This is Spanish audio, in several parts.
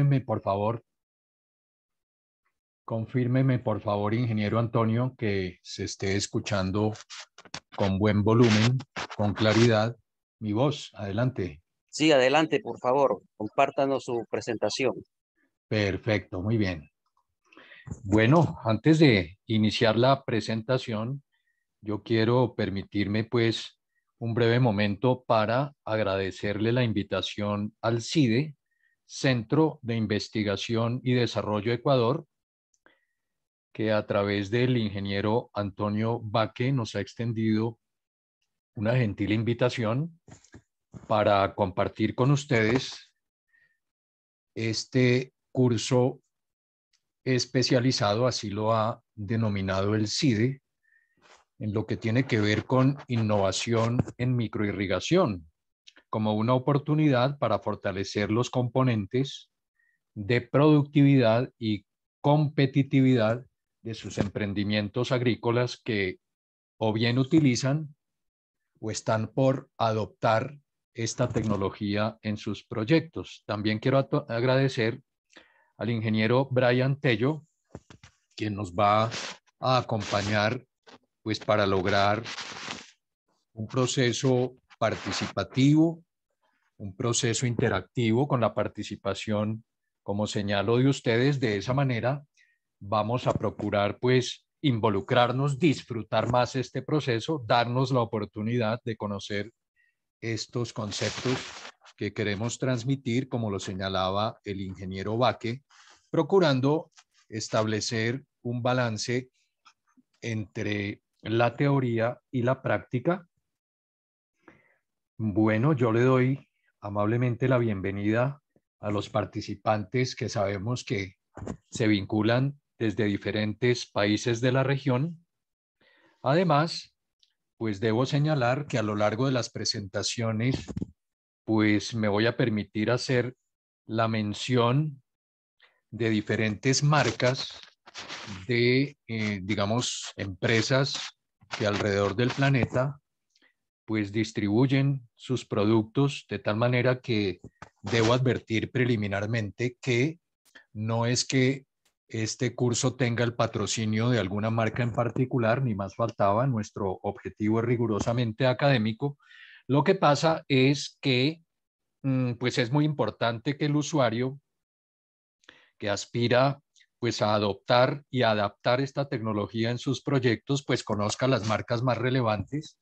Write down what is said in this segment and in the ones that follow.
Confírmeme, por favor. Confírmeme, por favor, ingeniero Antonio, que se esté escuchando con buen volumen, con claridad, mi voz. Adelante. Sí, adelante, por favor. Compártanos su presentación. Perfecto, muy bien. Bueno, antes de iniciar la presentación, yo quiero permitirme pues un breve momento para agradecerle la invitación al CIDE Centro de Investigación y Desarrollo Ecuador, que a través del ingeniero Antonio Baque nos ha extendido una gentil invitación para compartir con ustedes este curso especializado, así lo ha denominado el CIDE, en lo que tiene que ver con innovación en microirrigación, como una oportunidad para fortalecer los componentes de productividad y competitividad de sus emprendimientos agrícolas que o bien utilizan o están por adoptar esta tecnología en sus proyectos. También quiero agradecer al ingeniero Brian Tello, quien nos va a acompañar pues para lograr un proceso participativo, un proceso interactivo con la participación, como señalo de ustedes, de esa manera vamos a procurar pues involucrarnos, disfrutar más este proceso, darnos la oportunidad de conocer estos conceptos que queremos transmitir, como lo señalaba el ingeniero Baque, procurando establecer un balance entre la teoría y la práctica bueno, yo le doy amablemente la bienvenida a los participantes que sabemos que se vinculan desde diferentes países de la región. Además, pues debo señalar que a lo largo de las presentaciones, pues me voy a permitir hacer la mención de diferentes marcas de, eh, digamos, empresas que alrededor del planeta pues distribuyen sus productos de tal manera que debo advertir preliminarmente que no es que este curso tenga el patrocinio de alguna marca en particular, ni más faltaba, nuestro objetivo es rigurosamente académico. Lo que pasa es que mm, pues es muy importante que el usuario que aspira pues a adoptar y adaptar esta tecnología en sus proyectos, pues conozca las marcas más relevantes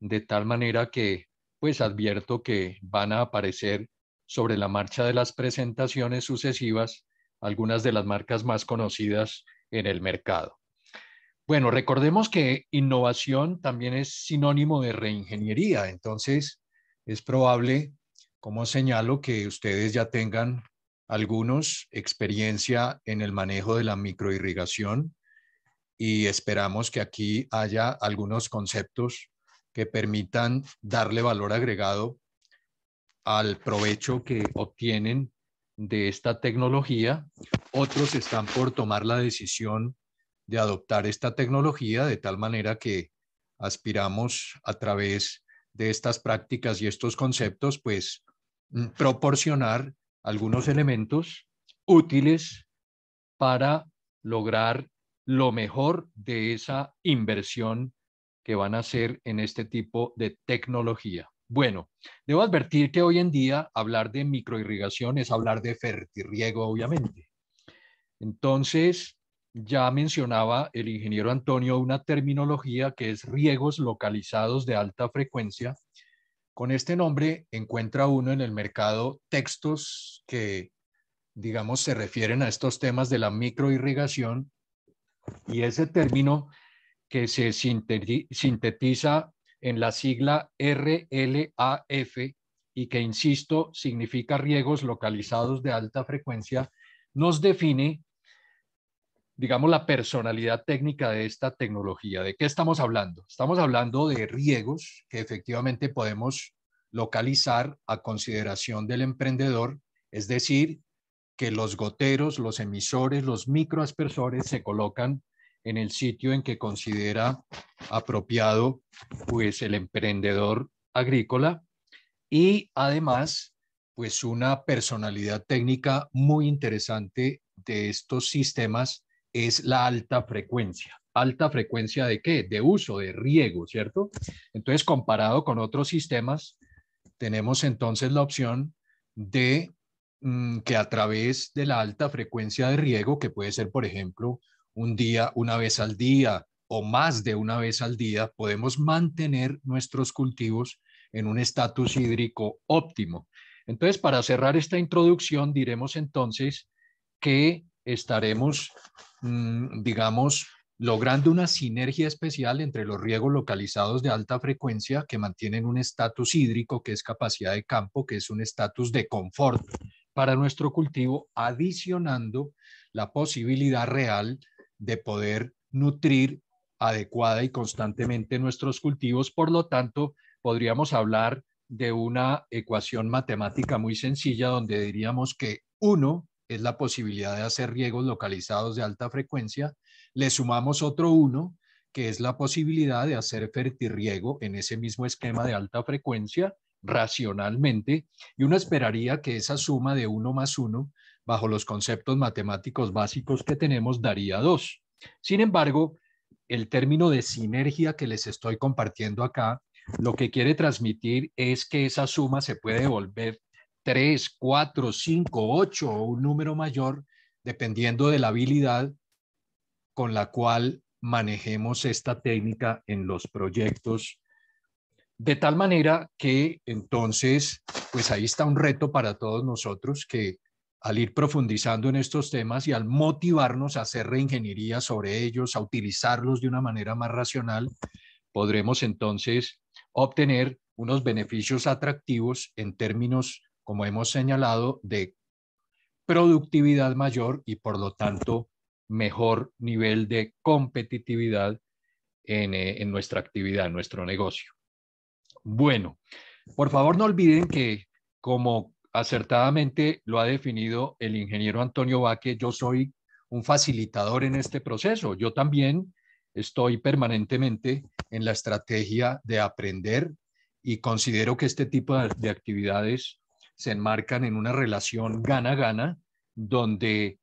de tal manera que pues advierto que van a aparecer sobre la marcha de las presentaciones sucesivas algunas de las marcas más conocidas en el mercado. Bueno, recordemos que innovación también es sinónimo de reingeniería, entonces es probable, como señalo, que ustedes ya tengan algunos experiencia en el manejo de la microirrigación y esperamos que aquí haya algunos conceptos que permitan darle valor agregado al provecho que obtienen de esta tecnología. Otros están por tomar la decisión de adoptar esta tecnología de tal manera que aspiramos a través de estas prácticas y estos conceptos, pues mm, proporcionar algunos elementos útiles para lograr lo mejor de esa inversión que van a hacer en este tipo de tecnología. Bueno, debo advertir que hoy en día hablar de microirrigación es hablar de fertirriego, obviamente. Entonces, ya mencionaba el ingeniero Antonio una terminología que es riegos localizados de alta frecuencia. Con este nombre encuentra uno en el mercado textos que, digamos, se refieren a estos temas de la microirrigación y ese término que se sintetiza en la sigla RLAF y que, insisto, significa riegos localizados de alta frecuencia, nos define, digamos, la personalidad técnica de esta tecnología. ¿De qué estamos hablando? Estamos hablando de riegos que efectivamente podemos localizar a consideración del emprendedor, es decir, que los goteros, los emisores, los microaspersores se colocan en el sitio en que considera apropiado pues el emprendedor agrícola y además pues una personalidad técnica muy interesante de estos sistemas es la alta frecuencia. ¿Alta frecuencia de qué? De uso, de riego, ¿cierto? Entonces, comparado con otros sistemas, tenemos entonces la opción de mm, que a través de la alta frecuencia de riego, que puede ser, por ejemplo, un día, una vez al día o más de una vez al día, podemos mantener nuestros cultivos en un estatus hídrico óptimo. Entonces, para cerrar esta introducción, diremos entonces que estaremos, mm, digamos, logrando una sinergia especial entre los riegos localizados de alta frecuencia que mantienen un estatus hídrico, que es capacidad de campo, que es un estatus de confort para nuestro cultivo, adicionando la posibilidad real de poder nutrir adecuada y constantemente nuestros cultivos. Por lo tanto, podríamos hablar de una ecuación matemática muy sencilla donde diríamos que uno es la posibilidad de hacer riegos localizados de alta frecuencia, le sumamos otro uno, que es la posibilidad de hacer fertirriego en ese mismo esquema de alta frecuencia racionalmente y uno esperaría que esa suma de uno más uno bajo los conceptos matemáticos básicos que tenemos, daría 2. Sin embargo, el término de sinergia que les estoy compartiendo acá, lo que quiere transmitir es que esa suma se puede volver 3, 4, 5, 8 o un número mayor, dependiendo de la habilidad con la cual manejemos esta técnica en los proyectos, de tal manera que entonces, pues ahí está un reto para todos nosotros que al ir profundizando en estos temas y al motivarnos a hacer reingeniería sobre ellos, a utilizarlos de una manera más racional, podremos entonces obtener unos beneficios atractivos en términos, como hemos señalado, de productividad mayor y por lo tanto mejor nivel de competitividad en, eh, nuestra actividad, en nuestro negocio. Bueno, por favor no olviden que como acertadamente lo ha definido el ingeniero Antonio Vaque, yo soy un facilitador en este proceso. Yo también estoy permanentemente en la estrategia de aprender y considero que este tipo de actividades se enmarcan en una relación gana-gana donde,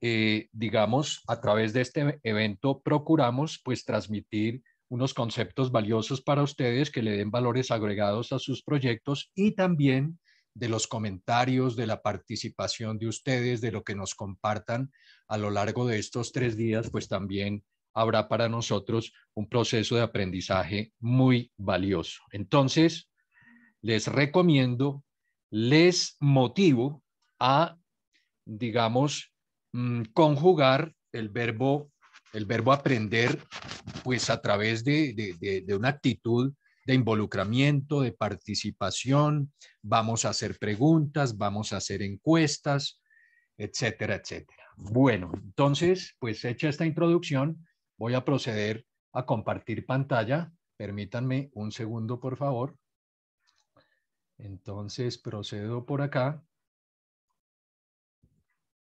eh, digamos, a través de este evento procuramos pues transmitir unos conceptos valiosos para ustedes que le den valores agregados a sus proyectos y también de los comentarios, de la participación de ustedes, de lo que nos compartan a lo largo de estos tres días, pues también habrá para nosotros un proceso de aprendizaje muy valioso. Entonces, les recomiendo, les motivo a, digamos, mm, conjugar el verbo, el verbo aprender, pues a través de, de una actitud de involucramiento, de participación, vamos a hacer preguntas, vamos a hacer encuestas, etcétera, etcétera. Bueno, entonces, pues hecha esta introducción, voy a proceder a compartir pantalla. Permítanme un segundo, por favor. Entonces, procedo por acá.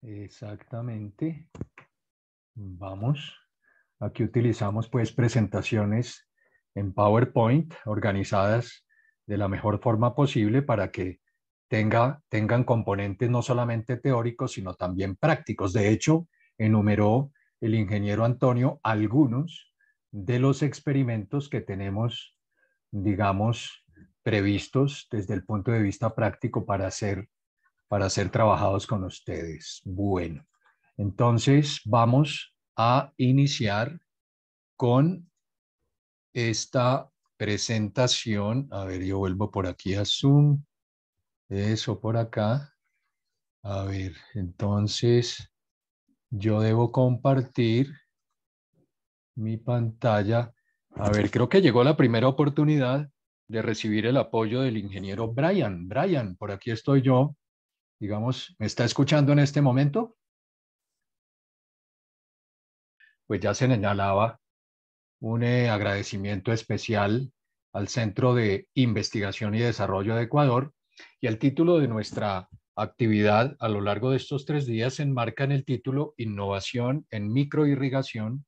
Exactamente. Vamos. Aquí utilizamos pues presentaciones en PowerPoint, organizadas de la mejor forma posible para que tenga, tengan componentes no solamente teóricos, sino también prácticos. De hecho, enumeró el ingeniero Antonio algunos de los experimentos que tenemos, digamos, previstos desde el punto de vista práctico para hacer para ser trabajados con ustedes. Bueno, entonces vamos a iniciar con esta presentación. A ver, yo vuelvo por aquí a Zoom. Eso por acá. A ver, entonces yo debo compartir mi pantalla. A ver, creo que llegó la primera oportunidad de recibir el apoyo del ingeniero Brian. Brian, por aquí estoy yo. Digamos, ¿me está escuchando en este momento? Pues ya se señalaba un eh, agradecimiento especial al Centro de Investigación y Desarrollo de Ecuador y el título de nuestra actividad a lo largo de estos tres días se enmarca en el título Innovación en microirrigación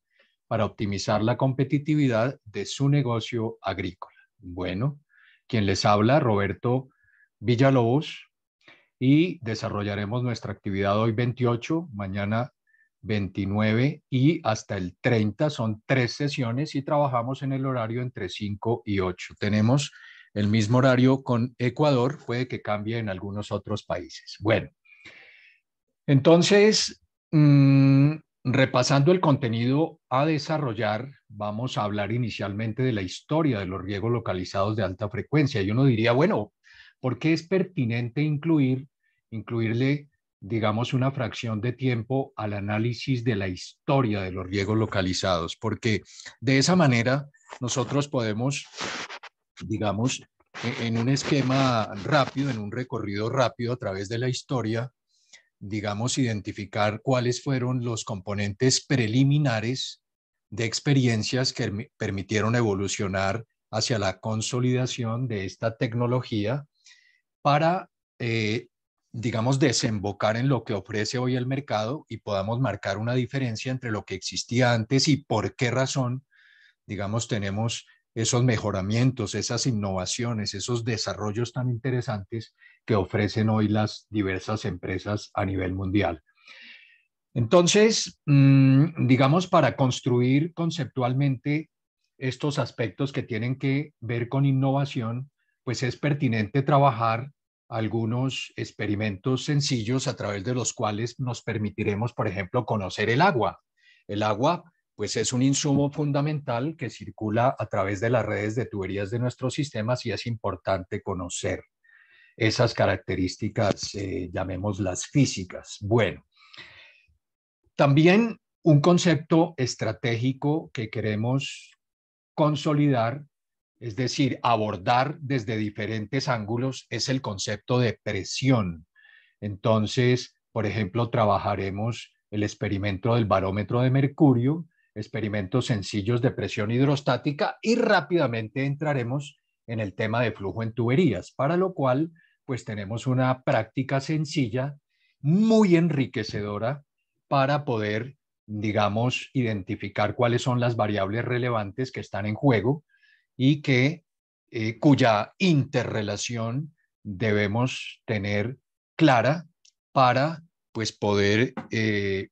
para optimizar la competitividad de su negocio agrícola. Bueno, quien les habla, Roberto Villalobos, y desarrollaremos nuestra actividad hoy 28, mañana 29 y hasta el 30. Son tres sesiones y trabajamos en el horario entre 5 y 8. Tenemos el mismo horario con Ecuador, puede que cambie en algunos otros países. Bueno, entonces, mm, repasando el contenido a desarrollar, vamos a hablar inicialmente de la historia de los riegos localizados de alta frecuencia. Yo uno diría, bueno, ¿por qué es pertinente incluir, incluirle digamos, una fracción de tiempo al análisis de la historia de los riegos localizados, porque de esa manera nosotros podemos, digamos, e-, en un esquema rápido, en un recorrido rápido a través de la historia, digamos, identificar cuáles fueron los componentes preliminares de experiencias que permitieron evolucionar hacia la consolidación de esta tecnología para eh, digamos, desembocar en lo que ofrece hoy el mercado y podamos marcar una diferencia entre lo que existía antes y por qué razón, digamos, tenemos esos mejoramientos, esas innovaciones, esos desarrollos tan interesantes que ofrecen hoy las diversas empresas a nivel mundial. Entonces, mm, digamos, para construir conceptualmente estos aspectos que tienen que ver con innovación, pues es pertinente trabajar algunos experimentos sencillos a través de los cuales nos permitiremos, por ejemplo, conocer el agua. El agua, pues es un insumo fundamental que circula a través de las redes de tuberías de nuestros sistemas y es importante conocer esas características, llamemos eh, llamémoslas físicas. Bueno, también un concepto estratégico que queremos consolidar es decir, abordar desde diferentes ángulos, es el concepto de presión. Entonces, por ejemplo, trabajaremos el experimento del barómetro de mercurio, experimentos sencillos de presión hidrostática y rápidamente entraremos en el tema de flujo en tuberías, para lo cual pues tenemos una práctica sencilla, muy enriquecedora para poder, digamos, identificar cuáles son las variables relevantes que están en juego y que, eh, cuya interrelación debemos tener clara para pues, poder, eh,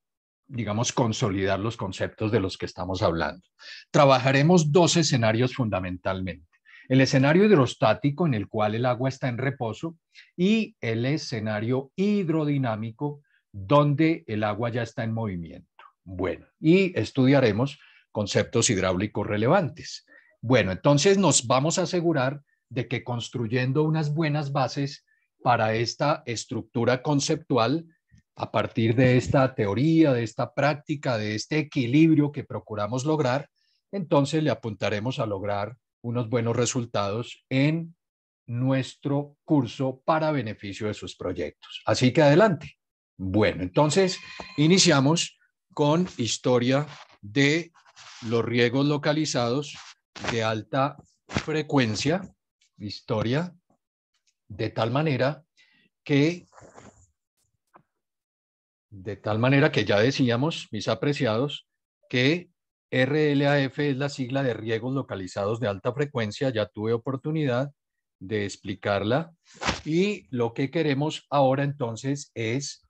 digamos, consolidar los conceptos de los que estamos hablando. Trabajaremos dos escenarios fundamentalmente. El escenario hidrostático en el cual el agua está en reposo y el escenario hidrodinámico donde el agua ya está en movimiento. Bueno, y estudiaremos conceptos hidráulicos relevantes. Bueno, entonces nos vamos a asegurar de que construyendo unas buenas bases para esta estructura conceptual, a partir de esta teoría, de esta práctica, de este equilibrio que procuramos lograr, entonces le apuntaremos a lograr unos buenos resultados en nuestro curso para beneficio de sus proyectos. Así que adelante. Bueno, entonces iniciamos con historia de los riegos localizados de alta frecuencia, historia, de tal manera que, de tal manera que ya decíamos, mis apreciados, que RLAF es la sigla de riegos localizados de alta frecuencia, ya tuve oportunidad de explicarla y lo que queremos ahora entonces es,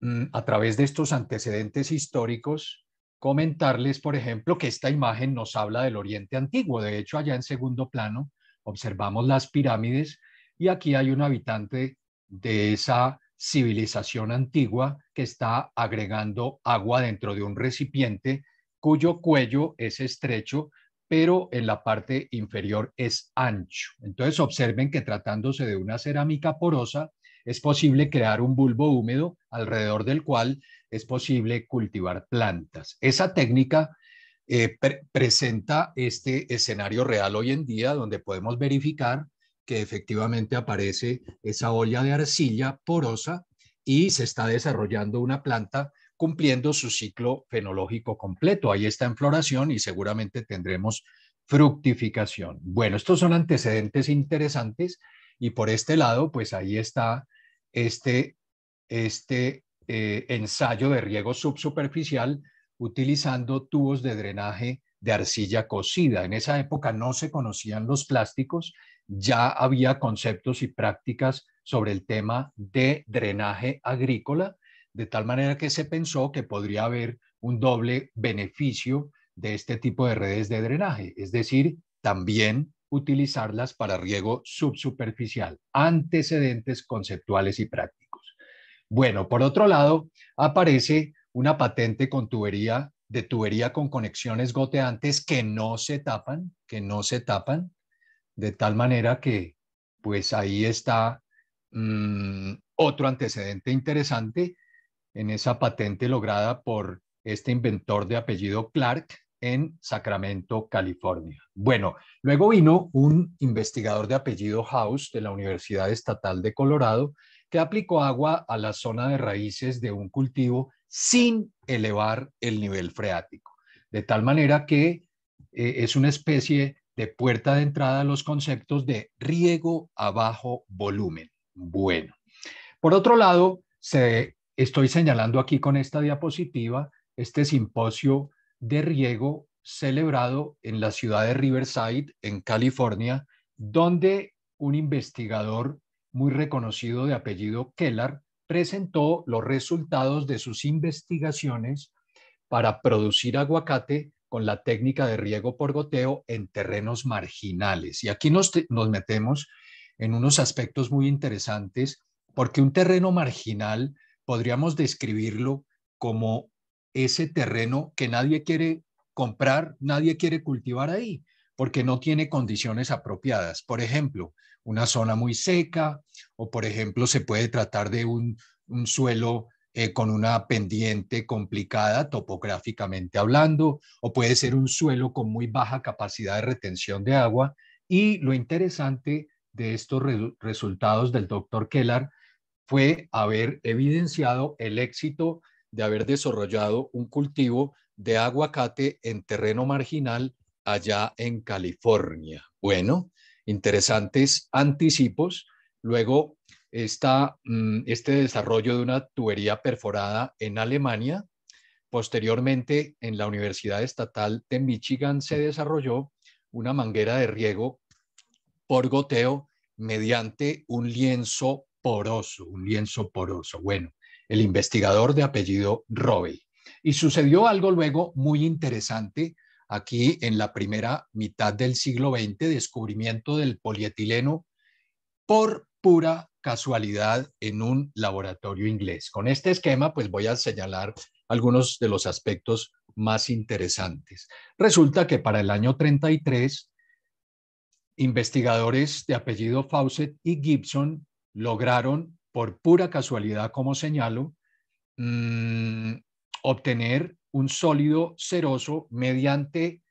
mm, a través de estos antecedentes históricos, comentarles, por ejemplo, que esta imagen nos habla del Oriente Antiguo. De hecho, allá en segundo plano observamos las pirámides y aquí hay un habitante de esa civilización antigua que está agregando agua dentro de un recipiente cuyo cuello es estrecho, pero en la parte inferior es ancho. Entonces observen que tratándose de una cerámica porosa, es posible crear un bulbo húmedo alrededor del cual es posible cultivar plantas. Esa técnica eh, presenta este escenario real hoy en día donde podemos verificar que efectivamente aparece esa olla de arcilla porosa y se está desarrollando una planta cumpliendo su ciclo fenológico completo. Ahí está en floración y seguramente tendremos fructificación. Bueno, estos son antecedentes interesantes y por este lado, pues ahí está este, este eh, ensayo de riego subsuperficial utilizando tubos de drenaje de arcilla cocida. En esa época no se conocían los plásticos, ya había conceptos y prácticas sobre el tema de drenaje agrícola, de tal manera que se pensó que podría haber un doble beneficio de este tipo de redes de drenaje, es decir, también utilizarlas para riego subsuperficial, antecedentes conceptuales y prácticos. Bueno, por otro lado, aparece una patente con tubería, de tubería con conexiones goteantes que no se tapan, que no se tapan, de tal manera que pues ahí está mm, otro antecedente interesante en esa patente lograda por este inventor de apellido Clark, en Sacramento, California. Bueno, luego vino un investigador de apellido House de la Universidad Estatal de Colorado que aplicó agua a la zona de raíces de un cultivo sin elevar el nivel freático, de tal manera que eh, es una especie de puerta de entrada a los conceptos de riego a bajo volumen. Bueno, por otro lado, se, estoy señalando aquí con esta diapositiva este simposio de riego celebrado en la ciudad de Riverside, en California, donde un investigador muy reconocido de apellido Keller presentó los resultados de sus investigaciones para producir aguacate con la técnica de riego por goteo en terrenos marginales. Y aquí nos, nos metemos en unos aspectos muy interesantes, porque un terreno marginal podríamos describirlo como ese terreno que nadie quiere comprar, nadie quiere cultivar ahí, porque no tiene condiciones apropiadas. Por ejemplo, una zona muy seca o, por ejemplo, se puede tratar de un, suelo eh, con una pendiente complicada topográficamente hablando, o puede ser un suelo con muy baja capacidad de retención de agua. Y lo interesante de estos resultados del doctor Keller fue haber evidenciado el éxito de haber desarrollado un cultivo de aguacate en terreno marginal allá en California. Bueno, interesantes anticipos. Luego está mm, este desarrollo de una tubería perforada en Alemania. Posteriormente, en la Universidad Estatal de Michigan se desarrolló una manguera de riego por goteo mediante un lienzo poroso, un lienzo poroso. Bueno, el investigador de apellido Robey. Y sucedió algo luego muy interesante aquí en la primera mitad del siglo XX, descubrimiento del polietileno por pura casualidad en un laboratorio inglés. Con este esquema, pues voy a señalar algunos de los aspectos más interesantes. Resulta que para el año 33, investigadores de apellido Fawcett y Gibson lograron por pura casualidad, como señalo, mm, obtener un sólido ceroso mediante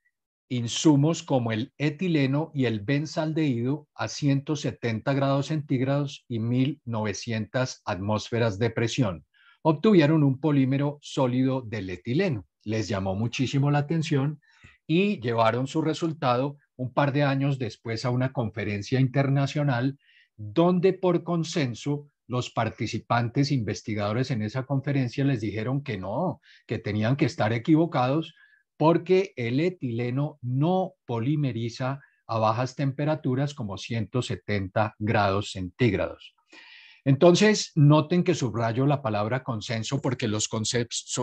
insumos como el etileno y el benzaldehído a 170 grados centígrados y 1900 atmósferas de presión. Obtuvieron un polímero sólido del etileno. Les llamó muchísimo la atención y llevaron su resultado un par de años después a una conferencia internacional donde por consenso los participantes investigadores en esa conferencia les dijeron que no, que tenían que estar equivocados porque el etileno no polimeriza a bajas temperaturas como 170 grados centígrados. Entonces, noten que subrayo la palabra consenso porque los,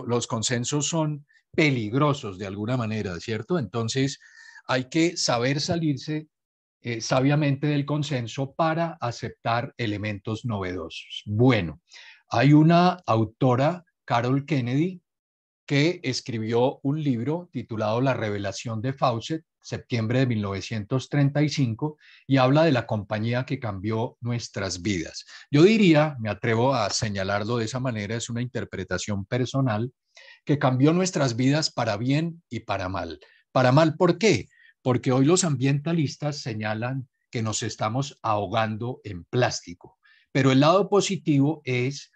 los consensos son peligrosos de alguna manera, ¿cierto? Entonces, hay que saber salirse eh, sabiamente del consenso para aceptar elementos novedosos. Bueno, hay una autora, Carol Kennedy, que escribió un libro titulado La revelación de Fawcett, septiembre de 1935, y habla de la compañía que cambió nuestras vidas. Yo diría, me atrevo a señalarlo de esa manera, es una interpretación personal, que cambió nuestras vidas para bien y para mal. Para mal, ¿por qué? porque hoy los ambientalistas señalan que nos estamos ahogando en plástico. Pero el lado positivo es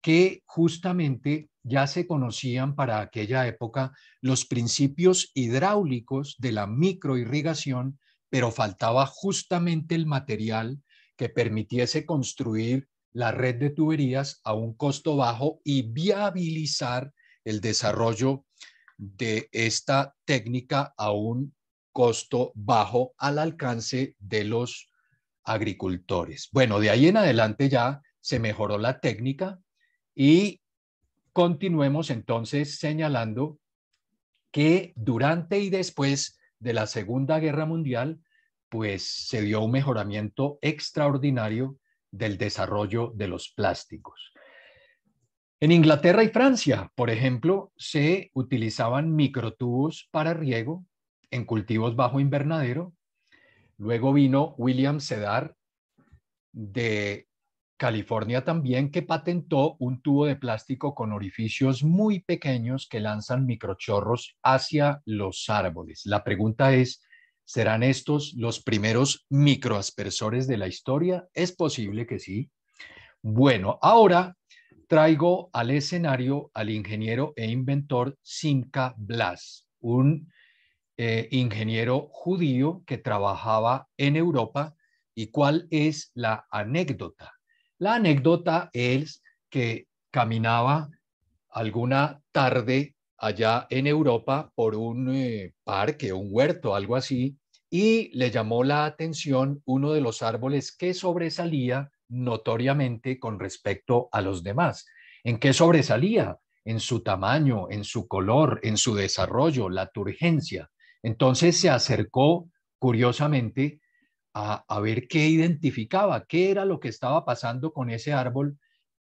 que justamente ya se conocían para aquella época los principios hidráulicos de la microirrigación, pero faltaba justamente el material que permitiese construir la red de tuberías a un costo bajo y viabilizar el desarrollo de esta técnica aún costo bajo al alcance de los agricultores. Bueno, de ahí en adelante ya se mejoró la técnica y continuemos entonces señalando que durante y después de la Segunda Guerra Mundial, pues se dio un mejoramiento extraordinario del desarrollo de los plásticos. En Inglaterra y Francia, por ejemplo, se utilizaban microtubos para riego en cultivos bajo invernadero. Luego vino William Sedar de California también, que patentó un tubo de plástico con orificios muy pequeños que lanzan microchorros hacia los árboles. La pregunta es, ¿serán estos los primeros microaspersores de la historia? Es posible que sí. Bueno, ahora traigo al escenario al ingeniero e inventor Simca Blas, un eh, ingeniero judío que trabajaba en Europa y cuál es la anécdota. La anécdota es que caminaba alguna tarde allá en Europa por un eh, parque, un huerto, algo así, y le llamó la atención uno de los árboles que sobresalía notoriamente con respecto a los demás. ¿En qué sobresalía? En su tamaño, en su color, en su desarrollo, la turgencia. Entonces se acercó curiosamente a, ver qué identificaba, qué era lo que estaba pasando con ese árbol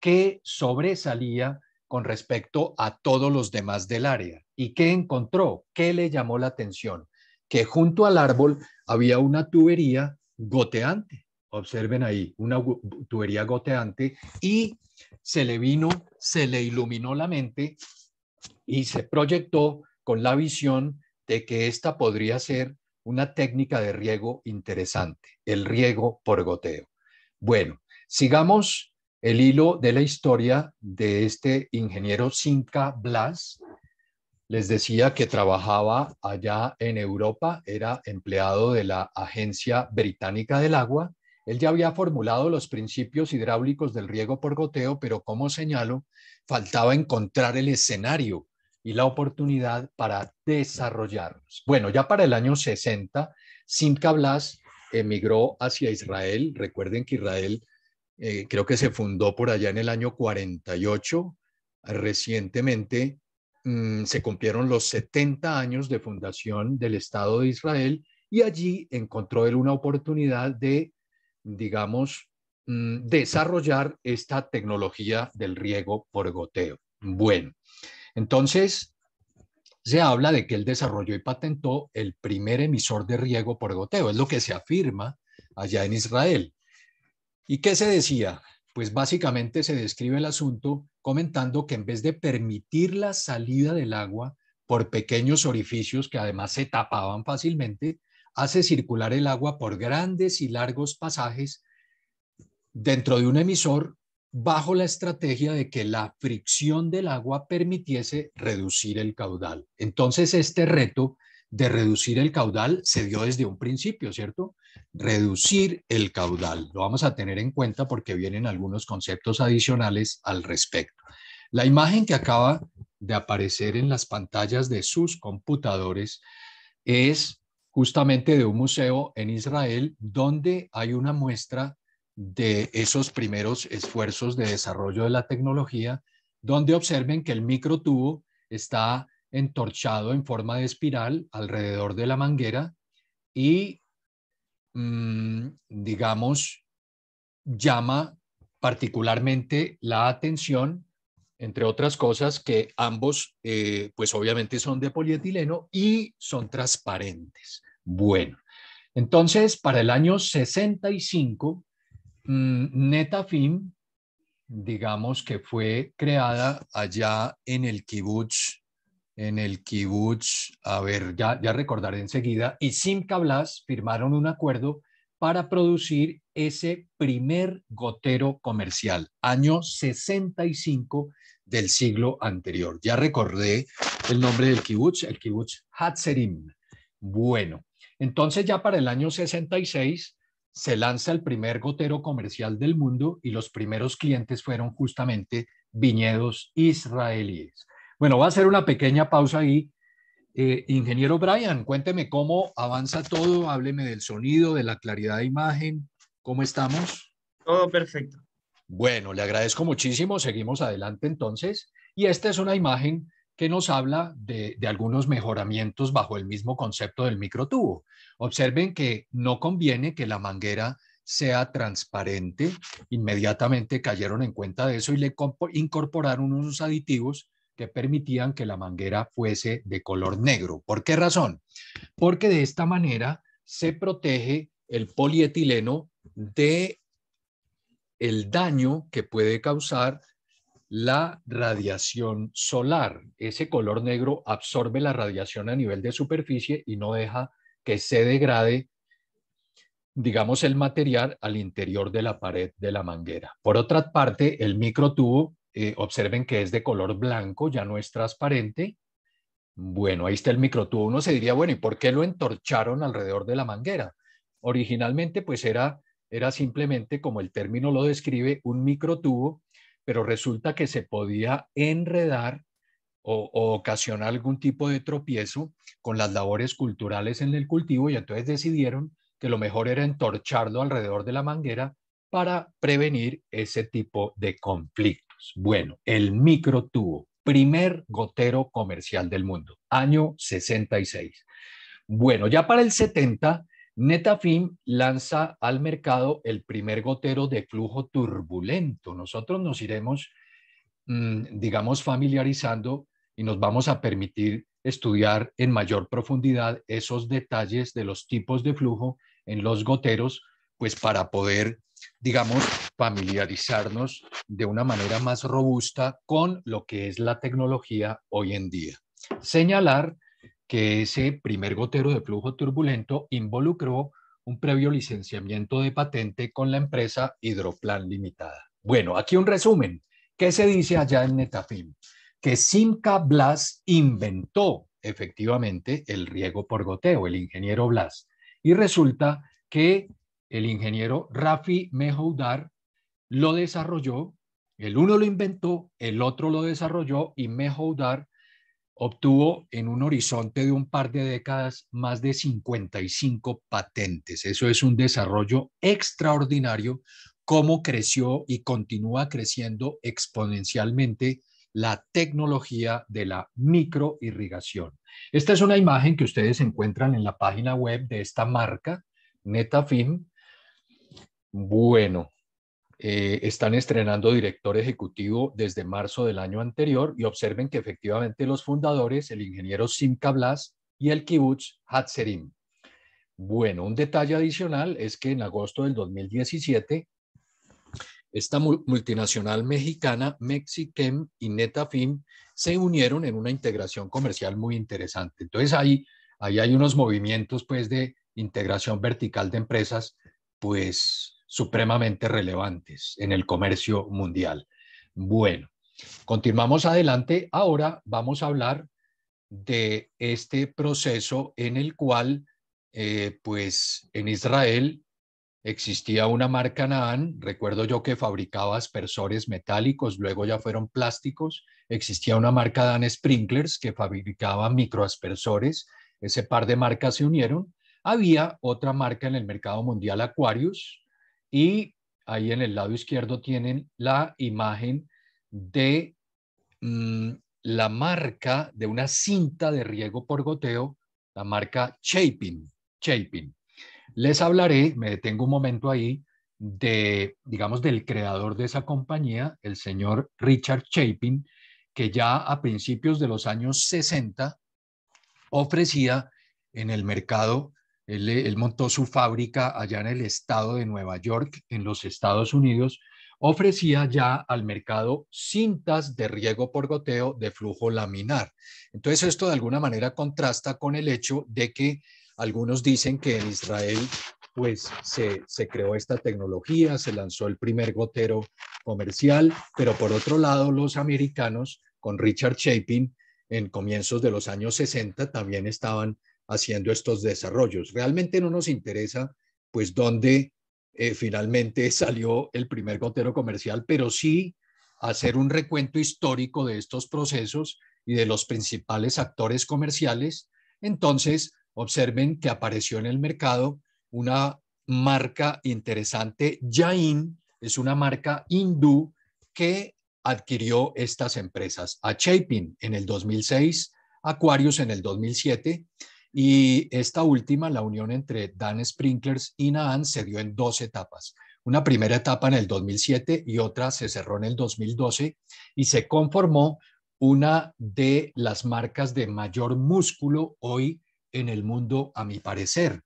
que sobresalía con respecto a todos los demás del área. ¿Y qué encontró? ¿Qué le llamó la atención? Que junto al árbol había una tubería goteante. Observen ahí, una tubería goteante y se le vino, se le iluminó la mente y se proyectó con la visión de que esta podría ser una técnica de riego interesante, el riego por goteo. Bueno, sigamos el hilo de la historia de este ingeniero Cinca Blas. Les decía que trabajaba allá en Europa, era empleado de la Agencia Británica del Agua. Él ya había formulado los principios hidráulicos del riego por goteo, pero como señalo, faltaba encontrar el escenario y la oportunidad para desarrollarnos. Bueno, ya para el año 60, Simca Blas emigró hacia Israel. Recuerden que Israel eh, creo que se fundó por allá en el año 48. Recientemente mm, se cumplieron los 70 años de fundación del Estado de Israel y allí encontró él una oportunidad de, digamos, mm, desarrollar esta tecnología del riego por goteo. Bueno, entonces, se habla de que él desarrolló y patentó el primer emisor de riego por goteo, es lo que se afirma allá en Israel. ¿Y qué se decía? Pues básicamente se describe el asunto comentando que en vez de permitir la salida del agua por pequeños orificios que además se tapaban fácilmente, hace circular el agua por grandes y largos pasajes dentro de un emisor bajo la estrategia de que la fricción del agua permitiese reducir el caudal. Entonces, este reto de reducir el caudal se dio desde un principio, ¿cierto? Reducir el caudal. Lo vamos a tener en cuenta porque vienen algunos conceptos adicionales al respecto. La imagen que acaba de aparecer en las pantallas de sus computadores es justamente de un museo en Israel donde hay una muestra de esos primeros esfuerzos de desarrollo de la tecnología, donde observen que el microtubo está entorchado en forma de espiral alrededor de la manguera y, mm, digamos, llama particularmente la atención, entre otras cosas, que ambos, eh, pues obviamente son de polietileno y son transparentes. Bueno, entonces, para el año 65, Mm, Netafim, digamos que fue creada allá en el kibutz, en el kibutz, a ver, ya, ya recordaré enseguida, y Simca Blas firmaron un acuerdo para producir ese primer gotero comercial, año 65 del siglo anterior. Ya recordé el nombre del kibutz, el kibutz Hatzerim. Bueno, entonces ya para el año 66 se lanza el primer gotero comercial del mundo y los primeros clientes fueron justamente viñedos israelíes. Bueno, va a hacer una pequeña pausa ahí. Eh, ingeniero Brian, cuénteme cómo avanza todo, hábleme del sonido, de la claridad de imagen, cómo estamos. Todo perfecto. Bueno, le agradezco muchísimo, seguimos adelante entonces. Y esta es una imagen que nos habla de, algunos mejoramientos bajo el mismo concepto del microtubo. Observen que no conviene que la manguera sea transparente. Inmediatamente cayeron en cuenta de eso y le incorporaron unos aditivos que permitían que la manguera fuese de color negro. ¿Por qué razón? Porque de esta manera se protege el polietileno de el daño que puede causar la radiación solar. Ese color negro absorbe la radiación a nivel de superficie y no deja que se degrade, digamos, el material al interior de la pared de la manguera. Por otra parte, el microtubo, eh, observen que es de color blanco, ya no es transparente. Bueno, ahí está el microtubo. Uno se diría, bueno, ¿y por qué lo entorcharon alrededor de la manguera? Originalmente, pues era, era simplemente, como el término lo describe, un microtubo pero resulta que se podía enredar o, ocasionar algún tipo de tropiezo con las labores culturales en el cultivo y entonces decidieron que lo mejor era entorcharlo alrededor de la manguera para prevenir ese tipo de conflictos. Bueno, el microtubo, primer gotero comercial del mundo, año 66. Bueno, ya para el 70 Netafim lanza al mercado el primer gotero de flujo turbulento. Nosotros nos iremos, mm, digamos, familiarizando y nos vamos a permitir estudiar en mayor profundidad esos detalles de los tipos de flujo en los goteros, pues para poder, digamos, familiarizarnos de una manera más robusta con lo que es la tecnología hoy en día. Señalar que ese primer gotero de flujo turbulento involucró un previo licenciamiento de patente con la empresa Hidroplan Limitada. Bueno, aquí un resumen. ¿Qué se dice allá en Netafim? Que Simca Blas inventó efectivamente el riego por goteo, el ingeniero Blas. Y resulta que el ingeniero Rafi Mehoudar lo desarrolló, el uno lo inventó, el otro lo desarrolló y Mejoudar obtuvo en un horizonte de un par de décadas más de 55 patentes. Eso es un desarrollo extraordinario, cómo creció y continúa creciendo exponencialmente la tecnología de la microirrigación. Esta es una imagen que ustedes encuentran en la página web de esta marca, Netafim. Bueno, eh, están estrenando director ejecutivo desde marzo del año anterior y observen que efectivamente los fundadores, el ingeniero Simca Blas y el kibutz Hatzerim. Bueno, un detalle adicional es que en agosto del 2017, esta multinacional mexicana, Mexichem y Netafim, se unieron en una integración comercial muy interesante. Entonces ahí, ahí hay unos movimientos pues de integración vertical de empresas pues supremamente relevantes en el comercio mundial. Bueno, continuamos adelante. Ahora vamos a hablar de este proceso en el cual, eh, pues en Israel existía una marca Naan, recuerdo yo que fabricaba aspersores metálicos, luego ya fueron plásticos, existía una marca Dan Sprinklers que fabricaba microaspersores, ese par de marcas se unieron, había otra marca en el mercado mundial Aquarius, y ahí en el lado izquierdo tienen la imagen de mm, la marca de una cinta de riego por goteo, la marca Chapin. Chapin. Les hablaré, me detengo un momento ahí, de, digamos, del creador de esa compañía, el señor Richard Chapin, que ya a principios de los años 60 ofrecía en el mercado eh, él, montó su fábrica allá en el estado de Nueva York, en los Estados Unidos, ofrecía ya al mercado cintas de riego por goteo de flujo laminar. Entonces esto de alguna manera contrasta con el hecho de que algunos dicen que en Israel pues se, creó esta tecnología, se lanzó el primer gotero comercial, pero por otro lado los americanos con Richard Chapin en comienzos de los años 60 también estaban haciendo estos desarrollos. Realmente no nos interesa, pues, dónde eh, finalmente salió el primer gotero comercial, pero sí hacer un recuento histórico de estos procesos y de los principales actores comerciales. Entonces, observen que apareció en el mercado una marca interesante, Jain, es una marca hindú que adquirió estas empresas, a Chapin en el 2006, Aquarius en el 2007, y esta última, la unión entre Dan Sprinklers y Naan, se dio en dos etapas. Una primera etapa en el 2007 y otra se cerró en el 2012 y se conformó una de las marcas de mayor músculo hoy en el mundo, a mi parecer.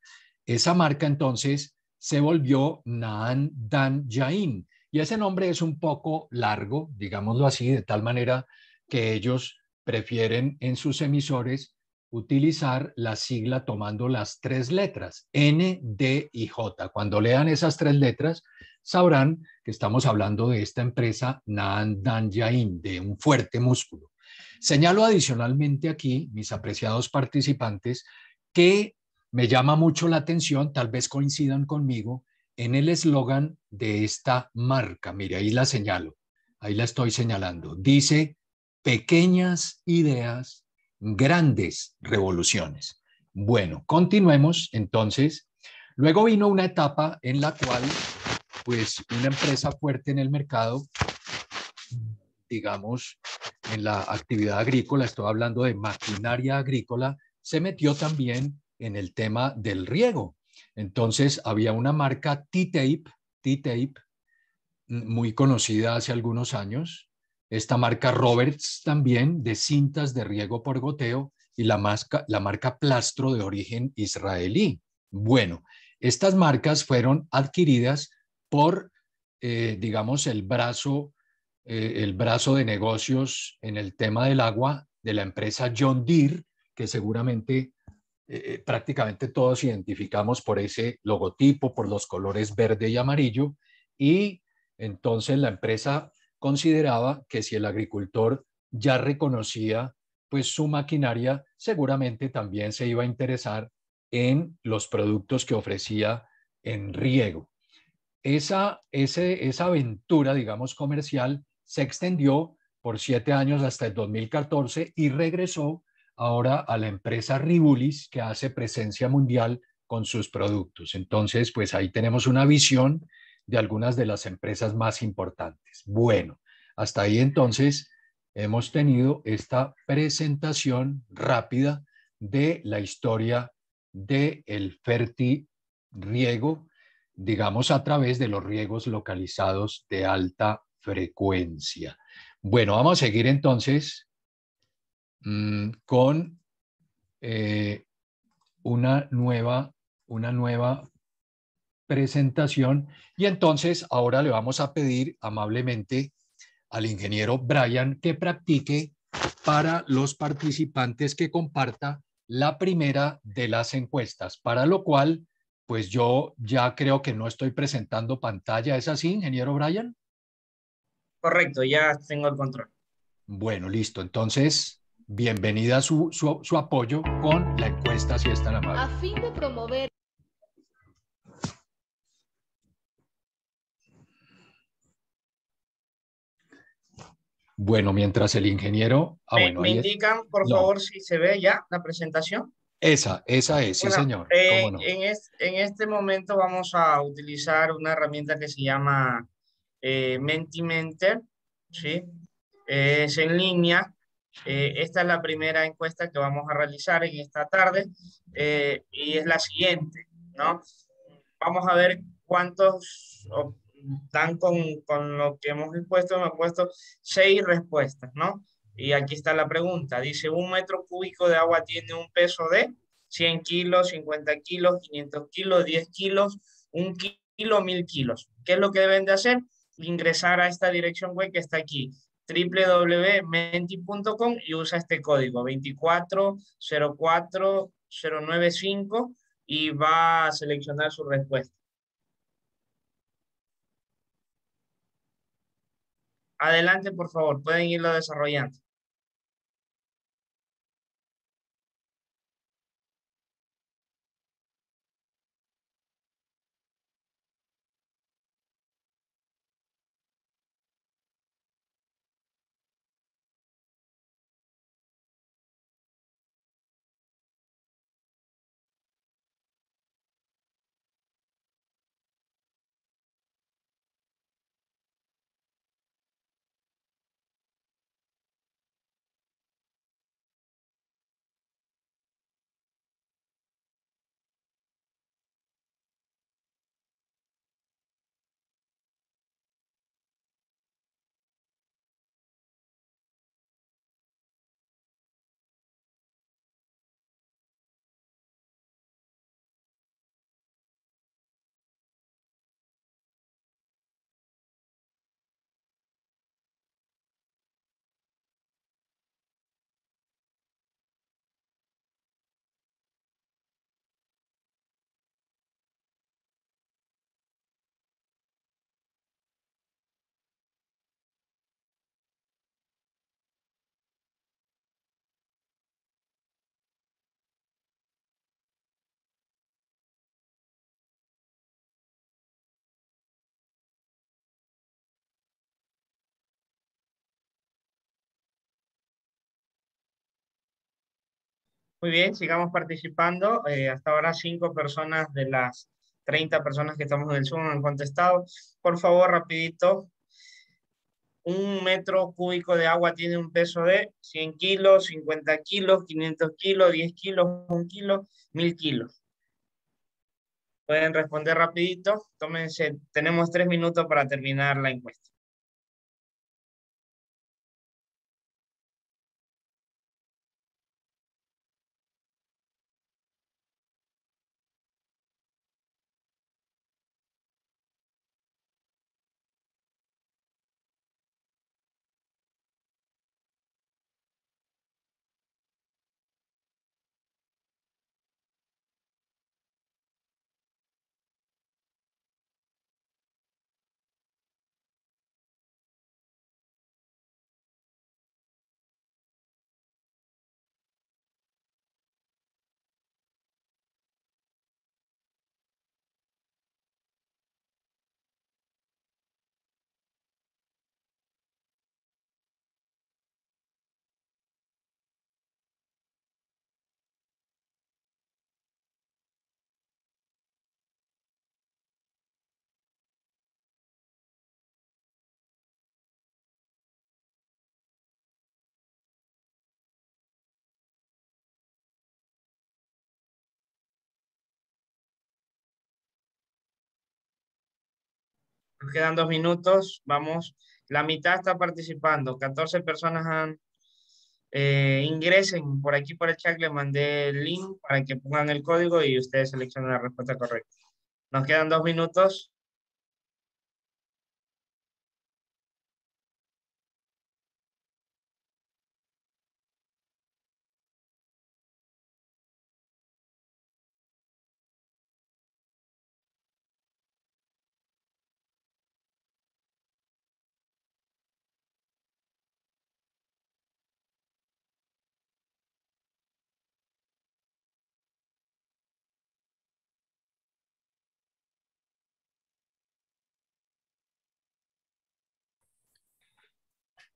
Esa marca entonces se volvió Naan Dan Jain y ese nombre es un poco largo, digámoslo así, de tal manera que ellos prefieren en sus emisores utilizar la sigla tomando las tres letras, N, D y J. Cuando lean esas tres letras, sabrán que estamos hablando de esta empresa Naan de un fuerte músculo. Señalo adicionalmente aquí, mis apreciados participantes, que me llama mucho la atención, tal vez coincidan conmigo, en el eslogan de esta marca. Mire, ahí la señalo, ahí la estoy señalando. Dice, pequeñas ideas grandes revoluciones. Bueno, continuemos entonces. Luego vino una etapa en la cual, pues, una empresa fuerte en el mercado, digamos, en la actividad agrícola, estoy hablando de maquinaria agrícola, se metió también en el tema del riego. Entonces, había una marca T-Tape, T-Tape, muy conocida hace algunos años, esta marca Roberts también de cintas de riego por goteo y la, la marca Plastro de origen israelí. Bueno, estas marcas fueron adquiridas por, eh, digamos, el brazo, eh, el brazo de negocios en el tema del agua de la empresa John Deere, que seguramente eh, prácticamente todos identificamos por ese logotipo, por los colores verde y amarillo, y entonces la empresa consideraba que si el agricultor ya reconocía pues su maquinaria, seguramente también se iba a interesar en los productos que ofrecía en riego. Esa, esa aventura, digamos, comercial se extendió por siete años hasta el 2014 y regresó ahora a la empresa Ribulis, que hace presencia mundial con sus productos. Entonces, pues ahí tenemos una visión de algunas de las empresas más importantes. Bueno, hasta ahí entonces hemos tenido esta presentación rápida de la historia del el riego, digamos a través de los riegos localizados de alta frecuencia. Bueno, vamos a seguir entonces mm, con eh, una, nueva, una nueva presentación. Y entonces ahora le vamos a pedir amablemente al ingeniero Brian que practique para los participantes que comparta la primera de las encuestas, para lo cual, pues yo ya creo que no estoy presentando pantalla. ¿Es así, ingeniero Brian? Correcto, ya tengo el control. Bueno, listo. Entonces, bienvenida su, su, apoyo con la encuesta, si es tan A fin de promover Bueno, mientras el ingeniero... Ah, me, indican, por favor, si se ve ya la presentación. Esa, esa es, sí señor. Eh, en, este momento vamos a utilizar una herramienta que se llama eh, Mentimeter, ¿sí? es en línea. Eh, esta es la primera encuesta que vamos a realizar en esta tarde eh, y es la siguiente, ¿no? Vamos a ver cuántos están con, lo que hemos expuesto, me puesto seis respuestas, ¿no? Y aquí está la pregunta. Dice, un metro cúbico de agua tiene un peso de 100 kilos, 50 kilos, 500 kilos, 10 kilos, 1 kilo, 1000 kilos. ¿Qué es lo que deben de hacer? Ingresar a esta dirección web que está aquí www.menti.com y usa este código 2404095 y va a seleccionar su respuesta. Adelante, por favor, pueden irlo desarrollando. Muy bien, sigamos participando. Eh, hasta ahora cinco personas de las 30 personas que estamos en el Zoom han contestado. Por favor, rapidito. Un metro cúbico de agua tiene un peso de 100 kilos, 50 kilos, 500 kilos, 10 kilos, 1 kilo, 1000 kilos. Pueden responder rapidito. Tómense, tenemos tres minutos para terminar la encuesta. quedan dos minutos, vamos, la mitad está participando, 14 personas han, eh, ingresen por aquí por el chat, le mandé el link para que pongan el código y ustedes seleccionen la respuesta correcta. Nos quedan dos minutos.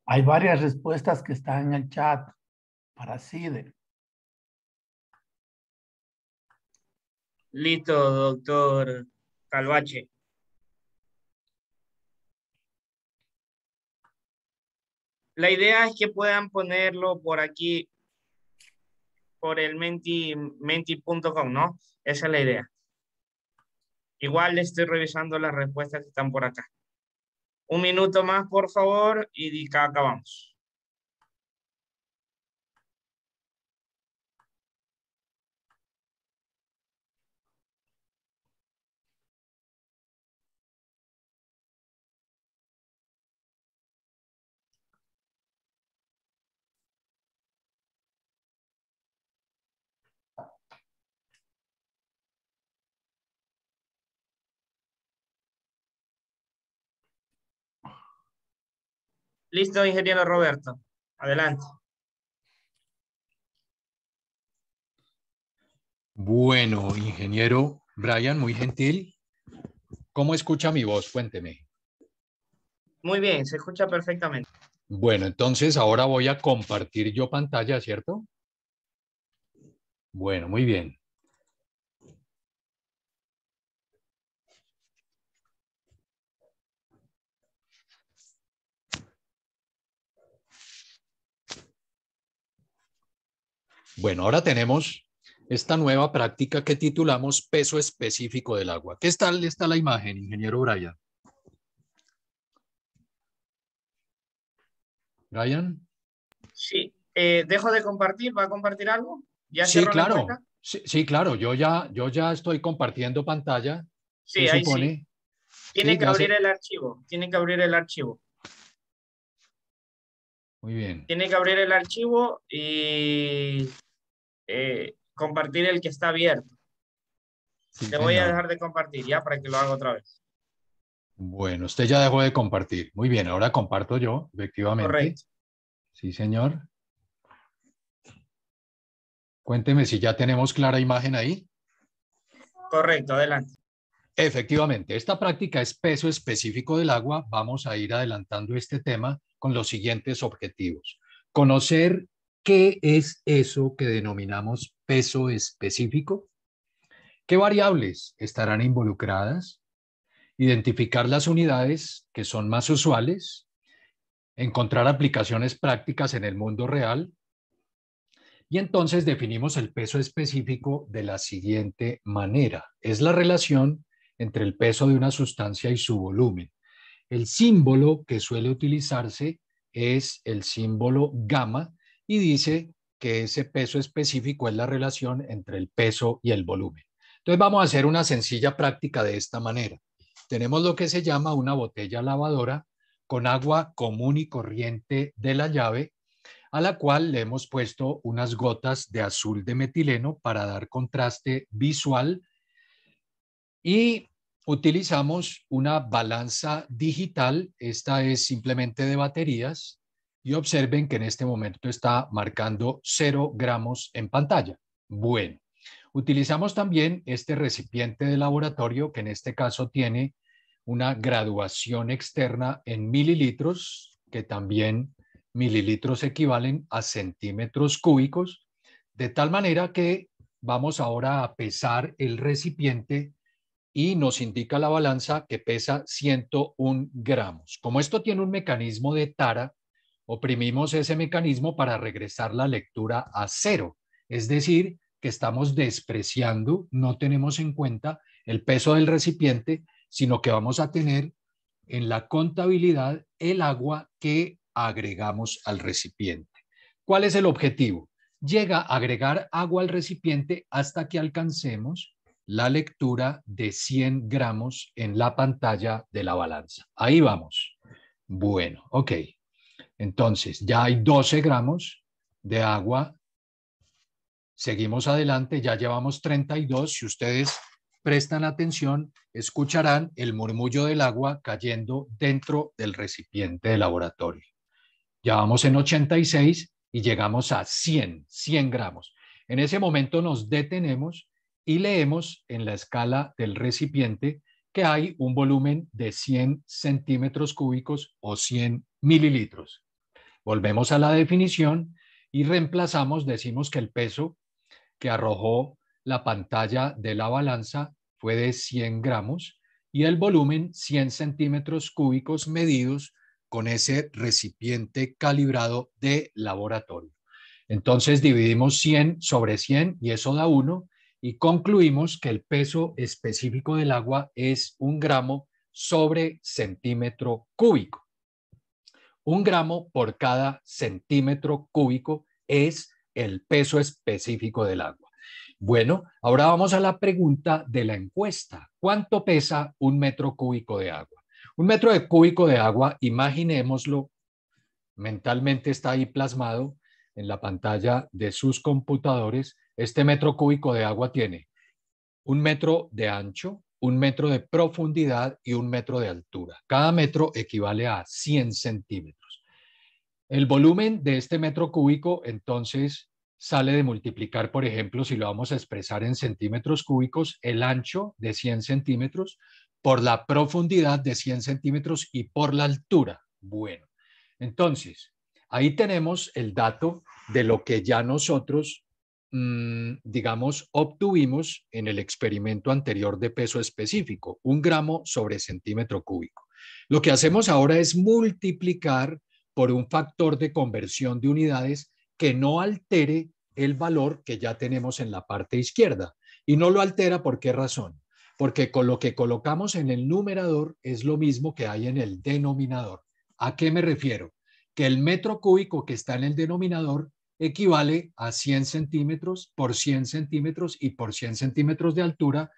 Hay varias respuestas que están en el chat para SIDE. Listo, doctor Calvache. La idea es que puedan ponerlo por aquí, por el menti.com, ¿no? Esa es la idea. Igual estoy revisando las respuestas que están por acá. Un minuto más, por favor, y acabamos. Listo, ingeniero Roberto. Adelante. Bueno, ingeniero Brian, muy gentil. ¿Cómo escucha mi voz? Cuénteme. Muy bien, se escucha perfectamente. Bueno, entonces ahora voy a compartir yo pantalla, ¿cierto? Bueno, muy bien. Bueno, ahora tenemos esta nueva práctica que titulamos peso específico del agua. ¿Qué tal está la imagen, ingeniero Brian? Brian? Sí, eh, dejo de compartir, ¿va a compartir algo? ¿Ya sí, claro. sí, claro, yo ya, yo ya estoy compartiendo pantalla. Sí, ahí sí. Tiene que abrir el archivo, tiene que abrir el archivo. Muy bien. Tiene que abrir el archivo y eh, compartir el que está abierto. Te voy a dejar de compartir ya para que lo haga otra vez. Bueno, usted ya dejó de compartir. Muy bien, ahora comparto yo, efectivamente. Correcto. Sí, señor. Cuénteme si ya tenemos clara imagen ahí. Correcto, adelante. Efectivamente, esta práctica es peso específico del agua. Vamos a ir adelantando este tema con los siguientes objetivos. Conocer ¿Qué es eso que denominamos peso específico? ¿Qué variables estarán involucradas? Identificar las unidades que son más usuales, encontrar aplicaciones prácticas en el mundo real y entonces definimos el peso específico de la siguiente manera. Es la relación entre el peso de una sustancia y su volumen. El símbolo que suele utilizarse es el símbolo gamma, y dice que ese peso específico es la relación entre el peso y el volumen. Entonces vamos a hacer una sencilla práctica de esta manera. Tenemos lo que se llama una botella lavadora con agua común y corriente de la llave, a la cual le hemos puesto unas gotas de azul de metileno para dar contraste visual y utilizamos una balanza digital, esta es simplemente de baterías, y observen que en este momento está marcando 0 gramos en pantalla. Bueno, utilizamos también este recipiente de laboratorio que en este caso tiene una graduación externa en mililitros, que también mililitros equivalen a centímetros cúbicos, de tal manera que vamos ahora a pesar el recipiente y nos indica la balanza que pesa 101 gramos. Como esto tiene un mecanismo de tara, oprimimos ese mecanismo para regresar la lectura a cero. Es decir, que estamos despreciando, no tenemos en cuenta el peso del recipiente, sino que vamos a tener en la contabilidad el agua que agregamos al recipiente. ¿Cuál es el objetivo? Llega a agregar agua al recipiente hasta que alcancemos la lectura de 100 gramos en la pantalla de la balanza. Ahí vamos. Bueno, ok. Entonces, ya hay 12 gramos de agua. Seguimos adelante, ya llevamos 32. Si ustedes prestan atención, escucharán el murmullo del agua cayendo dentro del recipiente de laboratorio. Ya vamos en 86 y llegamos a 100, 100 gramos. En ese momento nos detenemos y leemos en la escala del recipiente que hay un volumen de 100 centímetros cúbicos o 100 mililitros. Volvemos a la definición y reemplazamos, decimos que el peso que arrojó la pantalla de la balanza fue de 100 gramos y el volumen 100 centímetros cúbicos medidos con ese recipiente calibrado de laboratorio. Entonces dividimos 100 sobre 100 y eso da 1 y concluimos que el peso específico del agua es un gramo sobre centímetro cúbico. Un gramo por cada centímetro cúbico es el peso específico del agua. Bueno, ahora vamos a la pregunta de la encuesta. ¿Cuánto pesa un metro cúbico de agua? Un metro de cúbico de agua, imaginémoslo, mentalmente está ahí plasmado en la pantalla de sus computadores. Este metro cúbico de agua tiene un metro de ancho, un metro de profundidad y un metro de altura. Cada metro equivale a 100 centímetros. El volumen de este metro cúbico entonces sale de multiplicar, por ejemplo, si lo vamos a expresar en centímetros cúbicos, el ancho de 100 centímetros por la profundidad de 100 centímetros y por la altura. Bueno, entonces, ahí tenemos el dato de lo que ya nosotros Mm, digamos, obtuvimos en el experimento anterior de peso específico, un gramo sobre centímetro cúbico. Lo que hacemos ahora es multiplicar por un factor de conversión de unidades que no altere el valor que ya tenemos en la parte izquierda. Y no lo altera por qué razón? Porque con lo que colocamos en el numerador es lo mismo que hay en el denominador. ¿A qué me refiero? Que el metro cúbico que está en el denominador equivale a 100 centímetros por 100 centímetros y por 100 centímetros de altura.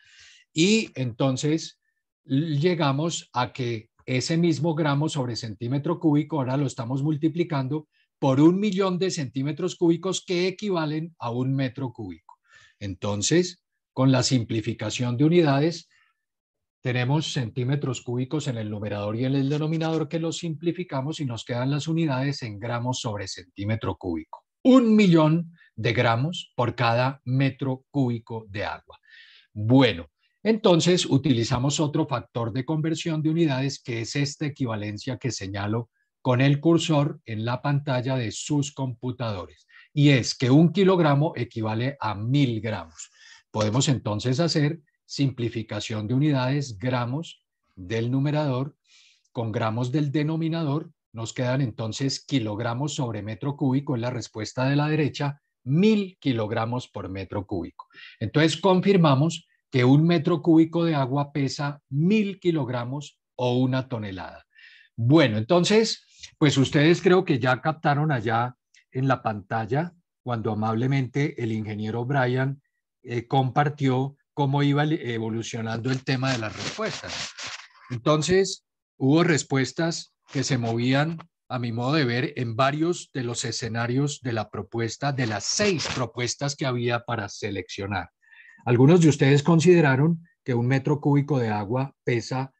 Y entonces llegamos a que ese mismo gramo sobre centímetro cúbico, ahora lo estamos multiplicando por un millón de centímetros cúbicos que equivalen a un metro cúbico. Entonces, con la simplificación de unidades, tenemos centímetros cúbicos en el numerador y en el denominador que los simplificamos y nos quedan las unidades en gramos sobre centímetro cúbico un millón de gramos por cada metro cúbico de agua. Bueno, entonces utilizamos otro factor de conversión de unidades que es esta equivalencia que señalo con el cursor en la pantalla de sus computadores. Y es que un kilogramo equivale a mil gramos. Podemos entonces hacer simplificación de unidades gramos del numerador con gramos del denominador nos quedan entonces kilogramos sobre metro cúbico, en la respuesta de la derecha, mil kilogramos por metro cúbico. Entonces confirmamos que un metro cúbico de agua pesa mil kilogramos o una tonelada. Bueno, entonces, pues ustedes creo que ya captaron allá en la pantalla cuando amablemente el ingeniero Brian eh, compartió cómo iba evolucionando el tema de las respuestas. Entonces, hubo respuestas que se movían, a mi modo de ver, en varios de los escenarios de la propuesta, de las seis propuestas que había para seleccionar. Algunos de ustedes consideraron que un metro cúbico de agua pesa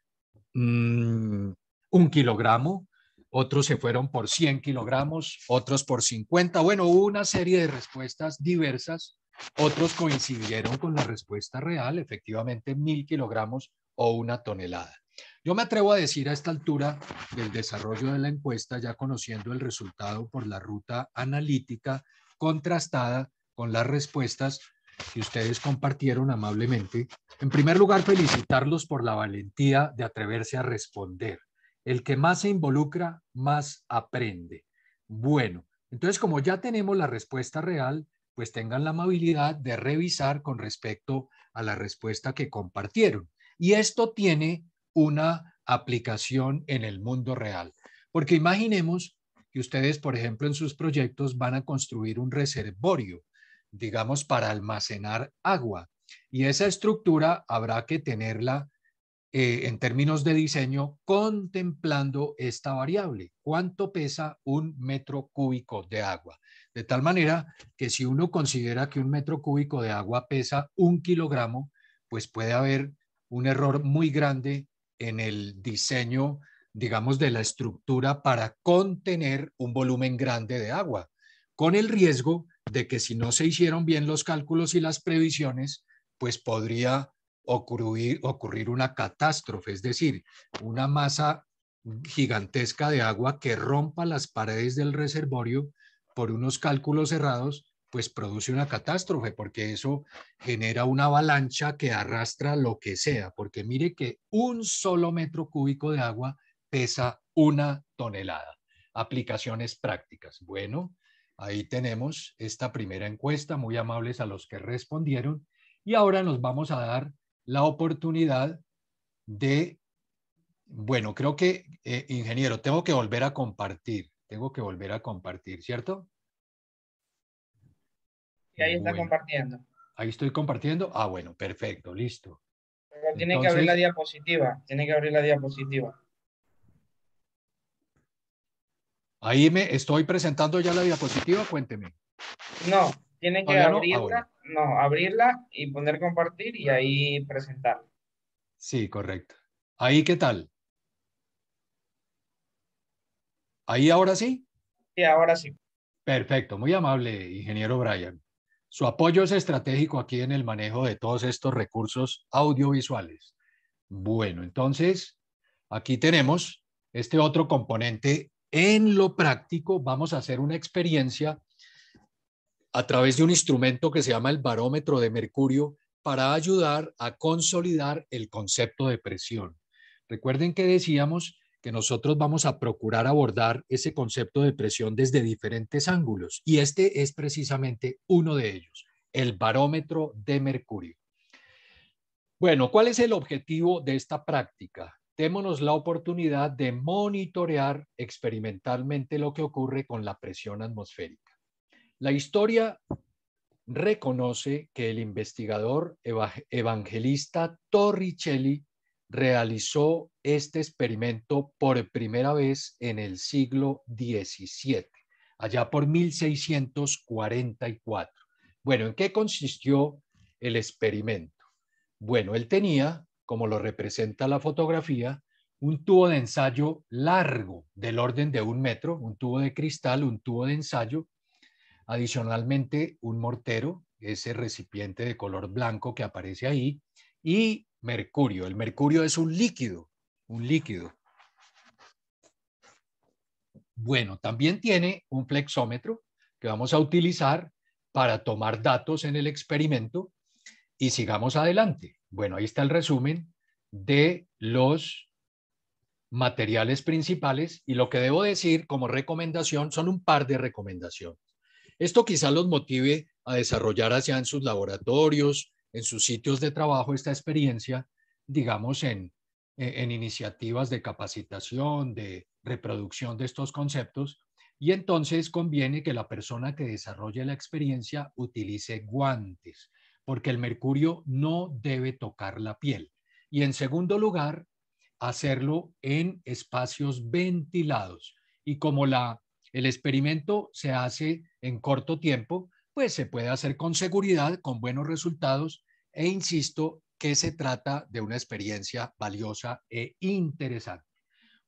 mm, un kilogramo, otros se fueron por 100 kilogramos, otros por 50. Bueno, hubo una serie de respuestas diversas, otros coincidieron con la respuesta real, efectivamente mil kilogramos o una tonelada. Yo me atrevo a decir a esta altura del desarrollo de la encuesta, ya conociendo el resultado por la ruta analítica contrastada con las respuestas que ustedes compartieron amablemente. En primer lugar, felicitarlos por la valentía de atreverse a responder. El que más se involucra, más aprende. Bueno, entonces como ya tenemos la respuesta real, pues tengan la amabilidad de revisar con respecto a la respuesta que compartieron. Y esto tiene una aplicación en el mundo real. Porque imaginemos que ustedes, por ejemplo, en sus proyectos van a construir un reservorio, digamos, para almacenar agua. Y esa estructura habrá que tenerla eh, en términos de diseño contemplando esta variable, cuánto pesa un metro cúbico de agua. De tal manera que si uno considera que un metro cúbico de agua pesa un kilogramo, pues puede haber un error muy grande en el diseño, digamos, de la estructura para contener un volumen grande de agua, con el riesgo de que si no se hicieron bien los cálculos y las previsiones, pues podría ocurrir, ocurrir una catástrofe, es decir, una masa gigantesca de agua que rompa las paredes del reservorio por unos cálculos cerrados pues produce una catástrofe, porque eso genera una avalancha que arrastra lo que sea, porque mire que un solo metro cúbico de agua pesa una tonelada. Aplicaciones prácticas. Bueno, ahí tenemos esta primera encuesta, muy amables a los que respondieron, y ahora nos vamos a dar la oportunidad de, bueno, creo que, eh, ingeniero, tengo que volver a compartir, tengo que volver a compartir, ¿cierto? ahí está compartiendo. Ahí estoy compartiendo. Ah, bueno, perfecto, listo. tiene que abrir la diapositiva. Tiene que abrir la diapositiva. Ahí me estoy presentando ya la diapositiva, cuénteme. No, tiene que ah, abrirla, no? abrirla y poner compartir y ahí presentar. Sí, correcto. Ahí qué tal? Ahí ahora sí. Sí, ahora sí. Perfecto, muy amable, ingeniero Brian. Su apoyo es estratégico aquí en el manejo de todos estos recursos audiovisuales. Bueno, entonces, aquí tenemos este otro componente. En lo práctico, vamos a hacer una experiencia a través de un instrumento que se llama el barómetro de mercurio para ayudar a consolidar el concepto de presión. Recuerden que decíamos nosotros vamos a procurar abordar ese concepto de presión desde diferentes ángulos y este es precisamente uno de ellos, el barómetro de mercurio. Bueno, ¿cuál es el objetivo de esta práctica? Démonos la oportunidad de monitorear experimentalmente lo que ocurre con la presión atmosférica. La historia reconoce que el investigador evangelista Torricelli realizó este experimento por primera vez en el siglo XVII, allá por 1644. Bueno, ¿en qué consistió el experimento? Bueno, él tenía, como lo representa la fotografía, un tubo de ensayo largo del orden de un metro, un tubo de cristal, un tubo de ensayo, adicionalmente un mortero, ese recipiente de color blanco que aparece ahí, y mercurio. El mercurio es un líquido, un líquido. Bueno, también tiene un flexómetro que vamos a utilizar para tomar datos en el experimento y sigamos adelante. Bueno, ahí está el resumen de los materiales principales y lo que debo decir como recomendación son un par de recomendaciones. Esto quizá los motive a desarrollar hacia en sus laboratorios en sus sitios de trabajo esta experiencia, digamos, e, en, iniciativas de capacitación, de reproducción de estos conceptos, y entonces conviene que la persona que desarrolle la experiencia utilice guantes, porque el mercurio no debe tocar la piel. Y en segundo lugar, hacerlo en espacios ventilados. Y como la, el experimento se hace en corto tiempo, pues se puede hacer con seguridad, con buenos resultados, e insisto que se trata de una experiencia valiosa e interesante.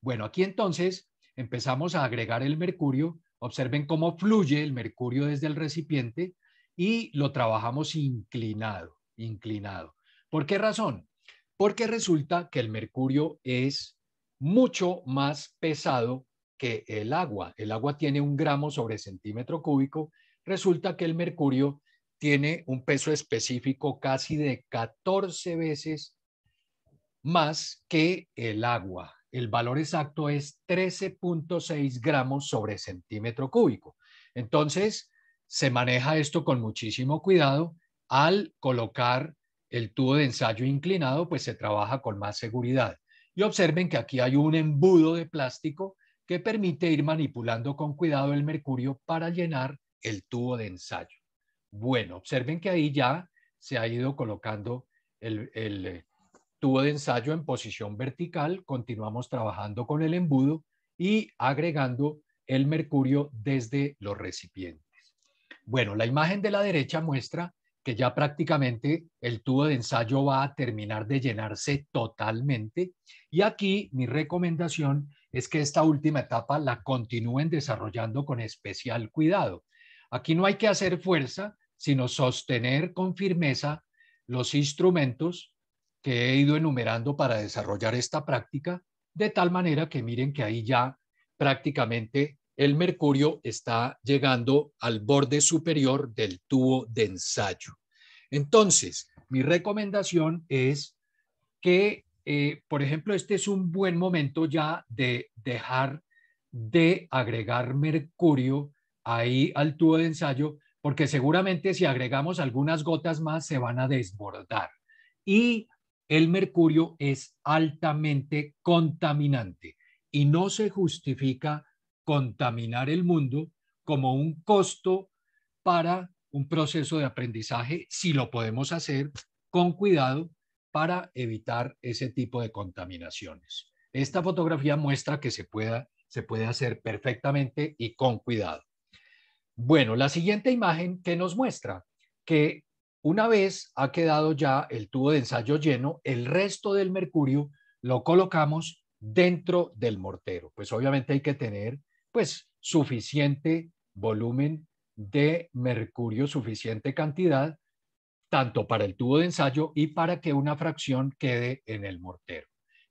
Bueno, aquí entonces empezamos a agregar el mercurio. Observen cómo fluye el mercurio desde el recipiente y lo trabajamos inclinado, inclinado. ¿Por qué razón? Porque resulta que el mercurio es mucho más pesado que el agua. El agua tiene un gramo sobre centímetro cúbico. Resulta que el mercurio tiene un peso específico casi de 14 veces más que el agua. El valor exacto es 13.6 gramos sobre centímetro cúbico. Entonces, se maneja esto con muchísimo cuidado. Al colocar el tubo de ensayo inclinado, pues se trabaja con más seguridad. Y observen que aquí hay un embudo de plástico que permite ir manipulando con cuidado el mercurio para llenar el tubo de ensayo bueno. Observen que ahí ya se ha ido colocando el, tubo de ensayo en posición vertical, continuamos trabajando con el embudo y agregando el mercurio desde los recipientes. Bueno, la imagen de la derecha muestra que ya prácticamente el tubo de ensayo va a terminar de llenarse totalmente y aquí mi recomendación es que esta última etapa la continúen desarrollando con especial cuidado. Aquí no hay que hacer fuerza, sino sostener con firmeza los instrumentos que he ido enumerando para desarrollar esta práctica, de tal manera que miren que ahí ya prácticamente el mercurio está llegando al borde superior del tubo de ensayo. Entonces, mi recomendación es que, eh, por ejemplo, este es un buen momento ya de dejar de agregar mercurio al tubo de ensayo, porque seguramente si agregamos algunas gotas más se van a desbordar. Y el mercurio es altamente contaminante y no se justifica contaminar el mundo como un costo para un proceso de aprendizaje si lo podemos hacer con cuidado para evitar ese tipo de contaminaciones. Esta fotografía muestra que se, se puede hacer perfectamente y con cuidado. Bueno, la siguiente imagen que nos muestra que una vez ha quedado ya el tubo de ensayo lleno, el resto del mercurio lo colocamos dentro del mortero. Pues obviamente hay que tener pues suficiente volumen de mercurio, suficiente cantidad, tanto para el tubo de ensayo y para que una fracción quede en el mortero.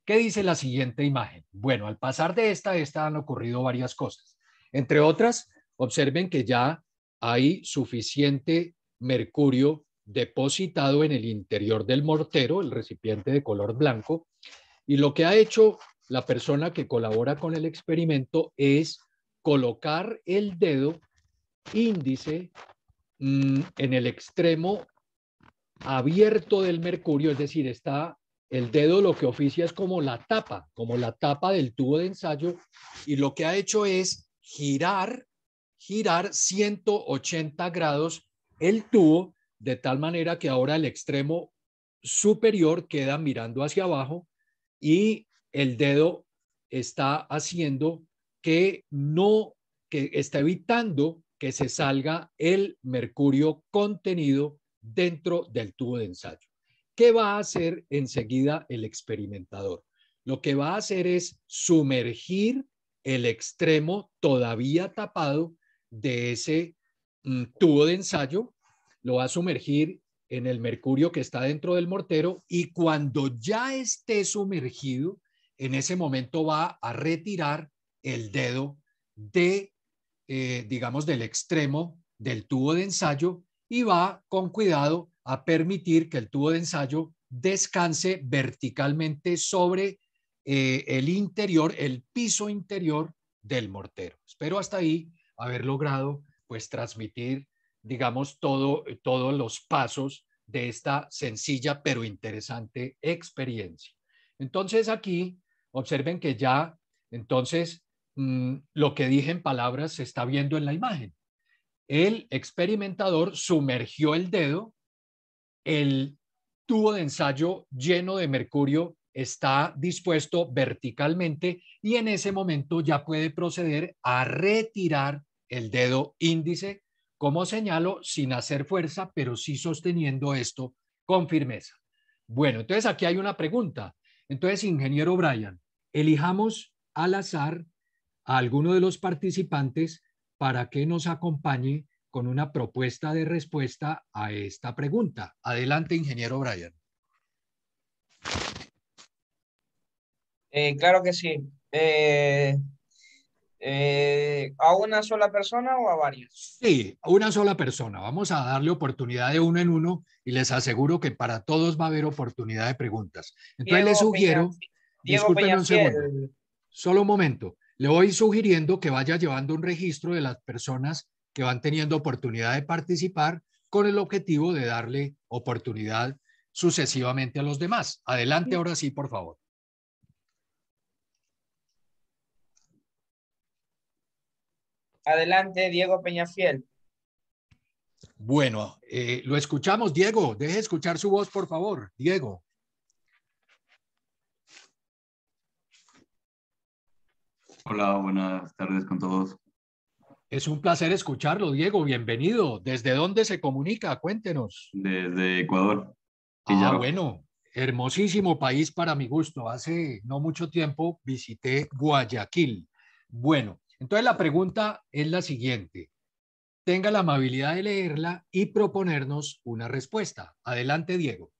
¿Qué dice la siguiente imagen? Bueno, al pasar de esta, esta han ocurrido varias cosas. Entre otras, Observen que ya hay suficiente mercurio depositado en el interior del mortero, el recipiente de color blanco, y lo que ha hecho la persona que colabora con el experimento es colocar el dedo índice mm, en el extremo abierto del mercurio, es decir, está el dedo lo que oficia es como la tapa, como la tapa del tubo de ensayo, y lo que ha hecho es girar girar 180 grados el tubo de tal manera que ahora el extremo superior queda mirando hacia abajo y el dedo está haciendo que no, que está evitando que se salga el mercurio contenido dentro del tubo de ensayo. ¿Qué va a hacer enseguida el experimentador? Lo que va a hacer es sumergir el extremo todavía tapado de ese mm, tubo de ensayo, lo va a sumergir en el mercurio que está dentro del mortero y cuando ya esté sumergido, en ese momento va a retirar el dedo de, eh, digamos, del extremo del tubo de ensayo y va con cuidado a permitir que el tubo de ensayo descanse verticalmente sobre eh, el interior, el piso interior del mortero. Espero hasta ahí haber logrado pues transmitir, digamos, todo, todos los pasos de esta sencilla pero interesante experiencia. Entonces aquí observen que ya, entonces, mm, lo que dije en palabras se está viendo en la imagen. El experimentador sumergió el dedo, el tubo de ensayo lleno de mercurio está dispuesto verticalmente y en ese momento ya puede proceder a retirar el dedo índice, como señalo, sin hacer fuerza, pero sí sosteniendo esto con firmeza. Bueno, entonces aquí hay una pregunta. Entonces, ingeniero Brian, elijamos al azar a alguno de los participantes para que nos acompañe con una propuesta de respuesta a esta pregunta. Adelante, ingeniero Brian. Eh, claro que sí. Eh, eh, a una sola persona o a varias? Sí, a una sola persona. Vamos a darle oportunidad de uno en uno y les aseguro que para todos va a haber oportunidad de preguntas. Entonces le les sugiero, disculpen un segundo, solo un momento, le voy sugiriendo que vaya llevando un registro de las personas que van teniendo oportunidad de participar con el objetivo de darle oportunidad sucesivamente a los demás. Adelante ahora sí, por favor. Adelante, Diego Peñafiel. Bueno, eh, lo escuchamos, Diego. Deje escuchar su voz, por favor, Diego. Hola, buenas tardes con todos. Es un placer escucharlo, Diego. Bienvenido. ¿Desde dónde se comunica? Cuéntenos. Desde Ecuador. Ah, bueno, hermosísimo país para mi gusto. Hace no mucho tiempo visité Guayaquil. Bueno, entonces la pregunta es la siguiente. Tenga la amabilidad de leerla y proponernos una respuesta. Adelante, Diego.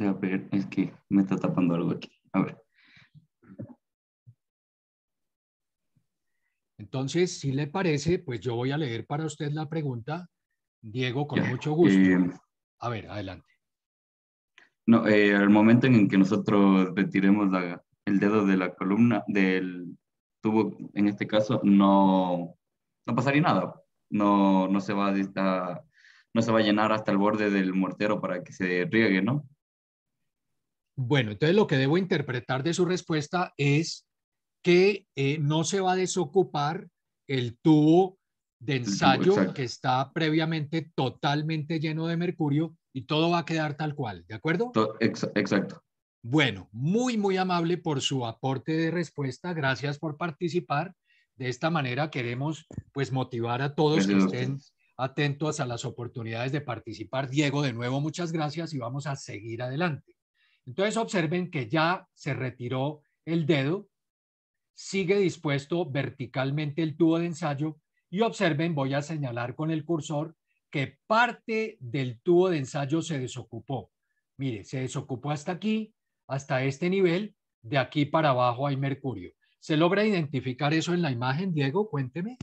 A ver, es que me está tapando algo aquí. A ver. Entonces, si le parece, pues yo voy a leer para usted la pregunta. Diego, con mucho gusto. Eh, a ver, adelante. No, eh, al momento en que nosotros retiremos la, el dedo de la columna, del tubo, en este caso, no, no pasaría nada. No, no, se va a, no se va a llenar hasta el borde del mortero para que se riegue, ¿no? Bueno, entonces lo que debo interpretar de su respuesta es que eh, no se va a desocupar el tubo de ensayo que está previamente totalmente lleno de mercurio y todo va a quedar tal cual, ¿de acuerdo? exacto. Bueno, muy, muy amable por su aporte de respuesta. Gracias por participar. De esta manera queremos pues motivar a todos que estén atentos a las oportunidades de participar. Diego, de nuevo, muchas gracias y vamos a seguir adelante. Entonces observen que ya se retiró el dedo, sigue dispuesto verticalmente el tubo de ensayo y observen, voy a señalar con el cursor que parte del tubo de ensayo se desocupó. Mire, se desocupó hasta aquí, hasta este nivel, de aquí para abajo hay mercurio. ¿Se logra identificar eso en la imagen, Diego? Cuénteme.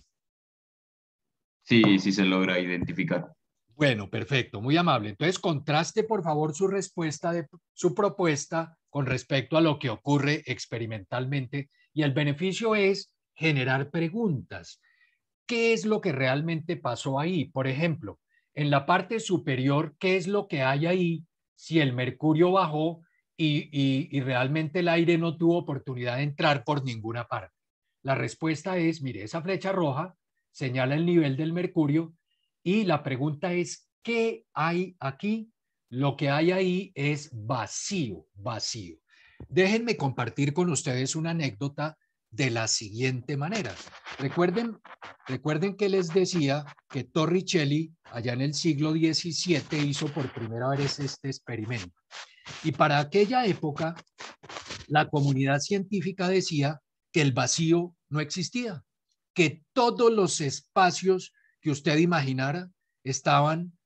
Sí, sí se logra identificar. Bueno, perfecto, muy amable. Entonces, contraste, por favor, su respuesta, su propuesta con respecto a lo que ocurre experimentalmente. Y el beneficio es generar preguntas. ¿Qué es lo que realmente pasó ahí? Por ejemplo, en la parte superior, ¿qué es lo que hay ahí si el mercurio bajó y, realmente el aire no tuvo oportunidad de entrar por ninguna parte. La respuesta es, mire, esa flecha roja señala el nivel del mercurio y la pregunta es, ¿qué hay aquí? Lo que hay ahí es vacío, vacío. Déjenme compartir con ustedes una anécdota de la siguiente manera. Recuerden, recuerden que les decía que Torricelli allá en el siglo XVII hizo por primera vez este experimento. Y para aquella época, la comunidad científica decía que el vacío no existía, que todos los espacios que usted imaginara estaban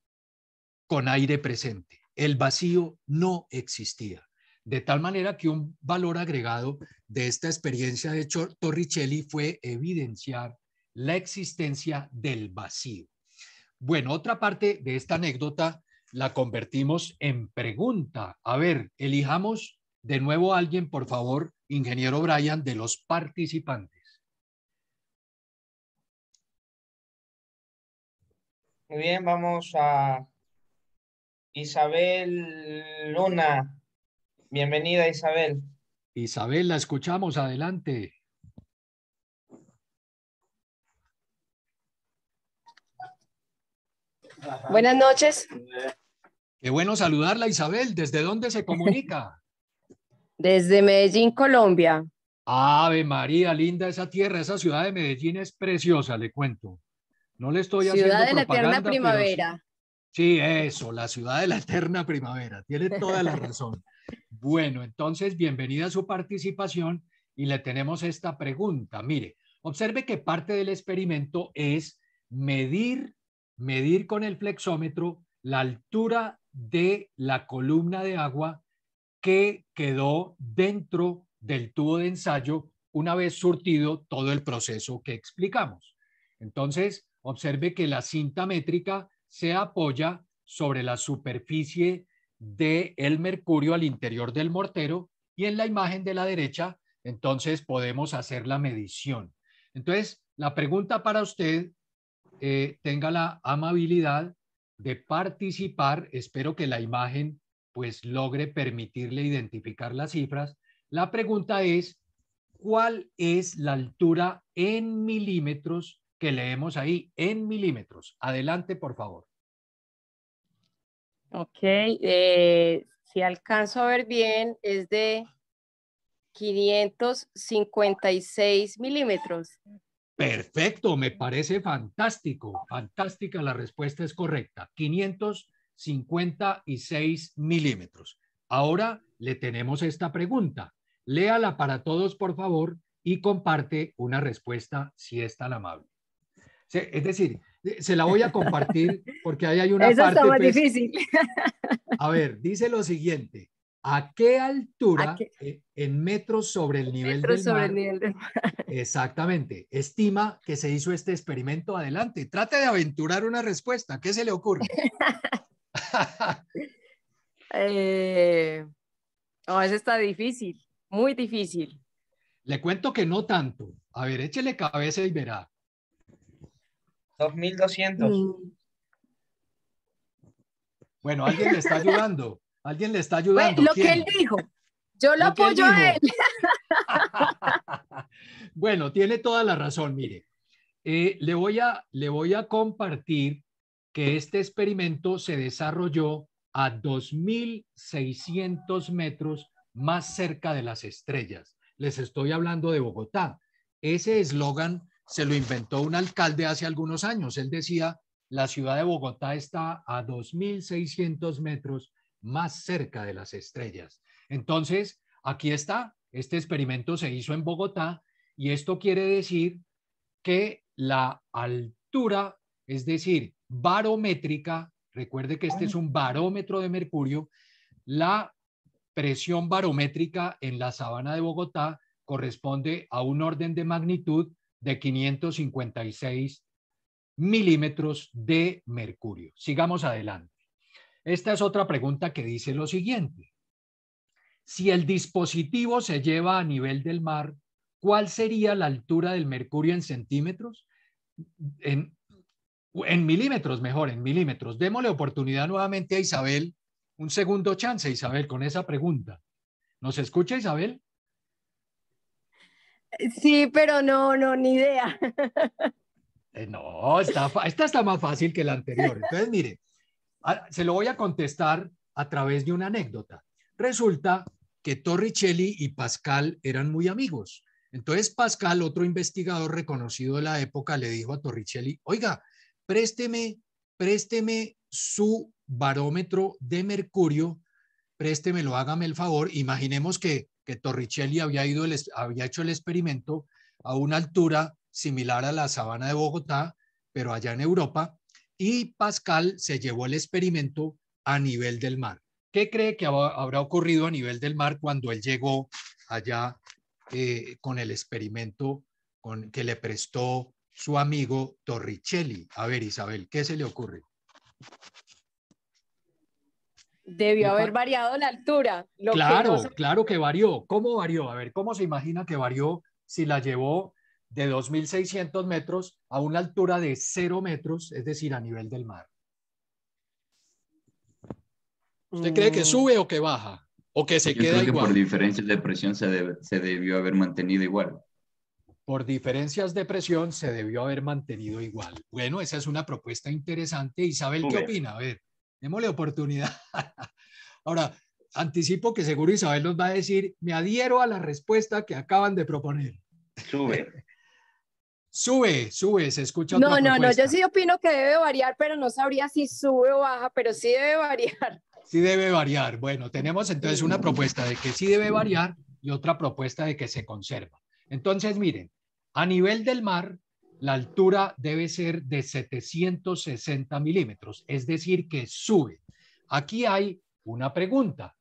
con aire presente. El vacío no existía. De tal manera que un valor agregado de esta experiencia de Torricelli fue evidenciar la existencia del vacío. Bueno, otra parte de esta anécdota la convertimos en pregunta. A ver, elijamos de nuevo a alguien, por favor, ingeniero Brian, de los participantes. Muy bien, vamos a Isabel Luna. Bienvenida, Isabel. Isabel, la escuchamos. Adelante. Buenas noches. Qué bueno saludarla, Isabel. ¿Desde dónde se comunica? Desde Medellín, Colombia. Ave María, linda esa tierra, esa ciudad de Medellín es preciosa, le cuento. No le estoy haciendo propaganda. Ciudad de la eterna primavera. Sí, sí, eso, la ciudad de la eterna primavera. Tiene toda la razón. bueno, entonces, bienvenida a su participación y le tenemos esta pregunta. Mire, observe que parte del experimento es medir medir con el flexómetro la altura de la columna de agua que quedó dentro del tubo de ensayo una vez surtido todo el proceso que explicamos. Entonces, observe que la cinta métrica se apoya sobre la superficie del el mercurio al interior del mortero y en la imagen de la derecha, entonces podemos hacer la medición. Entonces, la pregunta para usted eh, tenga la amabilidad de participar. Espero que la imagen pues logre permitirle identificar las cifras. La pregunta es, ¿cuál es la altura en milímetros que leemos ahí? En milímetros. Adelante, por favor. Ok, eh, si alcanzo a ver bien, es de 556 milímetros. Perfecto, me parece fantástico, fantástica, la respuesta es correcta, 556 milímetros. Ahora le tenemos esta pregunta. Léala para todos, por favor, y comparte una respuesta si es tan amable. es decir, se la voy a compartir porque ahí hay una parte... Pues, difícil. A ver, dice lo siguiente. ¿A qué altura, e, en metros sobre el nivel del mar? Exactamente. Estima que se hizo este experimento. Adelante. Trate de aventurar una respuesta. ¿Qué se le ocurre? eh, oh, eso está difícil, muy difícil. Le cuento que no tanto. A ver, échele cabeza y verá. 2200. Mm. Bueno, alguien le está ayudando. Alguien le está ayudando. Bueno, lo que él dijo. Yo lo, apoyo a él. bueno, tiene toda la razón, mire. Eh, le, voy a, le voy a compartir que este experimento se desarrolló a 2.600 metros más cerca de las estrellas. Les estoy hablando de Bogotá. Ese eslogan se lo inventó un alcalde hace algunos años. Él decía, la ciudad de Bogotá está a 2.600 metros más cerca de las estrellas. Entonces, aquí está, este experimento se hizo en Bogotá y esto quiere decir que la altura, es decir, barométrica, recuerde que este es un barómetro de mercurio, la presión barométrica en la sabana de Bogotá corresponde a un orden de magnitud de 556 milímetros de mercurio. Sigamos adelante. Esta es otra pregunta que dice lo siguiente. Si el dispositivo se lleva a nivel del mar, ¿cuál sería la altura del mercurio en centímetros? En, milímetros, mejor, en milímetros. Démosle oportunidad nuevamente a Isabel, un segundo chance, Isabel, con esa pregunta. ¿Nos escucha Isabel? Sí, pero no, no, ni idea. Eh, no, esta está más fácil que la anterior. Entonces, mire, Ah, se lo voy a contestar a través de una anécdota. Resulta que Torricelli y Pascal eran muy amigos. Entonces Pascal, otro investigador reconocido de la época, le dijo a Torricelli, oiga, présteme, présteme su barómetro de mercurio, préstemelo, hágame el favor. Imaginemos que, Torricelli había, ido el, había hecho el experimento a una altura similar a la sabana de Bogotá, pero allá en Europa, y Pascal se llevó el experimento a nivel del mar. ¿Qué cree que habrá ocurrido a nivel del mar cuando él llegó allá eh, con el experimento con, que le prestó su amigo Torricelli? A ver, Isabel, ¿qué se le ocurre? Debió haber variado la altura. claro, claro que varió. ¿Cómo varió? A ver, ¿cómo se imagina que varió si la llevó de 2.600 metros a una altura de 0 metros, es decir, a nivel del mar. ¿Usted cree que mm. sube o que baja? ¿O que se Yo queda creo que Por diferencias de presión se, debió haber mantenido igual. Por diferencias de presión se debió haber mantenido igual. Bueno, esa es una propuesta interesante. Isabel, ¿qué opina? A ver, démosle oportunidad. Ahora, anticipo que seguro Isabel nos va a decir, me adhiero a la respuesta que acaban de proponer. Sube. Sube, sube, se escucha. No, no, no, yo sí opino que debe variar, pero no sabría si sube o baja, pero sí debe variar. Sí debe variar. Bueno, tenemos entonces una propuesta de que sí debe variar y otra propuesta de que se conserva. Entonces, miren, a nivel del mar, la altura debe ser de 760 milímetros, es decir, que sube. Aquí hay una pregunta.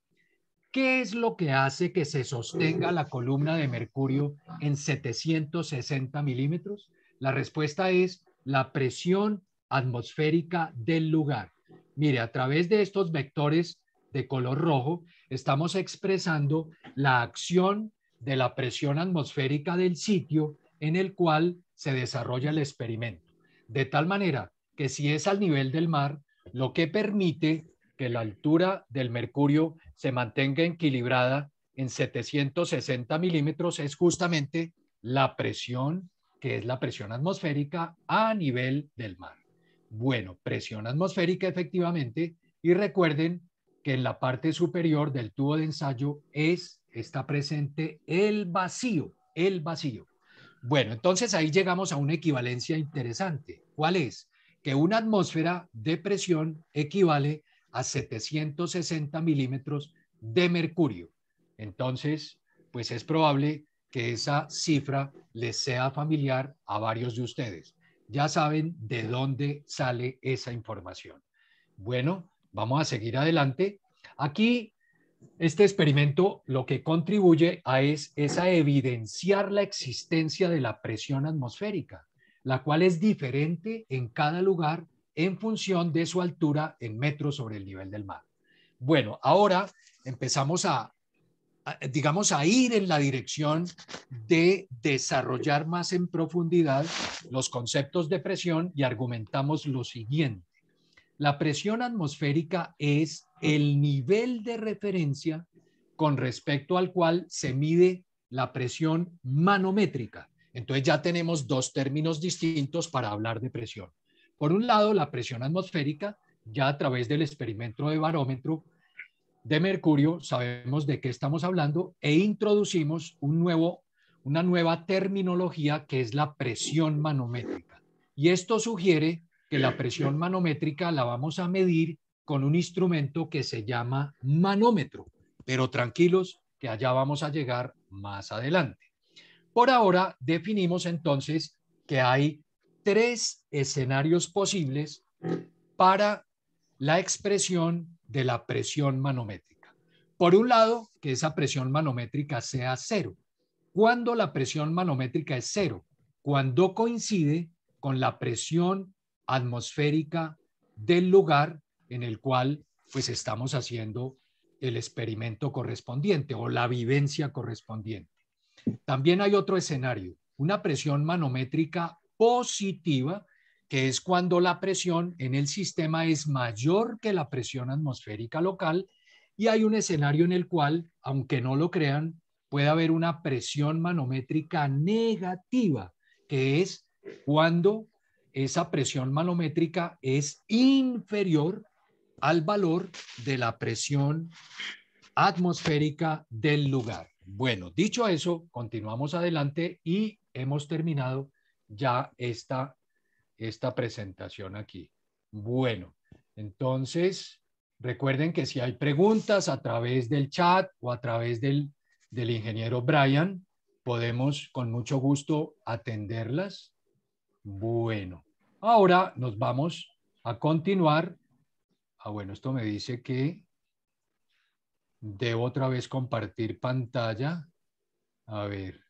¿Qué es lo que hace que se sostenga la columna de mercurio en 760 milímetros? La respuesta es la presión atmosférica del lugar. Mire, a través de estos vectores de color rojo, estamos expresando la acción de la presión atmosférica del sitio en el cual se desarrolla el experimento. De tal manera que si es al nivel del mar, lo que permite que la altura del mercurio se mantenga equilibrada en 760 milímetros es justamente la presión, que es la presión atmosférica a nivel del mar. Bueno, presión atmosférica efectivamente, y recuerden que en la parte superior del tubo de ensayo es, está presente el vacío, el vacío. Bueno, entonces ahí llegamos a una equivalencia interesante. ¿Cuál es? Que una atmósfera de presión equivale a 760 milímetros de mercurio. Entonces, pues es probable que esa cifra les sea familiar a varios de ustedes. Ya saben de dónde sale esa información. Bueno, vamos a seguir adelante. Aquí, este experimento lo que contribuye a es, es a evidenciar la existencia de la presión atmosférica, la cual es diferente en cada lugar en función de su altura en metros sobre el nivel del mar. Bueno, ahora empezamos a, digamos, a ir en la dirección de desarrollar más en profundidad los conceptos de presión y argumentamos lo siguiente. La presión atmosférica es el nivel de referencia con respecto al cual se mide la presión manométrica. Entonces ya tenemos dos términos distintos para hablar de presión. Por un lado, la presión atmosférica, ya a través del experimento de barómetro de mercurio, sabemos de qué estamos hablando e introducimos una nueva terminología que es la presión manométrica. Y esto sugiere que la presión manométrica la vamos a medir con un instrumento que se llama manómetro. Pero tranquilos, que allá vamos a llegar más adelante. Por ahora definimos entonces que hay tres escenarios posibles para la expresión de la presión manométrica. Por un lado, que esa presión manométrica sea cero. Cuando la presión manométrica es cero, cuando coincide con la presión atmosférica del lugar en el cual pues estamos haciendo el experimento correspondiente o la vivencia correspondiente. También hay otro escenario, una presión manométrica positiva, que es cuando la presión en el sistema es mayor que la presión atmosférica local y hay un escenario en el cual, aunque no lo crean, puede haber una presión manométrica negativa, que es cuando esa presión manométrica es inferior al valor de la presión atmosférica del lugar. Bueno, dicho eso, continuamos adelante y hemos terminado ya esta, esta presentación aquí. Bueno, entonces recuerden que si hay preguntas a través del chat o a través del, del ingeniero Brian, podemos con mucho gusto atenderlas. Bueno, ahora nos vamos a continuar. Ah, bueno, esto me dice que debo otra vez compartir pantalla. A ver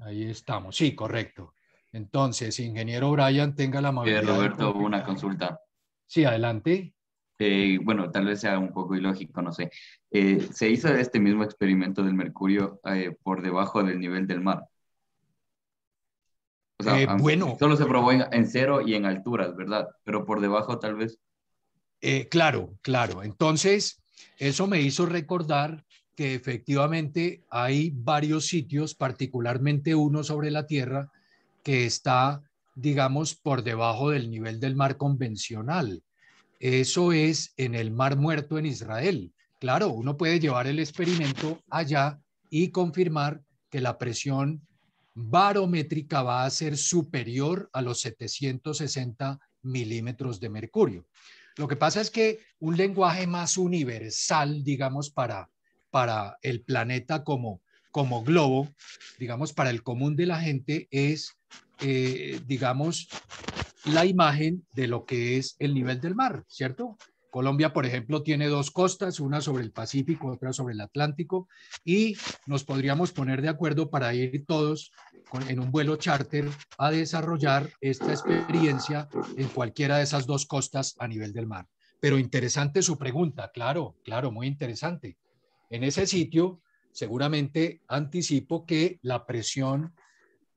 ahí estamos. Sí, correcto. Entonces, ingeniero Brian, tenga la amabilidad. Roberto, una consulta. Sí, adelante. Eh, bueno, tal vez sea un poco ilógico, no sé. Eh, ¿Se hizo este mismo experimento del mercurio eh, por debajo del nivel del mar? bueno. Solo se probó en, en, cero y en alturas, ¿verdad? Pero por debajo tal vez. claro, claro. Entonces, eso me hizo recordar que efectivamente hay varios sitios, particularmente uno sobre la Tierra, que está, digamos, por debajo del nivel del mar convencional. Eso es en el Mar Muerto en Israel. Claro, uno puede llevar el experimento allá y confirmar que la presión barométrica va a ser superior a los 760 milímetros de mercurio. Lo que pasa es que un lenguaje más universal, digamos, para para el planeta como, como globo, digamos, para el común de la gente es, eh, digamos, la imagen de lo que es el nivel del mar, ¿cierto? Colombia, por ejemplo, tiene dos costas, una sobre el Pacífico, otra sobre el Atlántico, y nos podríamos poner de acuerdo para ir todos en un vuelo charter a desarrollar esta experiencia en cualquiera de esas dos costas a nivel del mar. Pero interesante su pregunta, claro, claro, muy interesante. En ese sitio, seguramente anticipo que la presión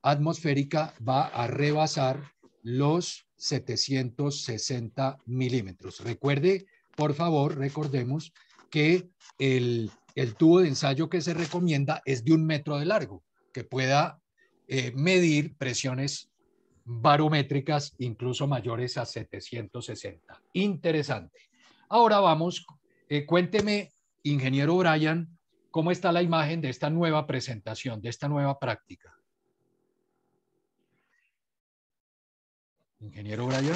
atmosférica va a rebasar los 760 milímetros. Recuerde, por favor, recordemos que el, tubo de ensayo que se recomienda es de un metro de largo, que pueda eh, medir presiones barométricas incluso mayores a 760. Interesante. Ahora vamos, eh, cuénteme Ingeniero Brian, ¿cómo está la imagen de esta nueva presentación, de esta nueva práctica? Ingeniero Brian,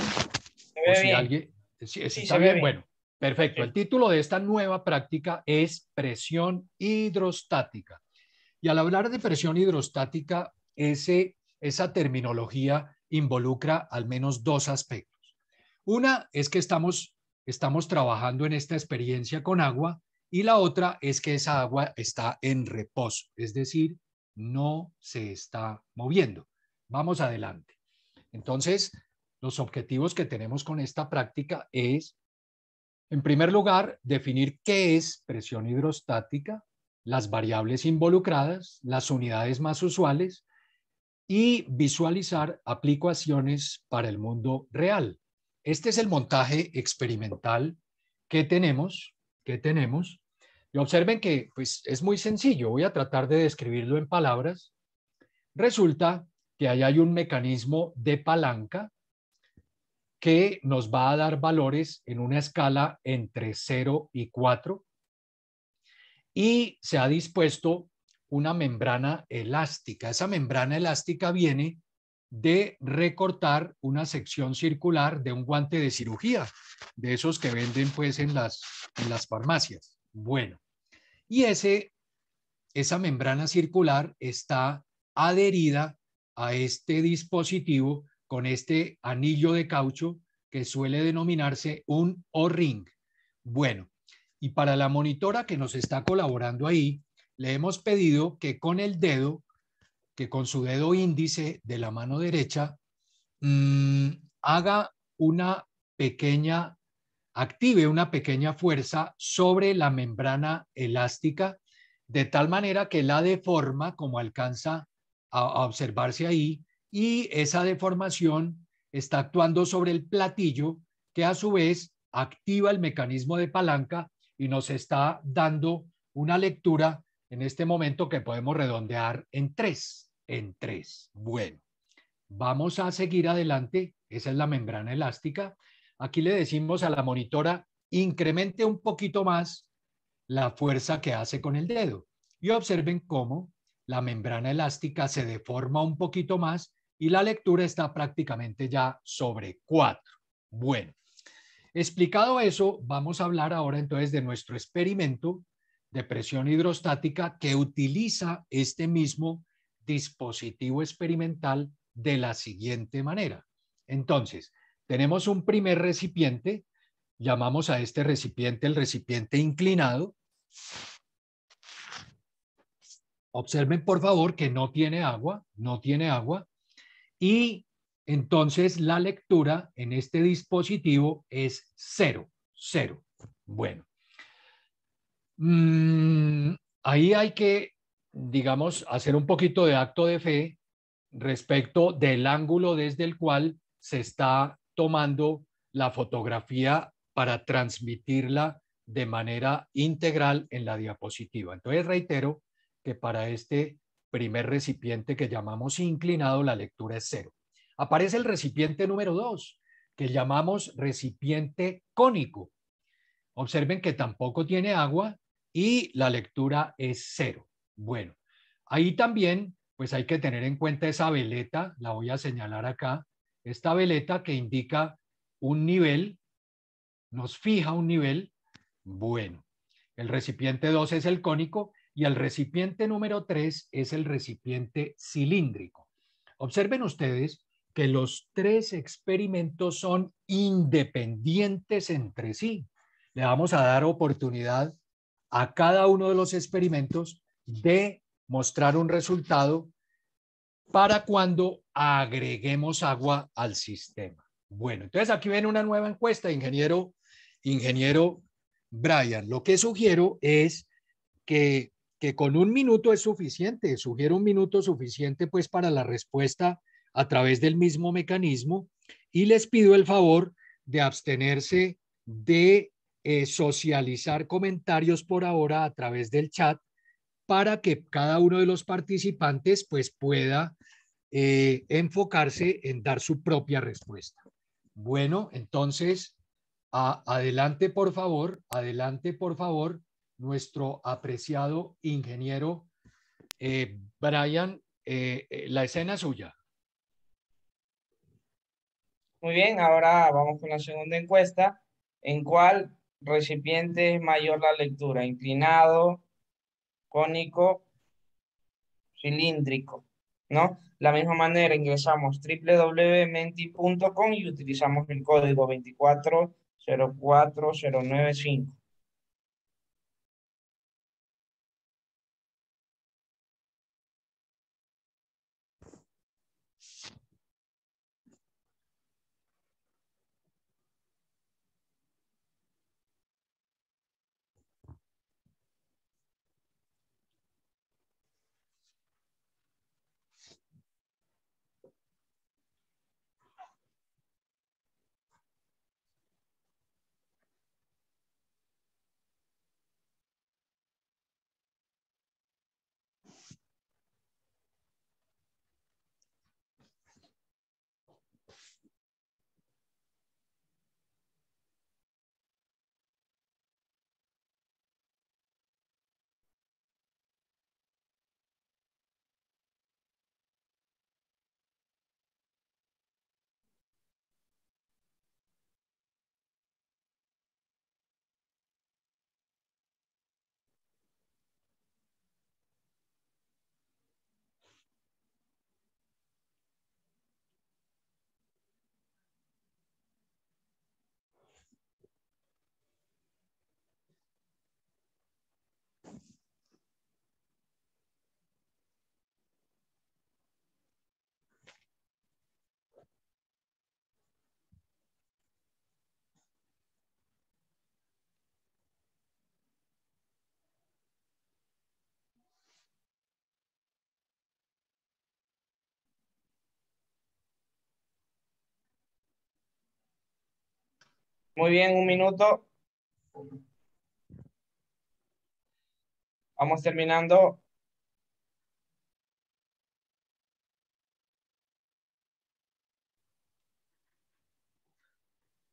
eh, está bien, bueno, perfecto. El título de esta nueva práctica es presión hidrostática. Y al hablar de presión hidrostática, ese, esa terminología involucra al menos dos aspectos. Una es que estamos, estamos trabajando en esta experiencia con agua y la otra es que esa agua está en reposo, es decir, no se está moviendo. Vamos adelante. Entonces, los objetivos que tenemos con esta práctica es, en primer lugar, definir qué es presión hidrostática, las variables involucradas, las unidades más usuales y visualizar aplicaciones para el mundo real. Este es el montaje experimental que tenemos que tenemos. Y observen que pues, es muy sencillo, voy a tratar de describirlo en palabras. Resulta que ahí hay un mecanismo de palanca que nos va a dar valores en una escala entre 0 y 4. Y se ha dispuesto una membrana elástica. Esa membrana elástica viene de recortar una sección circular de un guante de cirugía, de esos que venden pues en las, las farmacias. Bueno, y ese, esa membrana circular está adherida a este dispositivo con este anillo de caucho que suele denominarse un O-ring. Bueno, y para la monitora que nos está colaborando ahí, le hemos pedido que con el dedo que con su dedo índice de la mano derecha mm, haga una pequeña, active una pequeña fuerza sobre la membrana elástica, de tal manera que la deforma como alcanza a, a observarse ahí, y esa deformación está actuando sobre el platillo que a su vez activa el mecanismo de palanca y nos está dando una lectura en este momento que podemos redondear en tres, en tres. Bueno, vamos a seguir adelante. Esa es la membrana elástica. Aquí le decimos a la monitora, incremente un poquito más la fuerza que hace con el dedo. Y observen cómo la membrana elástica se deforma un poquito más y la lectura está prácticamente ya sobre cuatro. Bueno, explicado eso, vamos a hablar ahora entonces de nuestro experimento de presión hidrostática que utiliza este mismo dispositivo experimental de la siguiente manera. Entonces, tenemos un primer recipiente, llamamos a este recipiente el recipiente inclinado. Observen por favor que no tiene agua, no tiene agua. Y entonces la lectura en este dispositivo es cero, cero. Bueno, Mm, ahí hay que, digamos, hacer un poquito de acto de fe respecto del ángulo desde el cual se está tomando la fotografía para transmitirla de manera integral en la diapositiva. Entonces, reitero que para este primer recipiente que llamamos inclinado, la lectura es cero. Aparece el recipiente número dos, que llamamos recipiente cónico. Observen que tampoco tiene agua y la lectura es cero. Bueno, ahí también pues hay que tener en cuenta esa veleta, la voy a señalar acá, esta veleta que indica un nivel, nos fija un nivel, bueno. El recipiente 2 es el cónico y el recipiente número 3 es el recipiente cilíndrico. Observen ustedes que los tres experimentos son independientes entre sí. Le vamos a dar oportunidad a cada uno de los experimentos de mostrar un resultado para cuando agreguemos agua al sistema. Bueno, entonces aquí viene una nueva encuesta, ingeniero, ingeniero Brian. Lo que sugiero es que, que con un minuto es suficiente, sugiero un minuto suficiente pues para la respuesta a través del mismo mecanismo y les pido el favor de abstenerse de eh, socializar comentarios por ahora a través del chat para que cada uno de los participantes pues pueda eh, enfocarse en dar su propia respuesta. Bueno, entonces, adelante por favor, adelante por favor, nuestro apreciado ingeniero eh, Brian, la escena suya. Muy bien, ahora vamos con la segunda encuesta, en cual recipiente mayor la lectura, inclinado, cónico, cilíndrico, ¿no? La misma manera ingresamos www.menti.com y utilizamos el código 2404095. Muy bien, un minuto. Vamos terminando.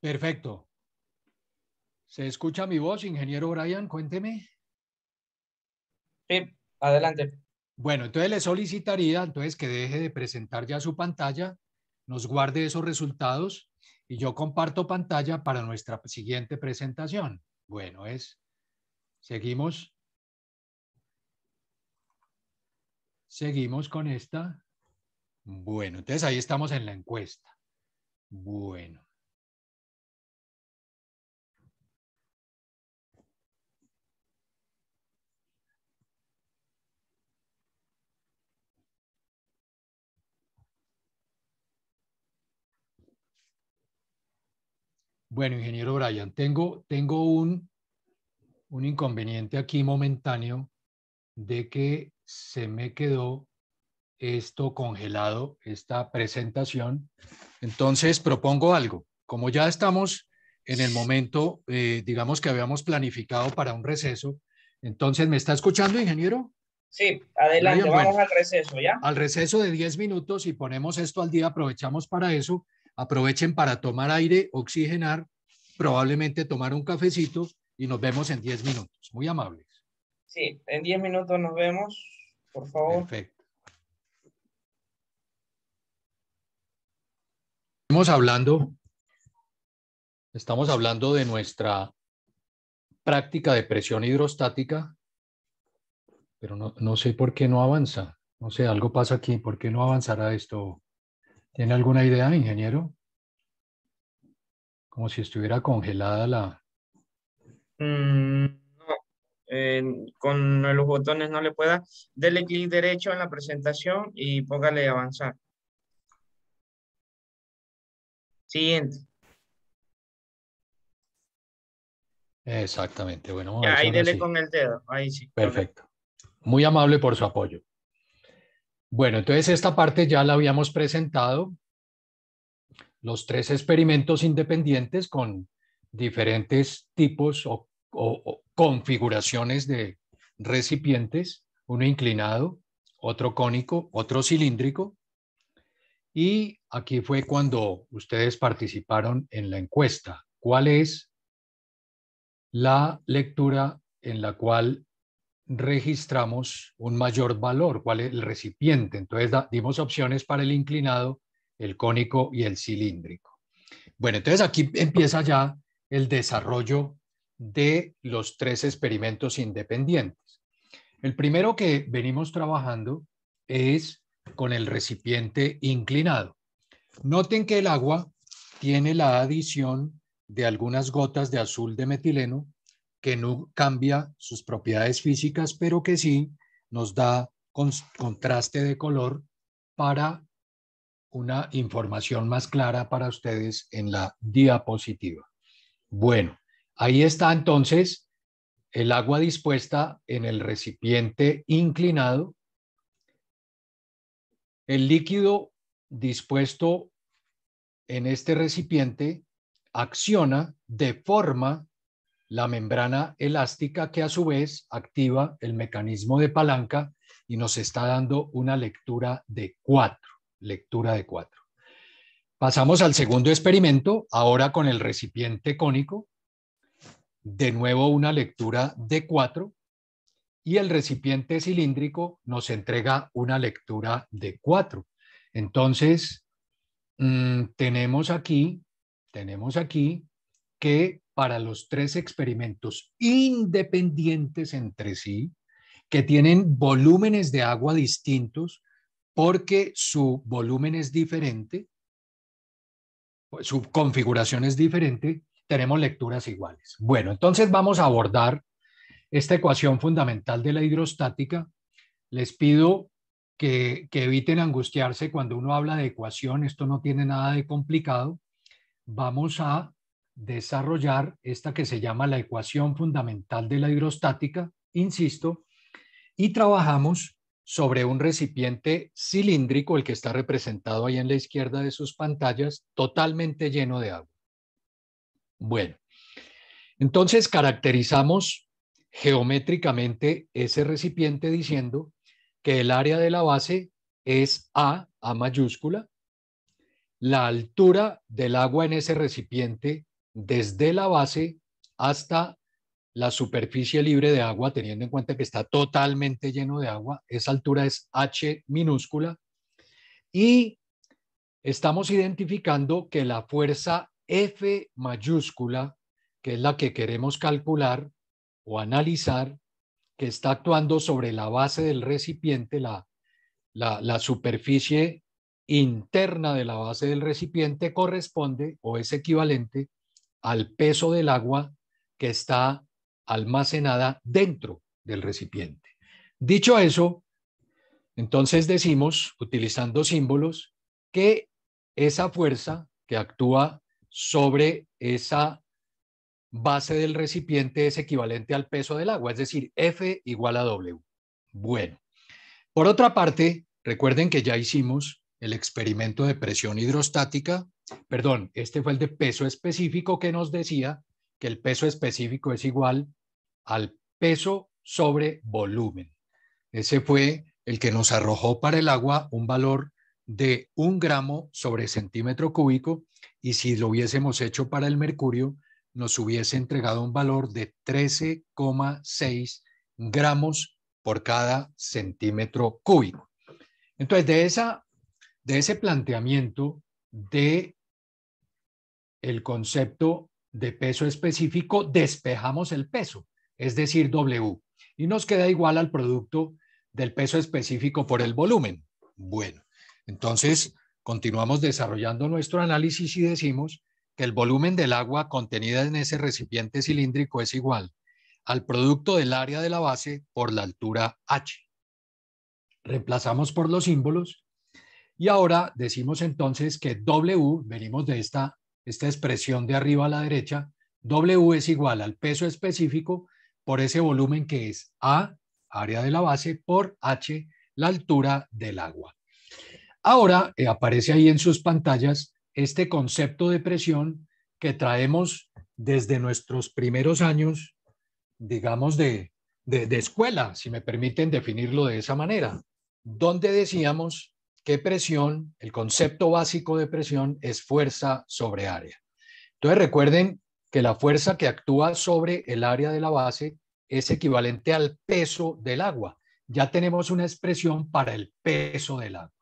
Perfecto. ¿Se escucha mi voz, ingeniero Brian? Cuénteme. Sí, adelante. Bueno, entonces le solicitaría entonces que deje de presentar ya su pantalla, nos guarde esos resultados y yo comparto pantalla para nuestra siguiente presentación. Bueno, es, seguimos. Seguimos con esta. Bueno, entonces ahí estamos en la encuesta. Bueno. Bueno, ingeniero Brian, tengo, tengo un, un inconveniente aquí momentáneo de que se me quedó esto congelado, esta presentación. Entonces propongo algo. Como ya estamos en el momento, eh, digamos que habíamos planificado para un receso, entonces, ¿me está escuchando, ingeniero? Sí, adelante, vamos al receso, ¿ya? Al receso de 10 minutos y ponemos esto al día, aprovechamos para eso aprovechen para tomar aire, oxigenar, probablemente tomar un cafecito y nos vemos en 10 minutos. Muy amables. Sí, en 10 minutos nos vemos, por favor. Perfecto. Estamos hablando, estamos hablando de nuestra práctica de presión hidrostática, pero no, no sé por qué no avanza. No sé, algo pasa aquí. ¿Por qué no avanzará esto? ¿Tiene alguna idea, ingeniero? Como si estuviera congelada la... Mm, no, eh, con los botones no le pueda. Dele clic derecho en la presentación y póngale avanzar. Siguiente. Exactamente, bueno. ahí dele con el dedo, ahí sí. Perfecto. Muy amable por su apoyo. Bueno, entonces esta parte ya la habíamos presentado, los tres experimentos independientes con diferentes tipos o, configuraciones de recipientes, uno inclinado, otro cónico, otro cilíndrico. Y aquí fue cuando ustedes participaron en la encuesta. ¿Cuál es la lectura en la cual registramos un mayor valor, cuál es el recipiente. Entonces dimos opciones para el inclinado, el cónico y el cilíndrico. Bueno, entonces aquí empieza ya el desarrollo de los tres experimentos independientes. El primero que venimos trabajando es con el recipiente inclinado. Noten que el agua tiene la adición de algunas gotas de azul de metileno que no cambia sus propiedades físicas, pero que sí nos da contraste de color para una información más clara para ustedes en la diapositiva. Bueno, ahí está entonces el agua dispuesta en el recipiente inclinado, el líquido dispuesto en este recipiente acciona de forma la membrana elástica que a su vez activa el mecanismo de palanca y nos está dando una lectura de 4, lectura de 4. Pasamos al segundo experimento, ahora con el recipiente cónico. De nuevo una lectura de 4 y el recipiente cilíndrico nos entrega una lectura de 4. Entonces, mm, tenemos aquí, tenemos aquí que para los tres experimentos independientes entre sí, que tienen volúmenes de agua distintos porque su volumen es diferente, su configuración es diferente, tenemos lecturas iguales. Bueno, entonces vamos a abordar esta ecuación fundamental de la hidrostática. Les pido que, eviten angustiarse cuando uno habla de ecuación, esto no tiene nada de complicado. Vamos a desarrollar esta que se llama la ecuación fundamental de la hidrostática, insisto, y trabajamos sobre un recipiente cilíndrico, el que está representado ahí en la izquierda de sus pantallas, totalmente lleno de agua. Bueno, entonces caracterizamos geométricamente ese recipiente diciendo que el área de la base es A, A mayúscula, la altura del agua en ese recipiente desde la base hasta la superficie libre de agua, teniendo en cuenta que está totalmente lleno de agua. Esa altura es H minúscula. Y estamos identificando que la fuerza F mayúscula, que es la que queremos calcular o analizar, que está actuando sobre la base del recipiente, la, superficie interna de la base del recipiente corresponde o es equivalente al peso del agua que está almacenada dentro del recipiente. Dicho eso, entonces decimos, utilizando símbolos, que esa fuerza que actúa sobre esa base del recipiente es equivalente al peso del agua, es decir, F igual a W. Bueno, por otra parte, recuerden que ya hicimos el experimento de presión hidrostática perdón, este fue el de peso específico que nos decía que el peso específico es igual al peso sobre volumen. Ese fue el que nos arrojó para el agua un valor de un gramo sobre centímetro cúbico y si lo hubiésemos hecho para el mercurio, nos hubiese entregado un valor de 13,6 gramos por cada centímetro cúbico. Entonces, de, esa, de ese planteamiento de el concepto de peso específico, despejamos el peso, es decir, W, y nos queda igual al producto del peso específico por el volumen. Bueno, entonces continuamos desarrollando nuestro análisis y decimos que el volumen del agua contenida en ese recipiente cilíndrico es igual al producto del área de la base por la altura h. Reemplazamos por los símbolos y ahora decimos entonces que W, venimos de esta esta expresión de arriba a la derecha, W es igual al peso específico por ese volumen que es A, área de la base, por H, la altura del agua. Ahora eh, aparece ahí en sus pantallas este concepto de presión que traemos desde nuestros primeros años, digamos, de, de escuela, si me permiten definirlo de esa manera, donde decíamos ¿Qué presión, el concepto básico de presión es fuerza sobre área. Entonces recuerden que la fuerza que actúa sobre el área de la base es equivalente al peso del agua. Ya tenemos una expresión para el peso del agua.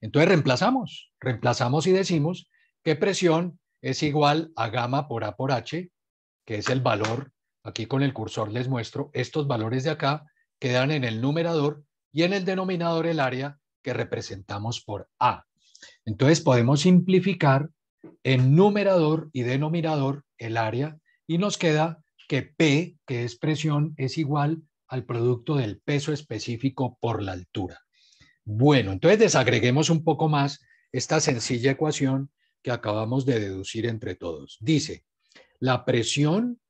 Entonces reemplazamos, reemplazamos y decimos que presión es igual a gamma por A por H, que es el valor, aquí con el cursor les muestro, estos valores de acá quedan en el numerador y en el denominador el área que representamos por A. Entonces podemos simplificar en numerador y denominador el área y nos queda que P, que es presión, es igual al producto del peso específico por la altura. Bueno, entonces desagreguemos un poco más esta sencilla ecuación que acabamos de deducir entre todos. Dice, la presión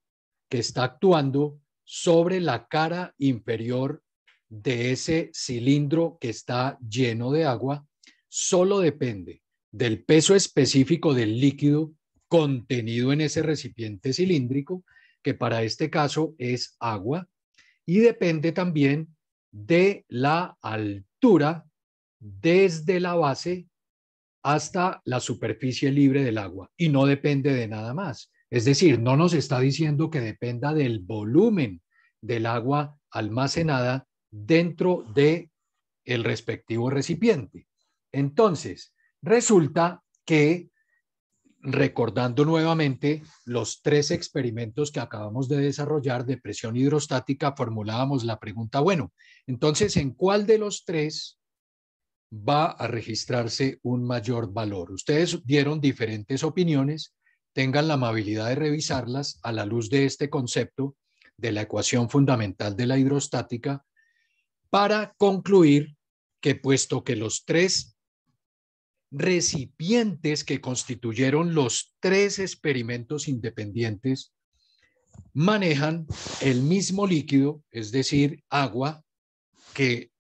que está actuando sobre la cara inferior de ese cilindro que está lleno de agua solo depende del peso específico del líquido contenido en ese recipiente cilíndrico, que para este caso es agua, y depende también de la altura desde la base hasta la superficie libre del agua y no depende de nada más. Es decir, no nos está diciendo que dependa del volumen del agua almacenada, dentro de el respectivo recipiente. Entonces, resulta que recordando nuevamente los tres experimentos que acabamos de desarrollar de presión hidrostática, formulábamos la pregunta, bueno, entonces, ¿en cuál de los tres va a registrarse un mayor valor? Ustedes dieron diferentes opiniones, tengan la amabilidad de revisarlas a la luz de este concepto de la ecuación fundamental de la hidrostática para concluir que puesto que los tres recipientes que constituyeron los tres experimentos independientes manejan el mismo líquido, es decir, agua, que,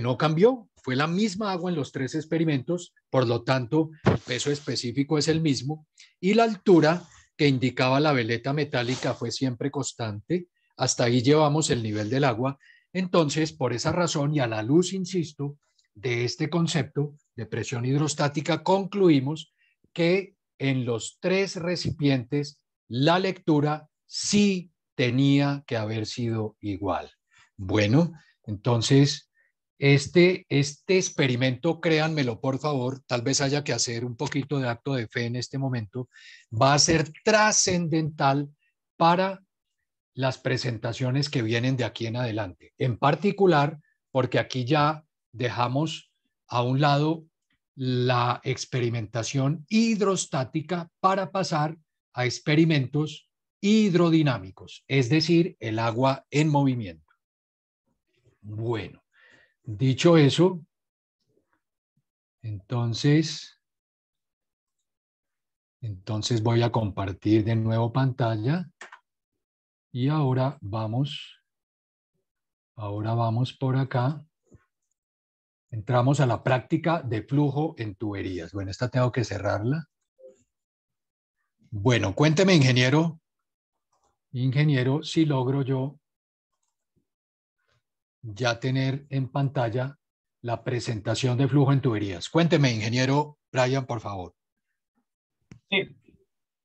no cambió. Fue la misma agua en los tres experimentos, por lo tanto, el peso específico es el mismo y la altura que indicaba la veleta metálica fue siempre constante. Hasta ahí llevamos el nivel del agua entonces, por esa razón y a la luz, insisto, de este concepto de presión hidrostática, concluimos que en los tres recipientes la lectura sí tenía que haber sido igual. Bueno, entonces, este, este experimento, créanmelo por favor, tal vez haya que hacer un poquito de acto de fe en este momento, va a ser trascendental para las presentaciones que vienen de aquí en adelante. En particular, porque aquí ya dejamos a un lado la experimentación hidrostática para pasar a experimentos hidrodinámicos, es decir, el agua en movimiento. Bueno, dicho eso, entonces, entonces voy a compartir de nuevo pantalla. Y ahora vamos, ahora vamos por acá. Entramos a la práctica de flujo en tuberías. Bueno, esta tengo que cerrarla. Bueno, cuénteme, ingeniero, ingeniero, si logro yo ya tener en pantalla la presentación de flujo en tuberías. Cuénteme, ingeniero Brian, por favor. Sí.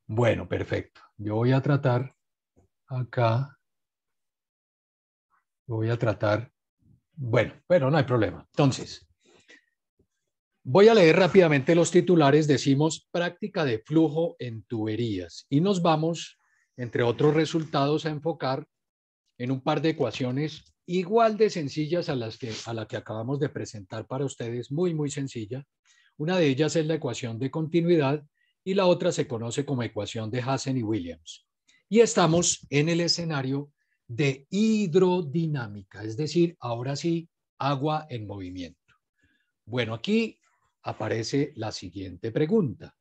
Bueno, perfecto. Yo voy a tratar acá. Voy a tratar. Bueno, pero no hay problema. Entonces, voy a leer rápidamente los titulares. Decimos práctica de flujo en tuberías y nos vamos, entre otros resultados, a enfocar en un par de ecuaciones igual de sencillas a las que a la que acabamos de presentar para ustedes, muy muy sencilla. Una de ellas es la ecuación de continuidad y la otra se conoce como ecuación de Hassen y Williams. Y estamos en el escenario de hidrodinámica, es decir, ahora sí, agua en movimiento. Bueno, aquí aparece la siguiente pregunta.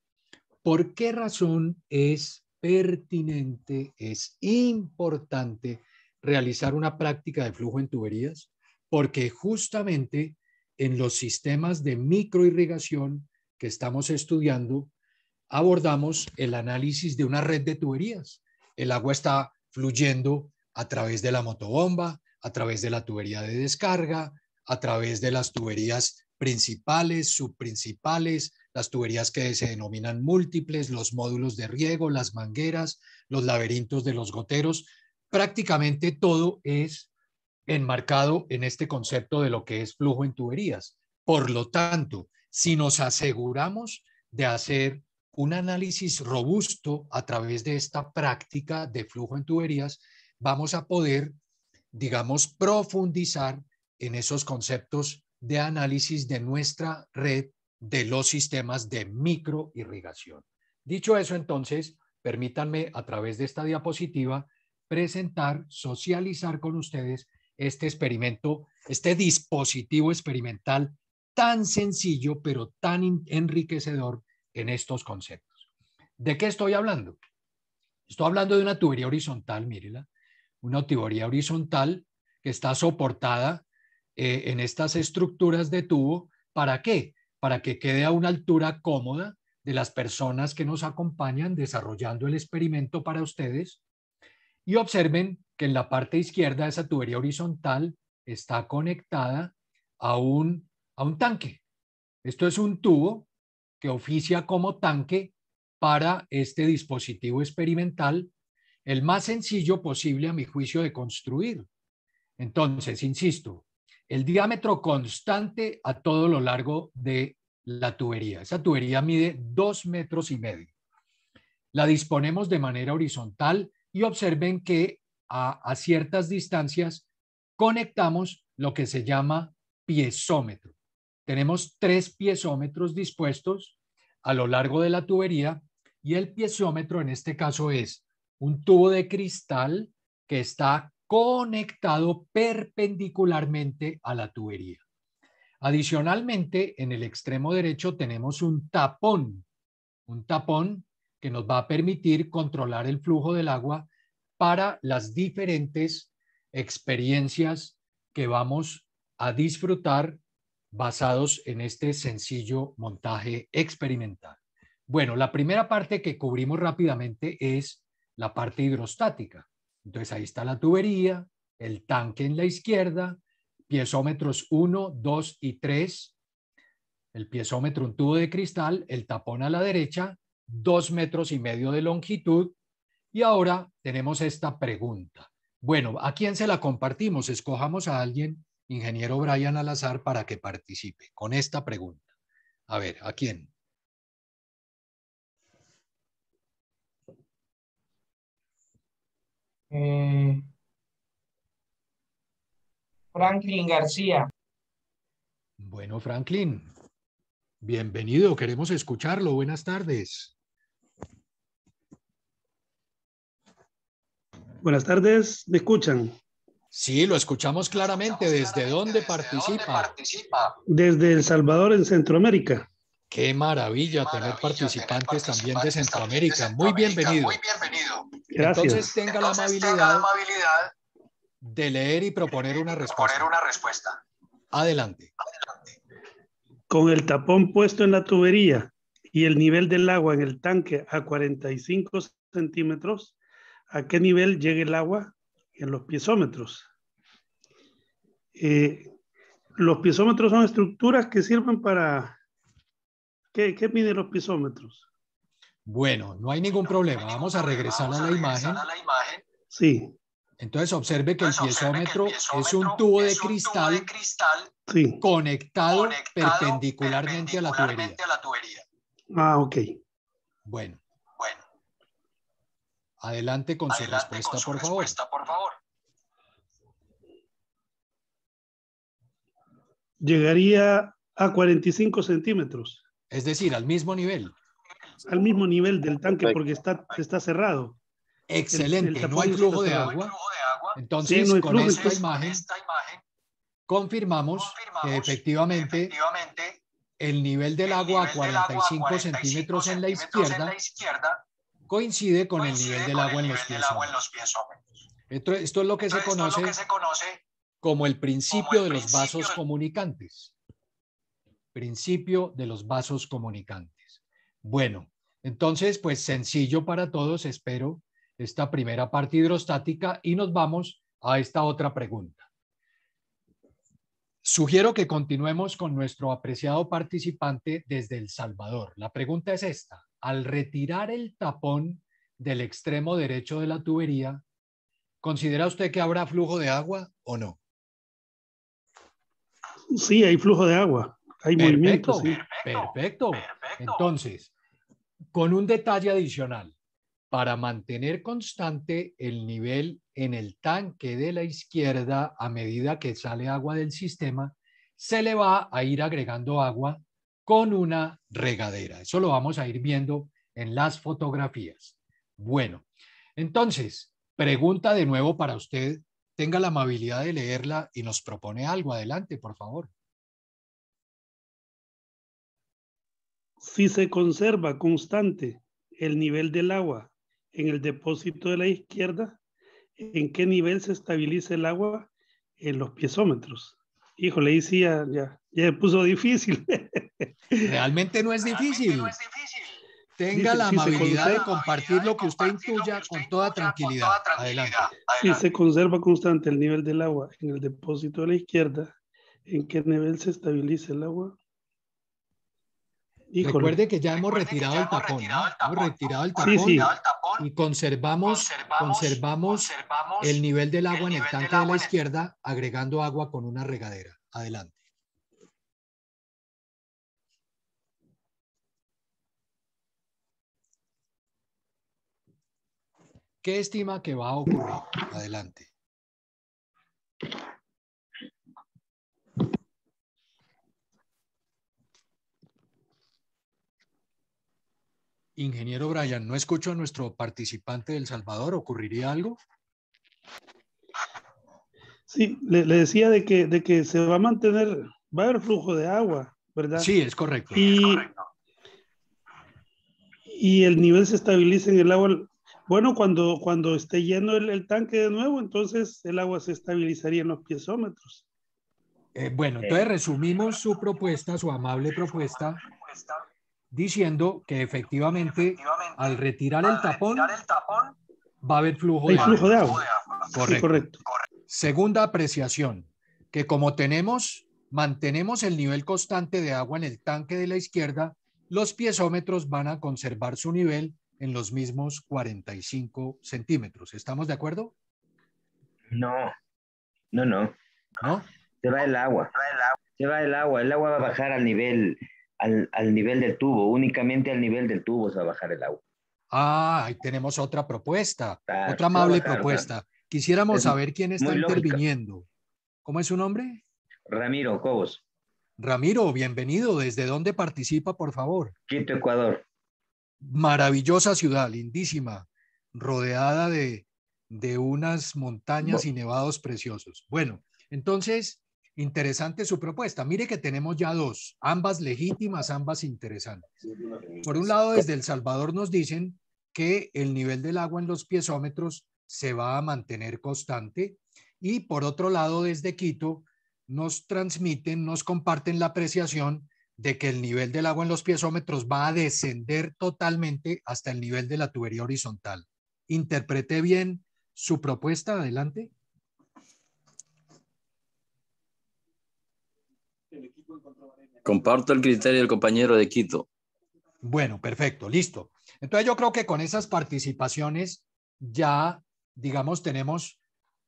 ¿Por qué razón es pertinente, es importante realizar una práctica de flujo en tuberías? Porque justamente en los sistemas de microirrigación que estamos estudiando, abordamos el análisis de una red de tuberías el agua está fluyendo a través de la motobomba, a través de la tubería de descarga, a través de las tuberías principales, subprincipales, las tuberías que se denominan múltiples, los módulos de riego, las mangueras, los laberintos de los goteros. Prácticamente todo es enmarcado en este concepto de lo que es flujo en tuberías. Por lo tanto, si nos aseguramos de hacer un análisis robusto a través de esta práctica de flujo en tuberías, vamos a poder, digamos, profundizar en esos conceptos de análisis de nuestra red de los sistemas de microirrigación. Dicho eso, entonces, permítanme a través de esta diapositiva presentar, socializar con ustedes este experimento, este dispositivo experimental tan sencillo, pero tan enriquecedor en estos conceptos. ¿De qué estoy hablando? Estoy hablando de una tubería horizontal, mírela, una tubería horizontal que está soportada eh, en estas estructuras de tubo. ¿Para qué? Para que quede a una altura cómoda de las personas que nos acompañan desarrollando el experimento para ustedes. Y observen que en la parte izquierda de esa tubería horizontal está conectada a a un tanque. Esto es un tubo que oficia como tanque para este dispositivo experimental, el más sencillo posible a mi juicio de construir. Entonces, insisto, el diámetro constante a todo lo largo de la tubería. Esa tubería mide dos metros y medio. La disponemos de manera horizontal y observen que a, ciertas distancias conectamos lo que se llama piezómetro tenemos tres piezómetros dispuestos a lo largo de la tubería y el piezómetro en este caso es un tubo de cristal que está conectado perpendicularmente a la tubería. Adicionalmente, en el extremo derecho tenemos un tapón, un tapón que nos va a permitir controlar el flujo del agua para las diferentes experiencias que vamos a disfrutar basados en este sencillo montaje experimental. Bueno, la primera parte que cubrimos rápidamente es la parte hidrostática. Entonces ahí está la tubería, el tanque en la izquierda, piezómetros 1, 2 y 3, el piezómetro un tubo de cristal, el tapón a la derecha, dos metros y medio de longitud. Y ahora tenemos esta pregunta. Bueno, ¿a quién se la compartimos? Escojamos a alguien ingeniero Brian Alazar para que participe con esta pregunta. A ver, ¿a quién? Eh, Franklin García. Bueno, Franklin, bienvenido, queremos escucharlo. Buenas tardes. Buenas tardes, ¿me escuchan? Sí, lo escuchamos claramente. ¿Desde, Dónde, participa? Desde El Salvador en Centroamérica. Qué maravilla, tener participantes, también de Centroamérica. Muy bienvenido. Muy bienvenido. Gracias. Entonces, tenga, la amabilidad de leer y proponer una respuesta. Proponer una respuesta. Adelante. Adelante. Con el tapón puesto en la tubería y el nivel del agua en el tanque a 45 centímetros, ¿a qué nivel llega el agua? en los piezómetros. Eh, los piezómetros son estructuras que sirven para... ¿Qué, miden los piezómetros? Bueno, no hay ningún problema. Vamos a regresar, a, la la imagen. Sí. Entonces observe que, el, piezómetro es un tubo de cristal, conectado, perpendicularmente, a la tubería. A la tubería. Ah, ok. Bueno, Adelante con su respuesta, por, favor. por favor. Llegaría a 45 centímetros. Es decir, al mismo nivel. Al mismo nivel del tanque porque está, está cerrado. Excelente, no hay flujo de agua. Entonces, con, esta imagen, confirmamos, que efectivamente, el nivel del agua a 45, centímetros, en la izquierda coincide con el nivel del agua, en, los pies Esto, es lo que, se, conoce como el principio de los vasos comunicantes. Principio de los vasos comunicantes. Bueno, entonces, pues sencillo para todos, espero, esta primera parte hidrostática y nos vamos a esta otra pregunta. Sugiero que continuemos con nuestro apreciado participante desde El Salvador. La pregunta es esta al retirar el tapón del extremo derecho de la tubería, ¿considera usted que habrá flujo de agua o no? Sí, hay flujo de agua, hay movimiento. perfecto. Entonces, con un detalle adicional, para mantener constante el nivel en el tanque de la izquierda a medida que sale agua del sistema, se le va a ir agregando agua con una regadera. Eso lo vamos a ir viendo en las fotografías. Bueno, entonces, pregunta de nuevo para usted. Tenga la amabilidad de leerla y nos propone algo. Adelante, por favor. Si se conserva constante el nivel del agua en el depósito de la izquierda, ¿en qué nivel se estabiliza el agua en los piezómetros? Híjole, ahí sí ya, ya, puso difícil. Realmente no es difícil. Tenga la amabilidad de compartir lo que usted intuya con toda tranquilidad. Adelante. Si se conserva constante el nivel del agua en el depósito de la izquierda, ¿en qué nivel se estabiliza el agua? Recuerde que ya hemos retirado, el, tapón, Hemos retirado el tapón, y conservamos, conservamos, el nivel del agua en el tanque de la izquierda agregando agua con una regadera. Adelante. ¿Qué estima que va a ocurrir? Adelante. Ingeniero Brian, no escucho a nuestro participante del Salvador, ¿ocurriría algo? Sí, le, decía de que, de que se va a mantener, va a haber flujo de agua, ¿verdad? Sí, es correcto. Y, el nivel se estabiliza en el agua. Bueno, cuando, cuando esté lleno el, tanque de nuevo, entonces el agua se estabilizaría en los piezómetros. Eh, bueno, entonces resumimos su propuesta, su amable propuesta, diciendo que efectivamente, al retirar, el, tapón, va a haber flujo, de, flujo agua. Correcto. Segunda apreciación, que como tenemos, mantenemos el nivel constante de agua en el tanque de la izquierda, los piezómetros van a conservar su nivel en los mismos 45 centímetros. ¿Estamos de acuerdo? No, no, no. ¿No? Se va el agua. Se va el agua. El agua va a bajar al nivel al, nivel del tubo, únicamente al nivel del tubo se va a bajar el agua. Ah, ahí tenemos otra propuesta, otra amable propuesta. Quisiéramos saber quién está interviniendo. ¿Cómo es su nombre? Ramiro Cobos. Ramiro, bienvenido. ¿Desde dónde participa, por favor? Quito, Ecuador. Maravillosa ciudad, lindísima, rodeada de, de unas montañas y nevados preciosos. Bueno, entonces, Interesante su propuesta. Mire que tenemos ya dos, ambas legítimas, ambas interesantes. Por un lado, desde El Salvador nos dicen que el nivel del agua en los piezómetros se va a mantener constante y por otro lado, desde Quito nos transmiten, nos comparten la apreciación de que el nivel del agua en los piezómetros va a descender totalmente hasta el nivel de la tubería horizontal. interprete bien su propuesta? Adelante. Comparto el criterio del compañero de Quito. Bueno, perfecto, listo. Entonces yo creo que con esas participaciones ya, digamos, tenemos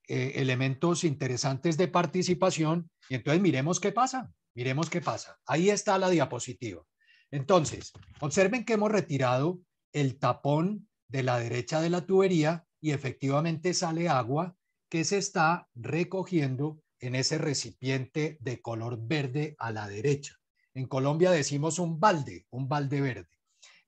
eh, elementos interesantes de participación y entonces miremos qué pasa, miremos qué pasa. Ahí está la diapositiva. Entonces, observen que hemos retirado el tapón de la derecha de la tubería y efectivamente sale agua que se está recogiendo en ese recipiente de color verde a la derecha. En Colombia decimos un balde, un balde verde.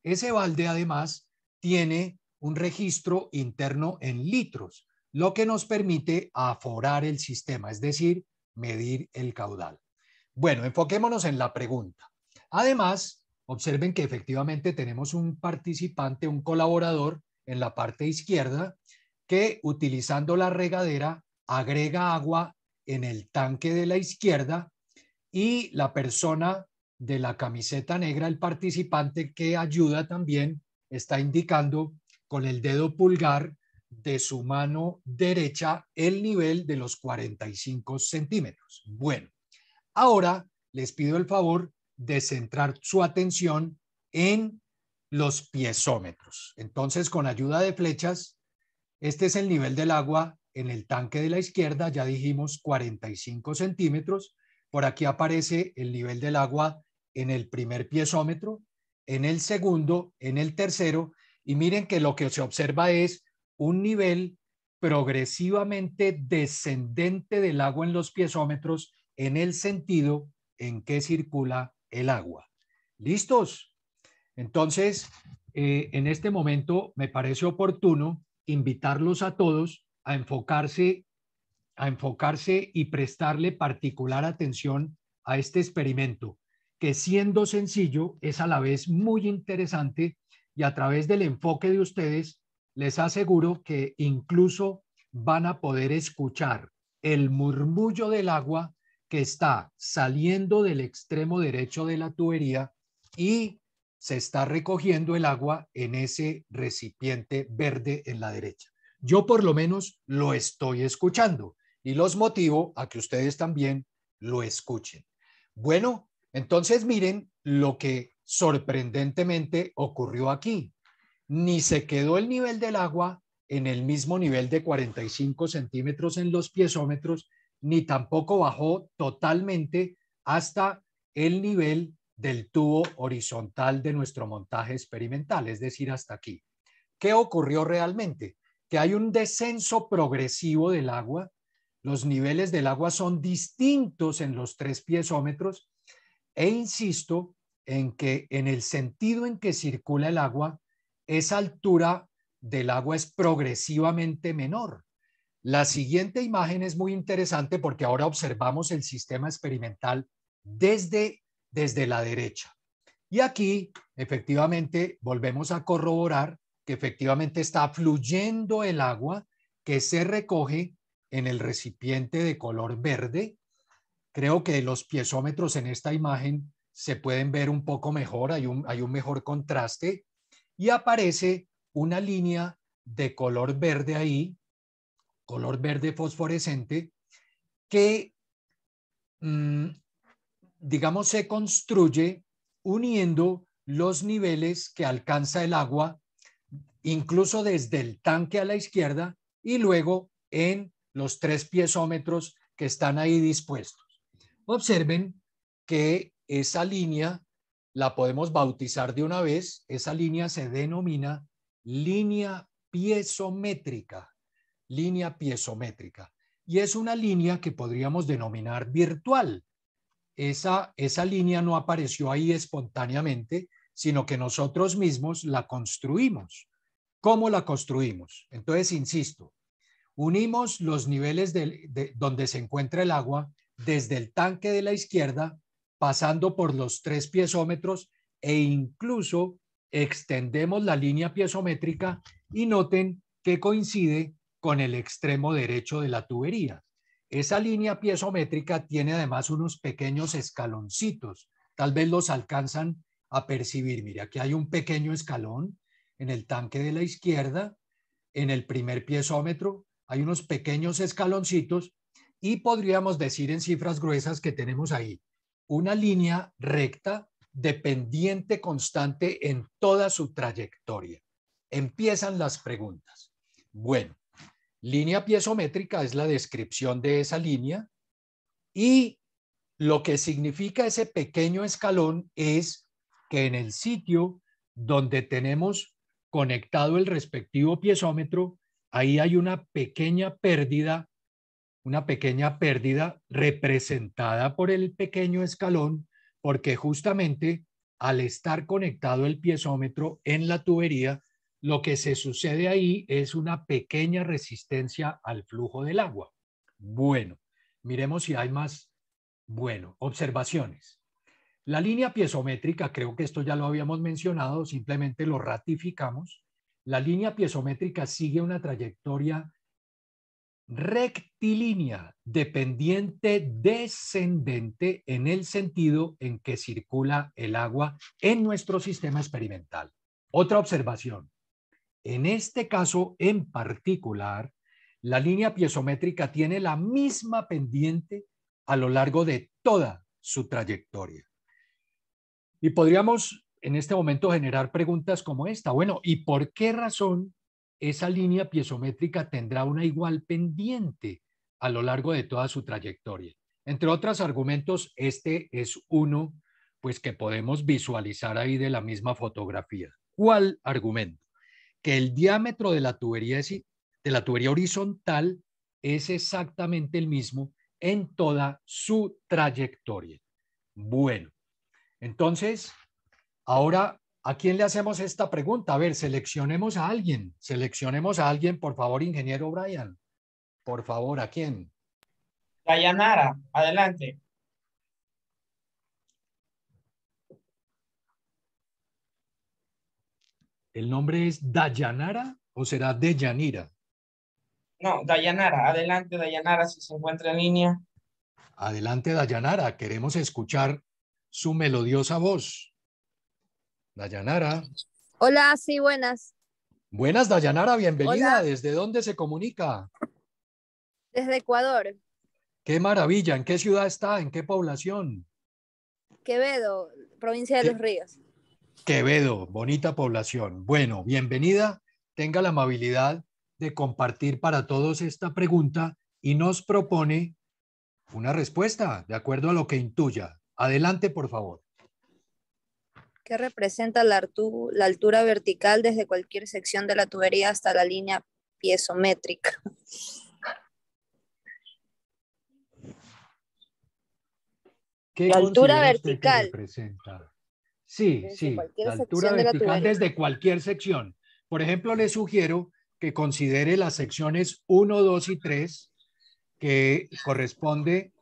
Ese balde además tiene un registro interno en litros, lo que nos permite aforar el sistema, es decir, medir el caudal. Bueno, enfoquémonos en la pregunta. Además, observen que efectivamente tenemos un participante, un colaborador en la parte izquierda, que utilizando la regadera agrega agua en el tanque de la izquierda y la persona de la camiseta negra, el participante que ayuda también está indicando con el dedo pulgar de su mano derecha el nivel de los 45 centímetros. Bueno, ahora les pido el favor de centrar su atención en los piezómetros. Entonces, con ayuda de flechas, este es el nivel del agua en el tanque de la izquierda, ya dijimos 45 centímetros, por aquí aparece el nivel del agua en el primer piezómetro, en el segundo, en el tercero, y miren que lo que se observa es un nivel progresivamente descendente del agua en los piezómetros en el sentido en que circula el agua. ¿Listos? Entonces, eh, en este momento me parece oportuno invitarlos a todos a enfocarse a enfocarse y prestarle particular atención a este experimento, que siendo sencillo es a la vez muy interesante y a través del enfoque de ustedes les aseguro que incluso van a poder escuchar el murmullo del agua que está saliendo del extremo derecho de la tubería y se está recogiendo el agua en ese recipiente verde en la derecha. Yo por lo menos lo estoy escuchando y los motivo a que ustedes también lo escuchen. Bueno, entonces miren lo que sorprendentemente ocurrió aquí. Ni se quedó el nivel del agua en el mismo nivel de 45 centímetros en los piezómetros, ni tampoco bajó totalmente hasta el nivel del tubo horizontal de nuestro montaje experimental, es decir, hasta aquí. ¿Qué ocurrió realmente? Que hay un descenso progresivo del agua los niveles del agua son distintos en los tres piezómetros e insisto en que en el sentido en que circula el agua, esa altura del agua es progresivamente menor. La siguiente imagen es muy interesante porque ahora observamos el sistema experimental desde, desde la derecha. Y aquí, efectivamente, volvemos a corroborar que efectivamente está fluyendo el agua que se recoge en el recipiente de color verde. Creo que los piezómetros en esta imagen se pueden ver un poco mejor, hay un, hay un mejor contraste y aparece una línea de color verde ahí, color verde fosforescente, que mm, digamos se construye uniendo los niveles que alcanza el agua, incluso desde el tanque a la izquierda y luego en los tres piezómetros que están ahí dispuestos. Observen que esa línea la podemos bautizar de una vez, esa línea se denomina línea piezométrica, línea piezométrica, y es una línea que podríamos denominar virtual. Esa, esa línea no apareció ahí espontáneamente, sino que nosotros mismos la construimos. ¿Cómo la construimos? Entonces, insisto, Unimos los niveles de, donde se encuentra el agua desde el tanque de la izquierda, pasando por los tres piezómetros e incluso extendemos la línea piezométrica y noten que coincide con el extremo derecho de la tubería. Esa línea piezométrica tiene además unos pequeños escaloncitos, tal vez los alcanzan a percibir. Mira, aquí hay un pequeño escalón en el tanque de la izquierda, en el primer piezómetro, hay unos pequeños escaloncitos y podríamos decir en cifras gruesas que tenemos ahí una línea recta dependiente constante en toda su trayectoria. Empiezan las preguntas. Bueno, línea piezométrica es la descripción de esa línea y lo que significa ese pequeño escalón es que en el sitio donde tenemos conectado el respectivo piezómetro, ahí hay una pequeña pérdida, una pequeña pérdida representada por el pequeño escalón, porque justamente al estar conectado el piezómetro en la tubería, lo que se sucede ahí es una pequeña resistencia al flujo del agua. Bueno, miremos si hay más. Bueno, observaciones. La línea piezométrica, creo que esto ya lo habíamos mencionado, simplemente lo ratificamos. La línea piezométrica sigue una trayectoria rectilínea dependiente descendente en el sentido en que circula el agua en nuestro sistema experimental. Otra observación. En este caso en particular, la línea piezométrica tiene la misma pendiente a lo largo de toda su trayectoria. Y podríamos en este momento generar preguntas como esta. Bueno, ¿y por qué razón esa línea piezométrica tendrá una igual pendiente a lo largo de toda su trayectoria? Entre otros argumentos, este es uno pues que podemos visualizar ahí de la misma fotografía. ¿Cuál argumento? Que el diámetro de la tubería, de la tubería horizontal es exactamente el mismo en toda su trayectoria. Bueno, entonces Ahora, ¿a quién le hacemos esta pregunta? A ver, seleccionemos a alguien, seleccionemos a alguien, por favor, ingeniero Brian. Por favor, ¿a quién? Dayanara, adelante. ¿El nombre es Dayanara o será Deyanira? No, Dayanara. Adelante, Dayanara, si se encuentra en línea. Adelante, Dayanara. Queremos escuchar su melodiosa voz. Dayanara. Hola, sí, buenas. Buenas, Dayanara, bienvenida. ¿Desde dónde se comunica? Desde Ecuador. Qué maravilla. ¿En qué ciudad está? ¿En qué población? Quevedo, provincia de Los Ríos. Quevedo, bonita población. Bueno, bienvenida. Tenga la amabilidad de compartir para todos esta pregunta y nos propone una respuesta de acuerdo a lo que intuya. Adelante, por favor. ¿Qué representa la, altura vertical desde cualquier sección de la tubería hasta la línea piezométrica. ¿Qué altura vertical. Representa? Sí, sí, altura vertical desde cualquier sección. Por ejemplo, le sugiero que considere las secciones 1, 2 y 3, que corresponde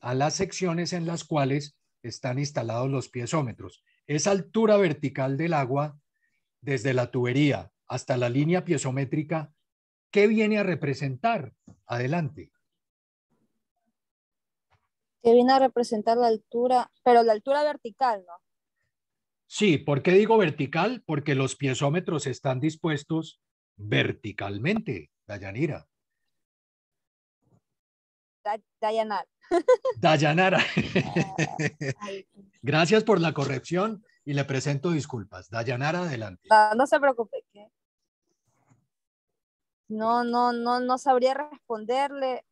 a las secciones en las cuales están instalados los piezómetros. Esa altura vertical del agua, desde la tubería hasta la línea piezométrica, ¿qué viene a representar? Adelante. Que viene a representar la altura, pero la altura vertical, ¿no? Sí, ¿por qué digo vertical? Porque los piezómetros están dispuestos verticalmente, Dayanira. Dayanar. Dayanara. Gracias por la corrección y le presento disculpas. Dayanara, adelante. No, se preocupe. No, no, no, no sabría responderle.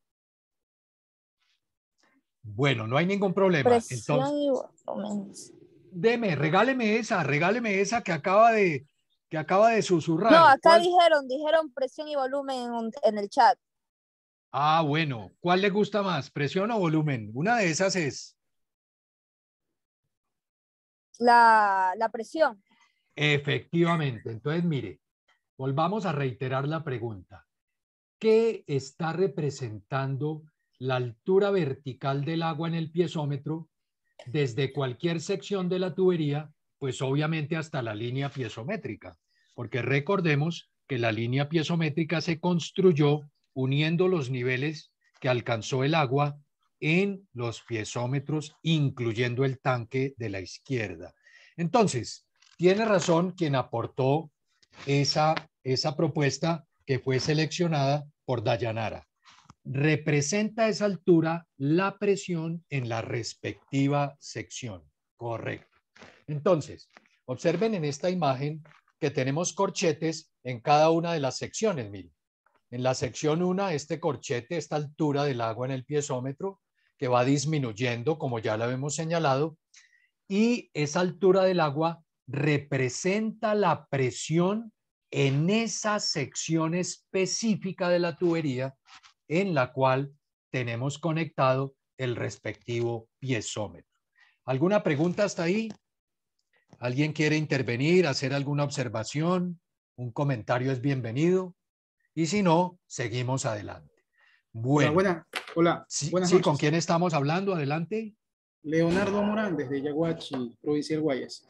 Bueno, no hay ningún problema. Entonces, deme, regáleme esa, regáleme esa que acaba de que acaba de susurrar. No, acá dijeron, dijeron presión y volumen en el chat. Ah, bueno. ¿Cuál le gusta más, presión o volumen? Una de esas es. La, presión. Efectivamente. Entonces, mire, volvamos a reiterar la pregunta. ¿Qué está representando la altura vertical del agua en el piezómetro desde cualquier sección de la tubería, pues obviamente hasta la línea piezométrica, porque recordemos que la línea piezométrica se construyó uniendo los niveles que alcanzó el agua en los piezómetros, incluyendo el tanque de la izquierda. Entonces, tiene razón quien aportó esa, esa propuesta que fue seleccionada por Dayanara. Representa esa altura la presión en la respectiva sección. Correcto. Entonces, observen en esta imagen que tenemos corchetes en cada una de las secciones, miren. En la sección 1, este corchete, esta altura del agua en el piezómetro, que va disminuyendo, como ya lo hemos señalado, y esa altura del agua representa la presión en esa sección específica de la tubería en la cual tenemos conectado el respectivo piezómetro. ¿Alguna pregunta hasta ahí? ¿Alguien quiere intervenir, hacer alguna observación? ¿Un comentario es bienvenido? y si no, seguimos adelante. Bueno. Hola, hola sí, ¿con quién estamos hablando? Adelante. Leonardo Morán, desde Yaguachi, provincia del Guayas.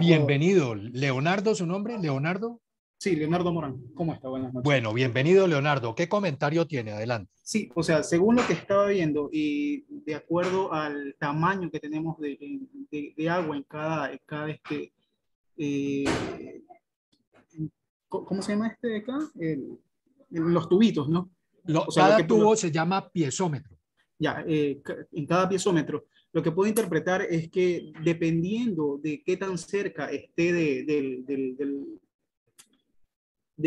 Bienvenido. Leonardo, ¿su nombre? Leonardo. Sí, Leonardo Morán. ¿Cómo está? Buenas noches. Bueno, bienvenido, Leonardo. ¿Qué comentario tiene? Adelante. Sí, o sea, según lo que estaba viendo y de acuerdo al tamaño que tenemos de, agua en cada, cada este, eh, ¿cómo se llama este de acá? los tubitos, ¿no? cada tubo se llama piezómetro. Ya, eh, en cada piezómetro. Lo que puedo interpretar es que dependiendo de qué tan cerca esté de,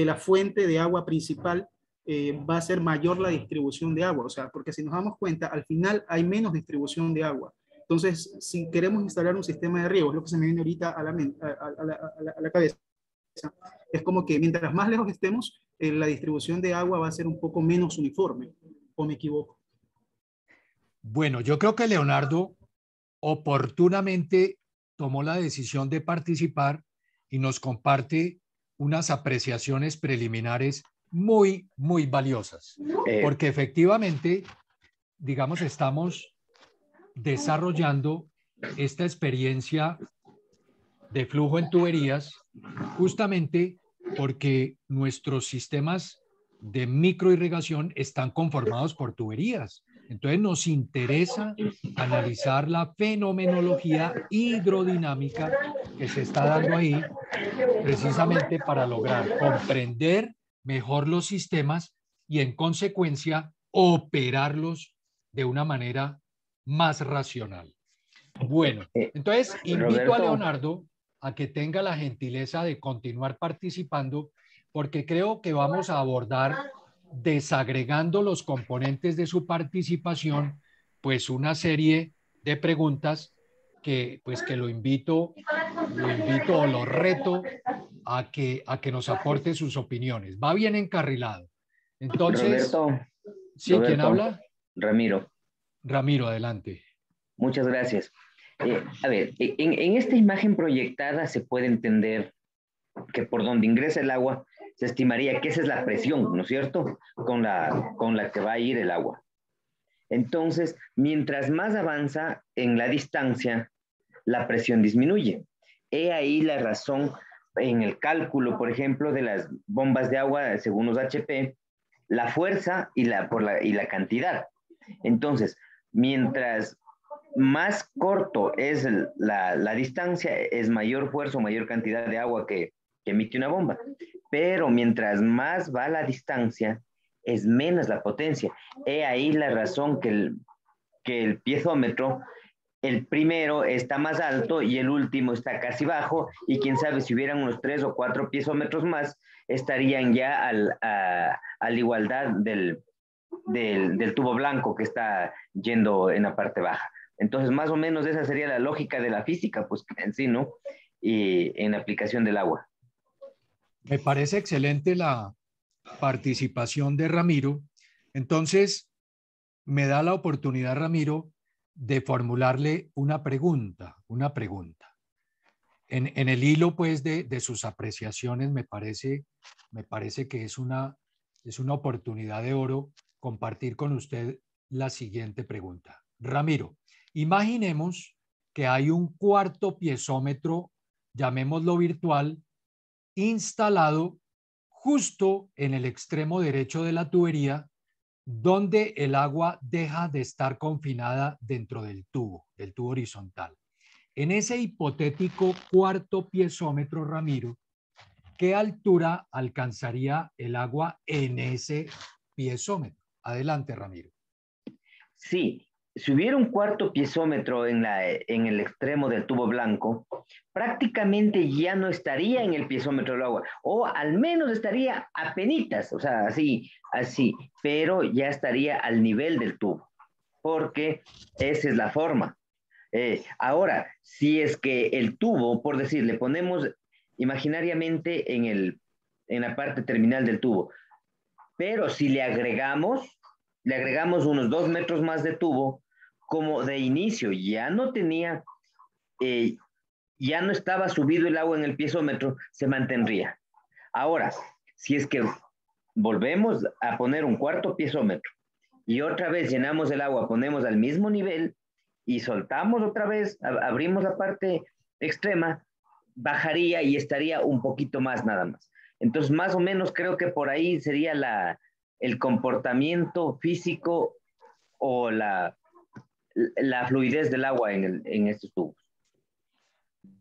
la fuente de agua principal, eh, va a ser mayor la distribución de agua. O sea, porque si nos damos cuenta, al final hay menos distribución de agua. Entonces, si queremos instalar un sistema de riego, es lo que se me viene ahorita a a, la cabeza, es como que mientras más lejos estemos, eh, la distribución de agua va a ser un poco menos uniforme, o me equivoco. Bueno, yo creo que Leonardo oportunamente tomó la decisión de participar y nos comparte unas apreciaciones preliminares muy, muy valiosas, eh. porque efectivamente, digamos, estamos desarrollando esta experiencia de flujo en tuberías justamente porque nuestros sistemas de microirrigación están conformados por tuberías. Entonces nos interesa analizar la fenomenología hidrodinámica que se está dando ahí precisamente para lograr comprender mejor los sistemas y en consecuencia operarlos de una manera más racional. Bueno, eh, entonces invito a Leonardo a que tenga la gentileza de continuar participando, porque creo que vamos a abordar, desagregando los componentes de su participación, pues una serie de preguntas que pues que lo invito, lo invito o lo reto a que, a que nos aporte sus opiniones. Va bien encarrilado. Entonces, ¿sí? ¿Quién habla? Ramiro. Ramiro, adelante. Muchas gracias. Eh, a ver, e-, en, esta imagen proyectada se puede entender que por donde ingresa el agua se estimaría que esa es la presión, ¿no es cierto?, con la, con la que va a ir el agua. Entonces, mientras más avanza en la distancia, la presión disminuye. He ahí la razón en el cálculo, por ejemplo, de las bombas de agua según los HP, la fuerza y la, por la, y la cantidad. Entonces, mientras más corto es la, la distancia, es mayor fuerza o mayor cantidad de agua que, emite una bomba. Pero mientras más va la distancia, es menos la potencia. He ahí la razón que el, que el piezómetro, el primero está más alto y el último está casi bajo, y quién sabe si hubieran unos tres o cuatro piezómetros más, estarían ya al, a, la igualdad del, del, del tubo blanco que está yendo en la parte baja. Entonces, más o menos esa sería la lógica de la física, pues en sí, ¿no? Y en aplicación del agua. Me parece excelente la participación de Ramiro. Entonces, me da la oportunidad, Ramiro, de formularle una pregunta, una pregunta. En, el hilo, pues, de, de, sus apreciaciones, me parece, me parece que es una, es una oportunidad de oro compartir con usted la siguiente pregunta. Ramiro, Imaginemos que hay un cuarto piezómetro, llamémoslo virtual, instalado justo en el extremo derecho de la tubería, donde el agua deja de estar confinada dentro del tubo, del tubo horizontal. En ese hipotético cuarto piezómetro, Ramiro, ¿qué altura alcanzaría el agua en ese piezómetro? Adelante, Ramiro. Sí, si hubiera un cuarto piezómetro en, la, en el extremo del tubo blanco, prácticamente ya no estaría en el piezómetro del agua, o al menos estaría a penitas, o sea, así, así, pero ya estaría al nivel del tubo, porque esa es la forma. Eh, ahora, si es que el tubo, por decir, le ponemos imaginariamente en, el, en la parte terminal del tubo, pero si le agregamos, le agregamos unos dos metros más de tubo, como de inicio ya no tenía, eh, ya no estaba subido el agua en el piezómetro, se mantendría. Ahora, si es que volvemos a poner un cuarto piezómetro y otra vez llenamos el agua, ponemos al mismo nivel y soltamos otra vez, abrimos la parte extrema, bajaría y estaría un poquito más nada más. Entonces, más o menos creo que por ahí sería la, el comportamiento físico o la, la fluidez del agua en, estos tubos.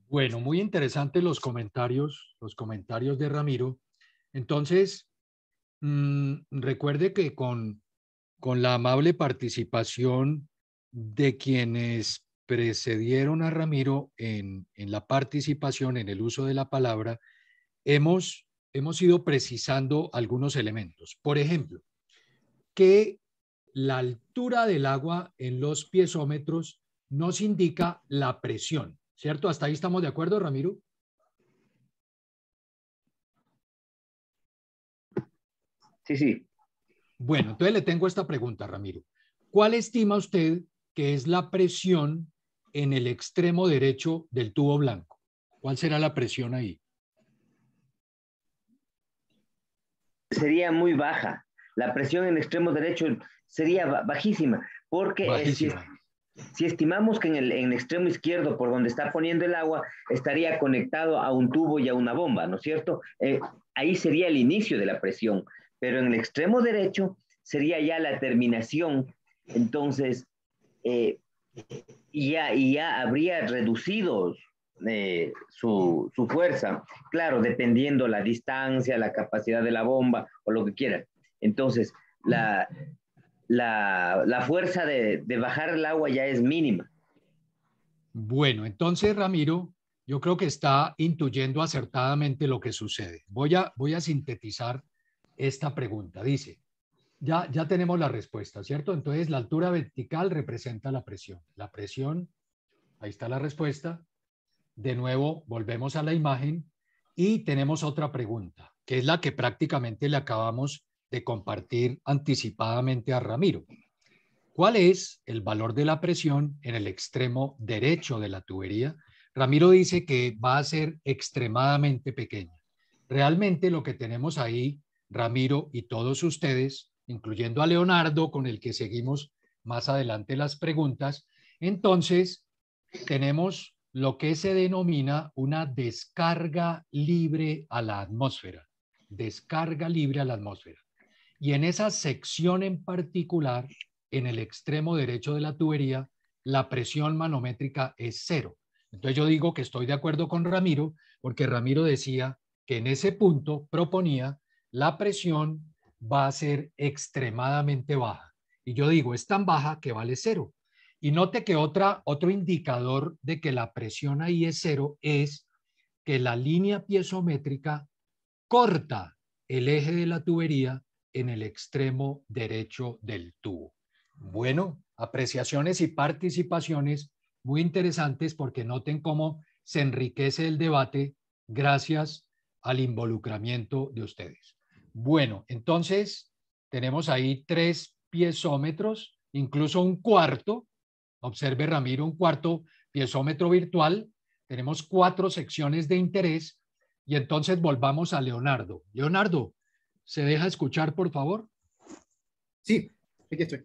Bueno, muy interesantes los comentarios, los comentarios de Ramiro. Entonces, mm, recuerde que con, con la amable participación de quienes precedieron a Ramiro en, en, la participación, en el uso de la palabra, hemos, hemos ido precisando algunos elementos. Por ejemplo, ¿qué la altura del agua en los piezómetros nos indica la presión, ¿cierto? Hasta ahí estamos de acuerdo, Ramiro. Sí, sí. Bueno, entonces le tengo esta pregunta, Ramiro. ¿Cuál estima usted que es la presión en el extremo derecho del tubo blanco? ¿Cuál será la presión ahí? Sería muy baja. La presión en el extremo derecho sería bajísima, porque este, Si, estimamos que en el, en extremo izquierdo, por donde está poniendo el agua, estaría conectado a un tubo y a una bomba, ¿no es cierto? Eh, ahí sería el inicio de la presión, pero en el extremo derecho sería ya la terminación, entonces eh, y ya, ya habría reducido eh, su, su, fuerza, claro, dependiendo la distancia, la capacidad de la bomba o lo que quiera. Entonces, la, la, fuerza de, bajar el agua ya es mínima. Bueno, entonces Ramiro, yo creo que está intuyendo acertadamente lo que sucede. Voy a, voy a sintetizar esta pregunta. Dice, ya, ya tenemos la respuesta, ¿cierto? Entonces, la altura vertical representa la presión. La presión, ahí está la respuesta. De nuevo, volvemos a la imagen y tenemos otra pregunta, que es la que prácticamente le acabamos de compartir anticipadamente a Ramiro. ¿Cuál es el valor de la presión en el extremo derecho de la tubería? Ramiro dice que va a ser extremadamente pequeña. Realmente lo que tenemos ahí, Ramiro y todos ustedes, incluyendo a Leonardo, con el que seguimos más adelante las preguntas, entonces tenemos lo que se denomina una descarga libre a la atmósfera. Descarga libre a la atmósfera. Y en esa sección en particular, en el extremo derecho de la tubería, la presión manométrica es cero. Entonces yo digo que estoy de acuerdo con Ramiro, porque Ramiro decía que en ese punto proponía la presión va a ser extremadamente baja. Y yo digo, es tan baja que vale cero. Y note que otra, otro indicador de que la presión ahí es cero es que la línea piezométrica corta el eje de la tubería en el extremo derecho del tubo. Bueno, apreciaciones y participaciones muy interesantes porque noten cómo se enriquece el debate gracias al involucramiento de ustedes. Bueno, entonces tenemos ahí tres piezómetros, incluso un cuarto. Observe Ramiro, un cuarto piezómetro virtual. Tenemos cuatro secciones de interés. Y entonces volvamos a Leonardo. Leonardo, ¿Se deja escuchar, por favor? Sí, aquí estoy.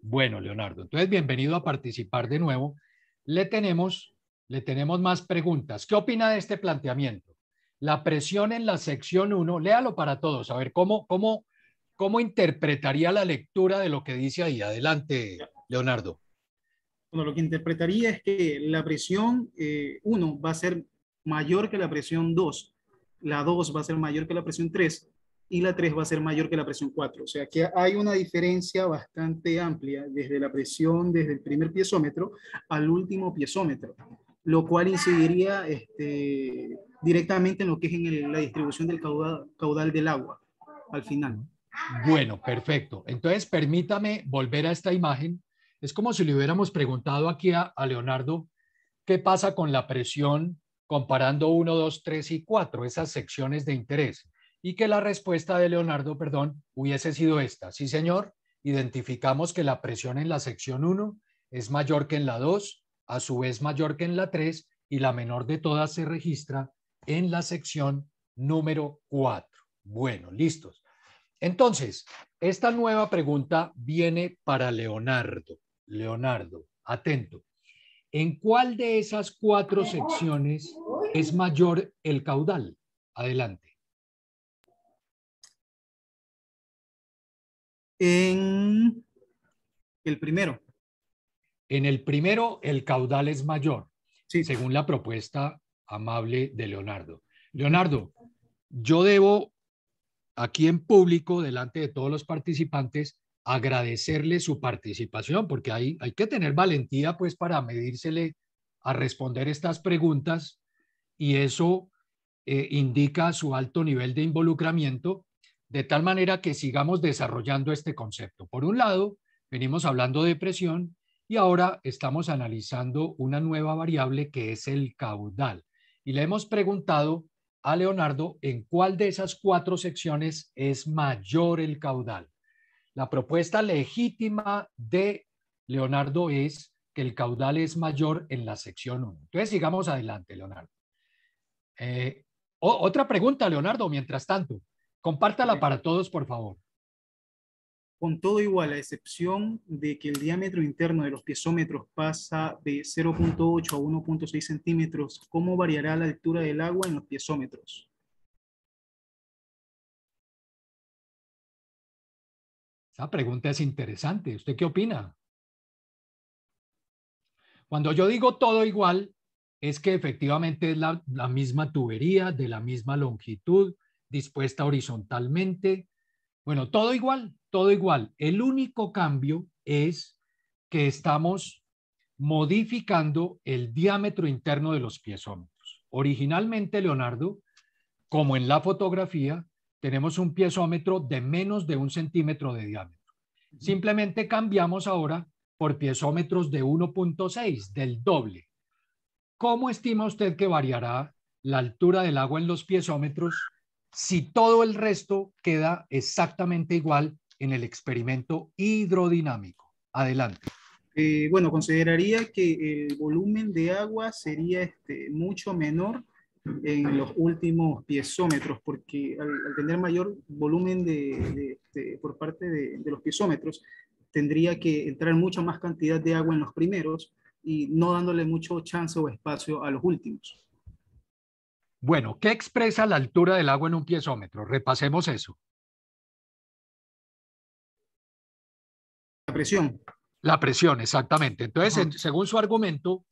Bueno, Leonardo, entonces bienvenido a participar de nuevo. Le tenemos, le tenemos más preguntas. ¿Qué opina de este planteamiento? La presión en la sección 1, léalo para todos, a ver cómo, cómo, cómo interpretaría la lectura de lo que dice ahí. Adelante, Leonardo. Bueno, lo que interpretaría es que la presión 1 eh, va a ser mayor que la presión 2, la 2 va a ser mayor que la presión 3 y la 3 va a ser mayor que la presión 4. O sea que hay una diferencia bastante amplia desde la presión, desde el primer piezómetro al último piezómetro, lo cual incidiría este, directamente en lo que es en la distribución del caudal, del agua al final. Bueno, perfecto. Entonces, permítame volver a esta imagen. Es como si le hubiéramos preguntado aquí a, a Leonardo qué pasa con la presión comparando 1, 2, 3 y 4, esas secciones de interés y que la respuesta de Leonardo, perdón, hubiese sido esta. Sí, señor, identificamos que la presión en la sección 1 es mayor que en la 2, a su vez mayor que en la 3 y la menor de todas se registra en la sección número 4. Bueno, listos. Entonces, esta nueva pregunta viene para Leonardo. Leonardo, atento. ¿En cuál de esas cuatro secciones es mayor el caudal? Adelante. en el primero. En el primero, el caudal es mayor, sí. según la propuesta amable de Leonardo. Leonardo, yo debo aquí en público, delante de todos los participantes, agradecerle su participación, porque hay, hay que tener valentía pues para medírsele a responder estas preguntas y eso eh, indica su alto nivel de involucramiento de tal manera que sigamos desarrollando este concepto. Por un lado, venimos hablando de presión y ahora estamos analizando una nueva variable que es el caudal. Y le hemos preguntado a Leonardo en cuál de esas cuatro secciones es mayor el caudal. La propuesta legítima de Leonardo es que el caudal es mayor en la sección 1. Entonces, sigamos adelante, Leonardo. Eh, otra pregunta, Leonardo, mientras tanto. Compártala para todos, por favor. Con todo igual, a excepción de que el diámetro interno de los piezómetros pasa de 0.8 a 1.6 centímetros, ¿cómo variará la altura del agua en los piezómetros? Esa pregunta es interesante. ¿Usted qué opina? Cuando yo digo todo igual, es que efectivamente es la misma tubería, de la misma longitud, dispuesta horizontalmente. Bueno, todo igual, todo igual. El único cambio es que estamos modificando el diámetro interno de los piezómetros. Originalmente, Leonardo, como en la fotografía, tenemos un piezómetro de menos de un centímetro de diámetro. Simplemente cambiamos ahora por piezómetros de 1.6, del doble. ¿Cómo estima usted que variará la altura del agua en los piezómetros si todo el resto queda exactamente igual en el experimento hidrodinámico. Adelante. Eh, bueno, consideraría que el volumen de agua sería este, mucho menor en los últimos piezómetros, porque al, tener mayor volumen por parte de, los piezómetros, tendría que entrar mucha más cantidad de agua en los primeros y no dándole mucho chance o espacio a los últimos. Bueno, ¿qué expresa la altura del agua en un piezómetro? Repasemos eso. La presión. La presión, exactamente. Entonces, según su argumento,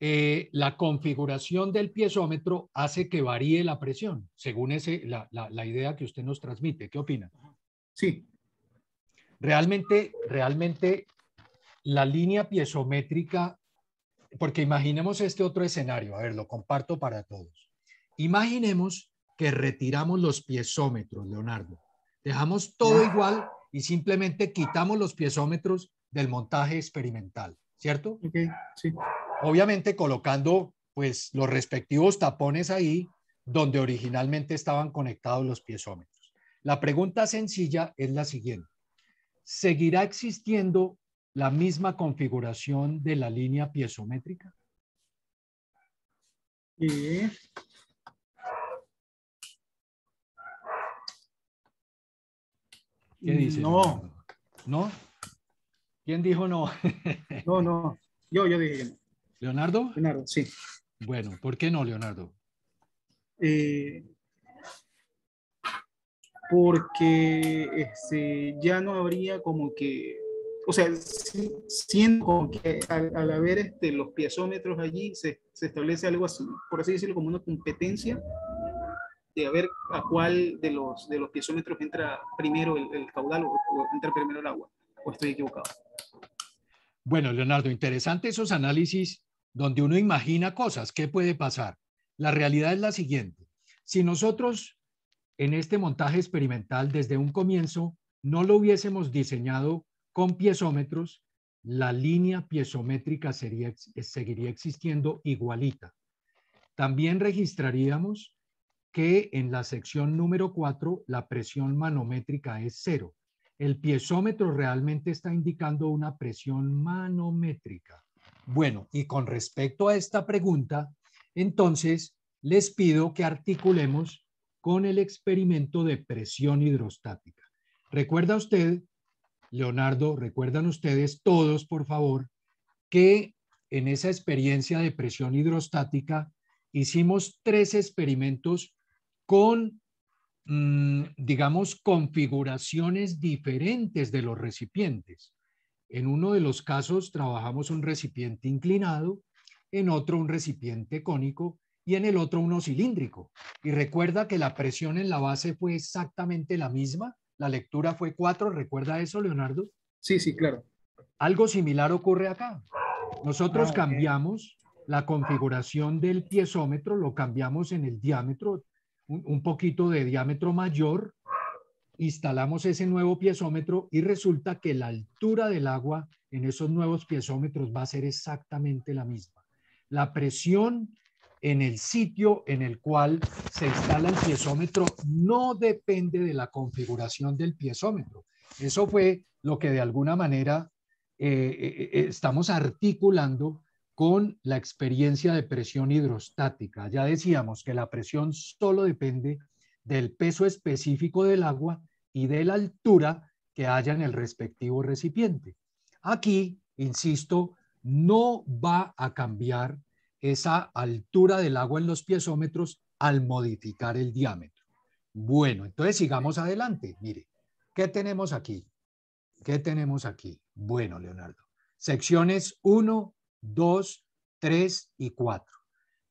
eh, la configuración del piezómetro hace que varíe la presión, según la, la, idea que usted nos transmite. ¿Qué opina? Sí. Realmente, realmente, la línea piezométrica, porque imaginemos este otro escenario, a ver, lo comparto para todos. Imaginemos que retiramos los piezómetros, Leonardo. Dejamos todo igual y simplemente quitamos los piezómetros del montaje experimental, ¿cierto? sí. Obviamente colocando pues los respectivos tapones ahí donde originalmente estaban conectados los piezómetros. La pregunta sencilla es la siguiente. ¿Seguirá existiendo la misma configuración de la línea piezométrica? Sí. ¿Qué mm, dice? No. ¿No? ¿Quién dijo no? no, no. Yo, yo dije no. ¿Leonardo? Leonardo, sí. Bueno, ¿por qué no, Leonardo? Eh, porque este, ya no habría como que, o sea, siento como que al, haber este, los piezómetros allí se, se, establece algo así, por así decirlo, como una competencia de ver a cuál de los, de los piezómetros entra primero el, caudal o, entra primero el agua, o estoy equivocado. Bueno, Leonardo, interesante esos análisis donde uno imagina cosas, qué puede pasar. La realidad es la siguiente. Si nosotros en este montaje experimental desde un comienzo no lo hubiésemos diseñado con piezómetros, la línea piezométrica sería, seguiría existiendo igualita. También registraríamos que en la sección número 4 la presión manométrica es cero. El piezómetro realmente está indicando una presión manométrica. Bueno, y con respecto a esta pregunta, entonces les pido que articulemos con el experimento de presión hidrostática. Recuerda usted, Leonardo, recuerdan ustedes todos, por favor, que en esa experiencia de presión hidrostática hicimos tres experimentos con, mm, digamos, configuraciones diferentes de los recipientes. En uno de los casos trabajamos un recipiente inclinado, en otro un recipiente cónico y en el otro uno cilíndrico. Y recuerda que la presión en la base fue exactamente la misma. La lectura fue cuatro. ¿recuerda eso, Leonardo? Sí, sí, claro. Algo similar ocurre acá. Nosotros ah, cambiamos la configuración del piezómetro, lo cambiamos en el diámetro, un, poquito de diámetro mayor, instalamos ese nuevo piezómetro y resulta que la altura del agua en esos nuevos piezómetros va a ser exactamente la misma. La presión en el sitio en el cual se instala el piezómetro no depende de la configuración del piezómetro. Eso fue lo que de alguna manera eh, eh, eh, estamos articulando con la experiencia de presión hidrostática. Ya decíamos que la presión solo depende del peso específico del agua y de la altura que haya en el respectivo recipiente. Aquí, insisto, no va a cambiar esa altura del agua en los piezómetros al modificar el diámetro. Bueno, entonces sigamos adelante. Mire, ¿qué tenemos aquí? ¿Qué tenemos aquí? Bueno, Leonardo, secciones 1 2, 3 y 4.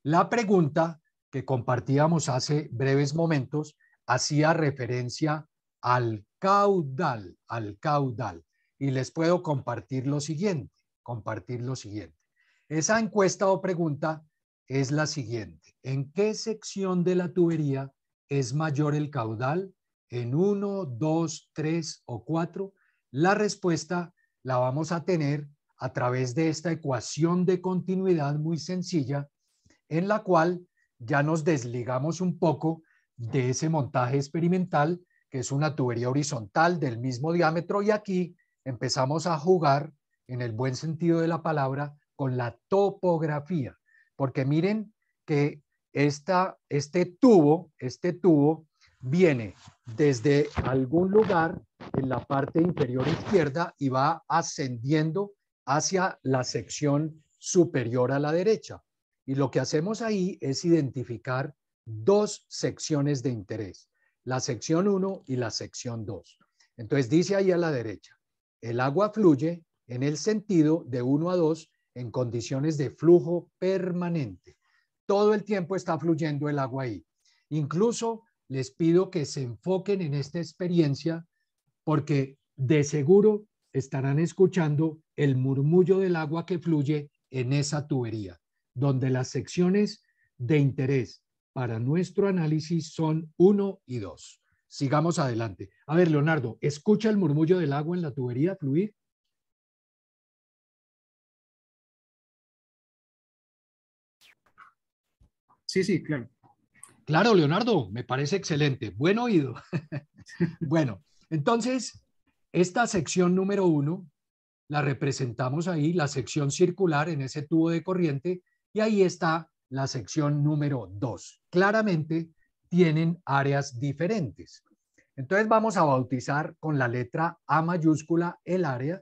La pregunta que compartíamos hace breves momentos hacía referencia al caudal, al caudal. Y les puedo compartir lo siguiente, compartir lo siguiente. Esa encuesta o pregunta es la siguiente. ¿En qué sección de la tubería es mayor el caudal? ¿En 1, 2, 3 o 4? La respuesta la vamos a tener a través de esta ecuación de continuidad muy sencilla, en la cual ya nos desligamos un poco de ese montaje experimental, que es una tubería horizontal del mismo diámetro, y aquí empezamos a jugar, en el buen sentido de la palabra, con la topografía, porque miren que esta, este tubo, este tubo viene desde algún lugar en la parte inferior izquierda y va ascendiendo hacia la sección superior a la derecha. Y lo que hacemos ahí es identificar dos secciones de interés, la sección 1 y la sección 2. Entonces dice ahí a la derecha, el agua fluye en el sentido de 1 a 2 en condiciones de flujo permanente. Todo el tiempo está fluyendo el agua ahí. Incluso les pido que se enfoquen en esta experiencia porque de seguro estarán escuchando el murmullo del agua que fluye en esa tubería, donde las secciones de interés para nuestro análisis son uno y dos. Sigamos adelante. A ver, Leonardo, ¿escucha el murmullo del agua en la tubería fluir? Sí, sí, claro. Claro, Leonardo, me parece excelente. Buen oído. bueno, entonces, esta sección número uno la representamos ahí, la sección circular en ese tubo de corriente, y ahí está la sección número 2. Claramente tienen áreas diferentes. Entonces vamos a bautizar con la letra A mayúscula el área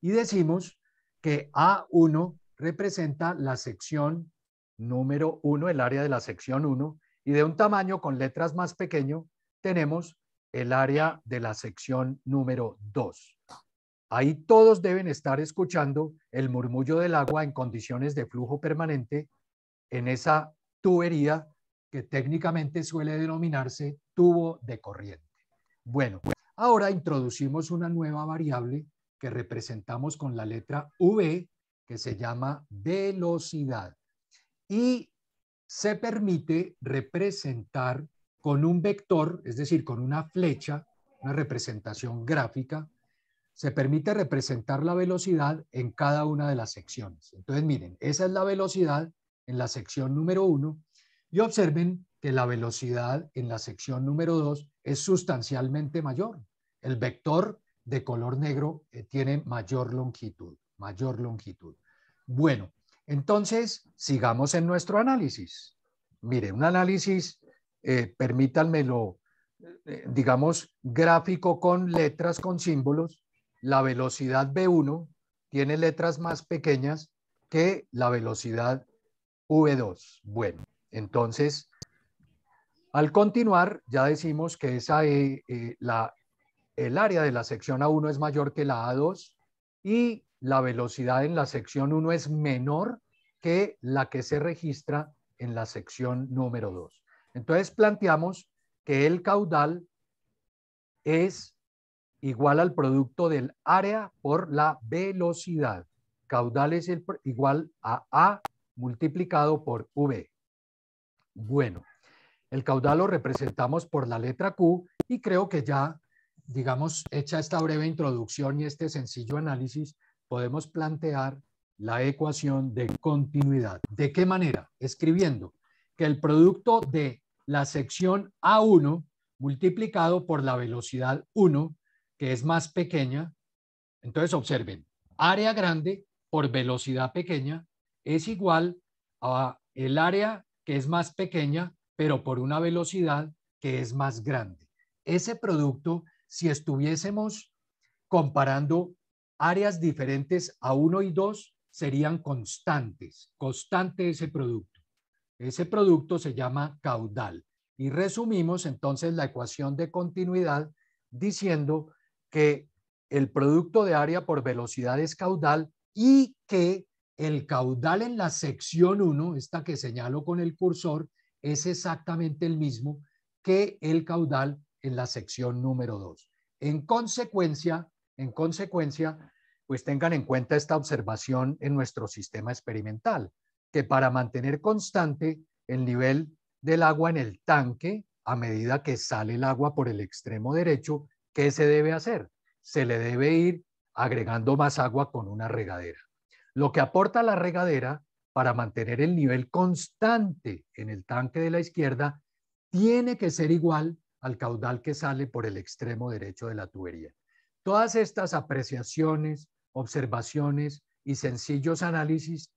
y decimos que A1 representa la sección número 1, el área de la sección 1, y de un tamaño con letras más pequeño tenemos el área de la sección número 2. Ahí todos deben estar escuchando el murmullo del agua en condiciones de flujo permanente en esa tubería que técnicamente suele denominarse tubo de corriente. Bueno, ahora introducimos una nueva variable que representamos con la letra V, que se llama velocidad. Y se permite representar con un vector, es decir, con una flecha, una representación gráfica, se permite representar la velocidad en cada una de las secciones. Entonces, miren, esa es la velocidad en la sección número uno. y observen que la velocidad en la sección número dos es sustancialmente mayor. El vector de color negro eh, tiene mayor longitud, mayor longitud. Bueno, entonces, sigamos en nuestro análisis. Mire, un análisis, eh, permítanmelo, eh, digamos, gráfico con letras, con símbolos, la velocidad b 1 tiene letras más pequeñas que la velocidad V2. Bueno, entonces, al continuar, ya decimos que esa, eh, eh, el área de la sección A1 es mayor que la A2 y la velocidad en la sección 1 es menor que la que se registra en la sección número 2. Entonces planteamos que el caudal es igual al producto del área por la velocidad. Caudal es igual a A multiplicado por V. Bueno, el caudal lo representamos por la letra Q y creo que ya, digamos, hecha esta breve introducción y este sencillo análisis, podemos plantear la ecuación de continuidad. ¿De qué manera? Escribiendo que el producto de la sección A1 multiplicado por la velocidad 1 es más pequeña, entonces observen, área grande por velocidad pequeña es igual a el área que es más pequeña, pero por una velocidad que es más grande. Ese producto, si estuviésemos comparando áreas diferentes a 1 y 2, serían constantes, constante ese producto. Ese producto se llama caudal. Y resumimos entonces la ecuación de continuidad diciendo que el producto de área por velocidad es caudal y que el caudal en la sección 1, esta que señalo con el cursor, es exactamente el mismo que el caudal en la sección número 2. En consecuencia, en consecuencia, pues tengan en cuenta esta observación en nuestro sistema experimental, que para mantener constante el nivel del agua en el tanque a medida que sale el agua por el extremo derecho, ¿Qué se debe hacer? Se le debe ir agregando más agua con una regadera. Lo que aporta la regadera para mantener el nivel constante en el tanque de la izquierda tiene que ser igual al caudal que sale por el extremo derecho de la tubería. Todas estas apreciaciones, observaciones y sencillos análisis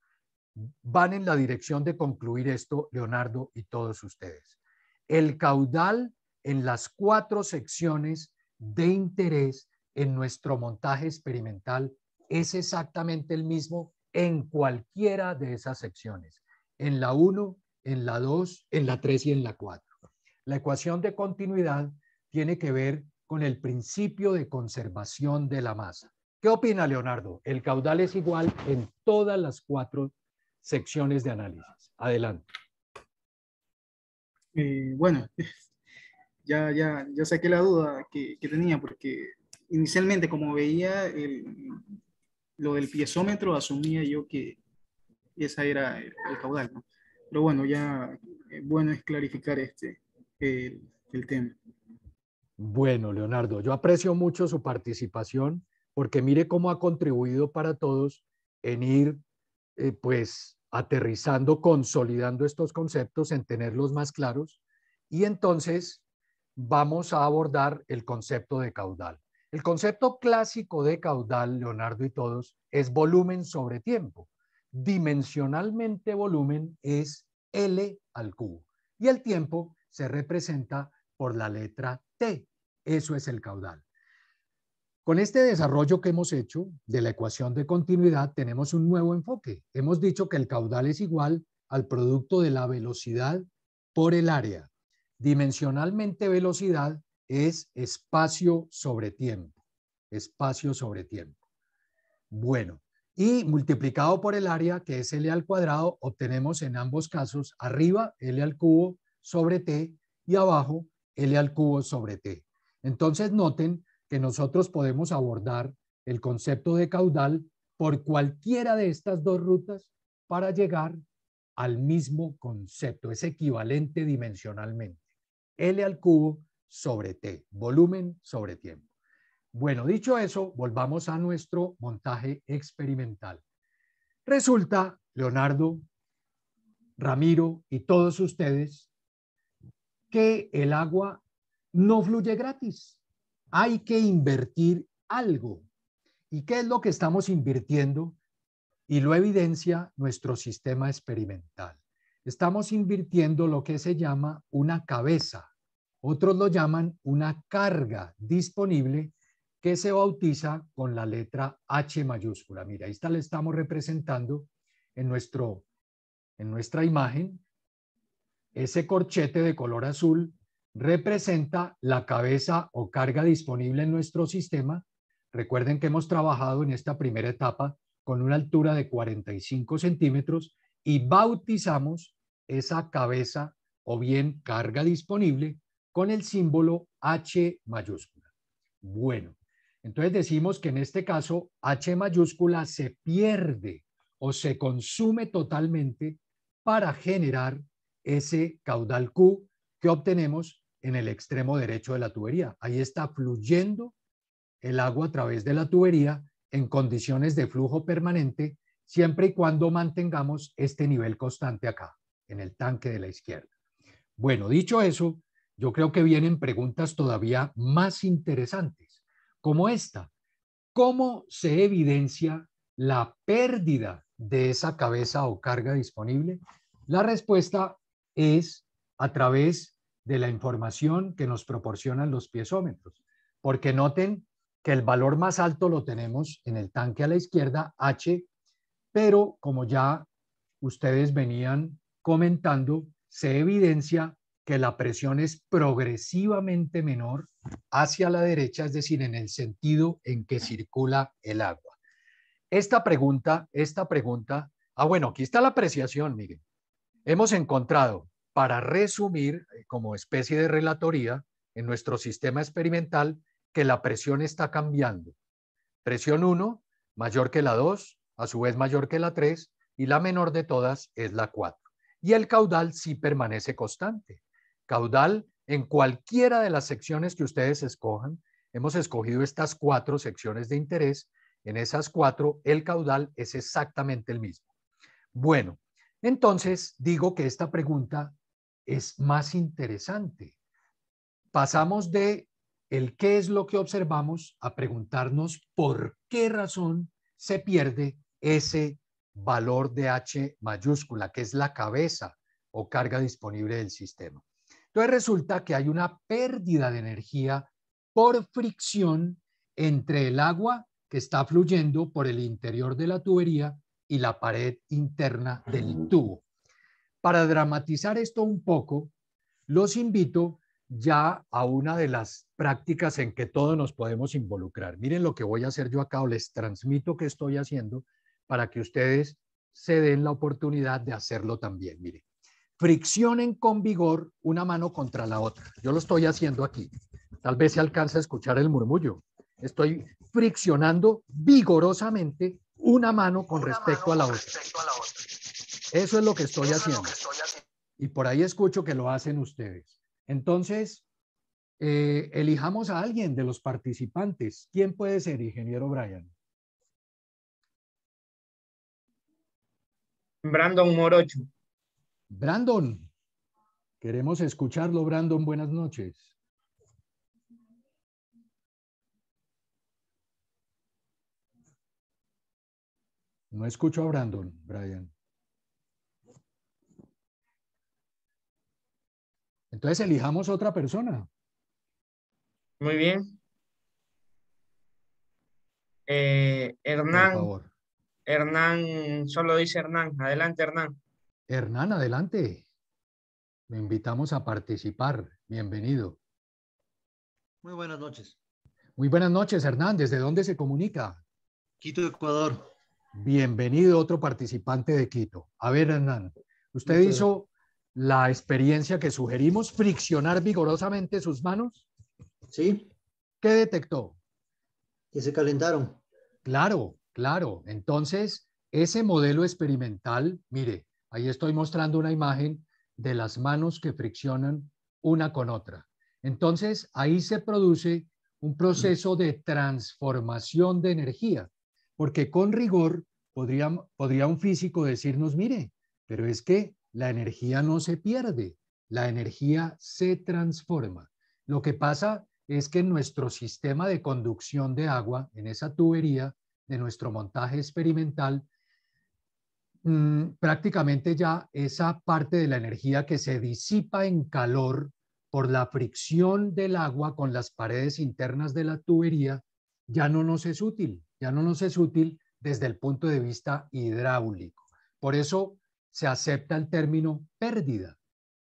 van en la dirección de concluir esto, Leonardo y todos ustedes. El caudal en las cuatro secciones de interés en nuestro montaje experimental es exactamente el mismo en cualquiera de esas secciones, en la 1, en la 2, en la 3 y en la 4. La ecuación de continuidad tiene que ver con el principio de conservación de la masa. ¿Qué opina Leonardo? El caudal es igual en todas las cuatro secciones de análisis. Adelante. Eh, bueno, ya, ya, ya saqué la duda que, tenía, porque inicialmente como veía lo del piezómetro, asumía yo que esa era el, caudal. Pero bueno, ya eh, bueno es clarificar este, el, tema. Bueno, Leonardo, yo aprecio mucho su participación porque mire cómo ha contribuido para todos en ir eh, pues aterrizando, consolidando estos conceptos, en tenerlos más claros y entonces vamos a abordar el concepto de caudal. El concepto clásico de caudal, Leonardo y todos, es volumen sobre tiempo. Dimensionalmente volumen es L al cubo y el tiempo se representa por la letra T. Eso es el caudal. Con este desarrollo que hemos hecho de la ecuación de continuidad tenemos un nuevo enfoque. Hemos dicho que el caudal es igual al producto de la velocidad por el área. Dimensionalmente velocidad es espacio sobre tiempo, espacio sobre tiempo. Bueno, y multiplicado por el área, que es L al cuadrado, obtenemos en ambos casos arriba L al cubo sobre T y abajo L al cubo sobre T. Entonces noten que nosotros podemos abordar el concepto de caudal por cualquiera de estas dos rutas para llegar al mismo concepto, es equivalente dimensionalmente. L al cubo sobre T, volumen sobre tiempo. Bueno, dicho eso, volvamos a nuestro montaje experimental. Resulta, Leonardo, Ramiro y todos ustedes, que el agua no fluye gratis. Hay que invertir algo. ¿Y qué es lo que estamos invirtiendo? Y lo evidencia nuestro sistema experimental. Estamos invirtiendo lo que se llama una cabeza otros lo llaman una carga disponible que se bautiza con la letra H mayúscula. Mira, ahí está, la estamos representando en, nuestro, en nuestra imagen. Ese corchete de color azul representa la cabeza o carga disponible en nuestro sistema. Recuerden que hemos trabajado en esta primera etapa con una altura de 45 centímetros y bautizamos esa cabeza o bien carga disponible con el símbolo H mayúscula. Bueno, entonces decimos que en este caso H mayúscula se pierde o se consume totalmente para generar ese caudal Q que obtenemos en el extremo derecho de la tubería. Ahí está fluyendo el agua a través de la tubería en condiciones de flujo permanente, siempre y cuando mantengamos este nivel constante acá, en el tanque de la izquierda. Bueno, dicho eso, yo creo que vienen preguntas todavía más interesantes, como esta. ¿Cómo se evidencia la pérdida de esa cabeza o carga disponible? La respuesta es a través de la información que nos proporcionan los piezómetros, porque noten que el valor más alto lo tenemos en el tanque a la izquierda, H, pero como ya ustedes venían comentando, se evidencia que la presión es progresivamente menor hacia la derecha, es decir, en el sentido en que circula el agua. Esta pregunta, esta pregunta, ah bueno, aquí está la apreciación, miren. Hemos encontrado, para resumir eh, como especie de relatoría en nuestro sistema experimental, que la presión está cambiando. Presión 1, mayor que la 2, a su vez mayor que la 3, y la menor de todas es la 4. Y el caudal sí permanece constante caudal en cualquiera de las secciones que ustedes escojan. Hemos escogido estas cuatro secciones de interés. En esas cuatro, el caudal es exactamente el mismo. Bueno, entonces digo que esta pregunta es más interesante. Pasamos de el qué es lo que observamos a preguntarnos por qué razón se pierde ese valor de H mayúscula, que es la cabeza o carga disponible del sistema. Entonces resulta que hay una pérdida de energía por fricción entre el agua que está fluyendo por el interior de la tubería y la pared interna del tubo. Para dramatizar esto un poco, los invito ya a una de las prácticas en que todos nos podemos involucrar. Miren lo que voy a hacer yo acá o les transmito que estoy haciendo para que ustedes se den la oportunidad de hacerlo también. Miren, friccionen con vigor una mano contra la otra. Yo lo estoy haciendo aquí. Tal vez se alcance a escuchar el murmullo. Estoy friccionando vigorosamente una mano con, respecto, a la otra. Eso es lo que estoy, haciendo. Y por ahí escucho que lo hacen ustedes. Entonces, eh, elijamos a alguien de los participantes. ¿Quién puede ser, ingeniero Brian? Brandon Morocho. Brandon, queremos escucharlo. Brandon, buenas noches. No escucho a Brandon, Brian. Entonces elijamos otra persona. Muy bien. Eh, Hernán. Hernán, solo dice Hernán. Adelante, Hernán. Hernán, adelante. Me invitamos a participar. Bienvenido. Muy buenas noches. Muy buenas noches, Hernán. ¿Desde dónde se comunica? Quito, Ecuador. Bienvenido otro participante de Quito. A ver, Hernán, usted hizo la experiencia que sugerimos, friccionar vigorosamente sus manos. Sí. ¿Qué detectó? Que se calentaron. Claro, claro. Entonces, ese modelo experimental, mire, Ahí estoy mostrando una imagen de las manos que friccionan una con otra. Entonces, ahí se produce un proceso de transformación de energía, porque con rigor podría, un físico decirnos, mire, pero es que la energía no se pierde, la energía se transforma. Lo que pasa es que nuestro sistema de conducción de agua, en esa tubería de nuestro montaje experimental, Mm, prácticamente ya esa parte de la energía que se disipa en calor por la fricción del agua con las paredes internas de la tubería ya no nos es útil, ya no nos es útil desde el punto de vista hidráulico. Por eso se acepta el término pérdida,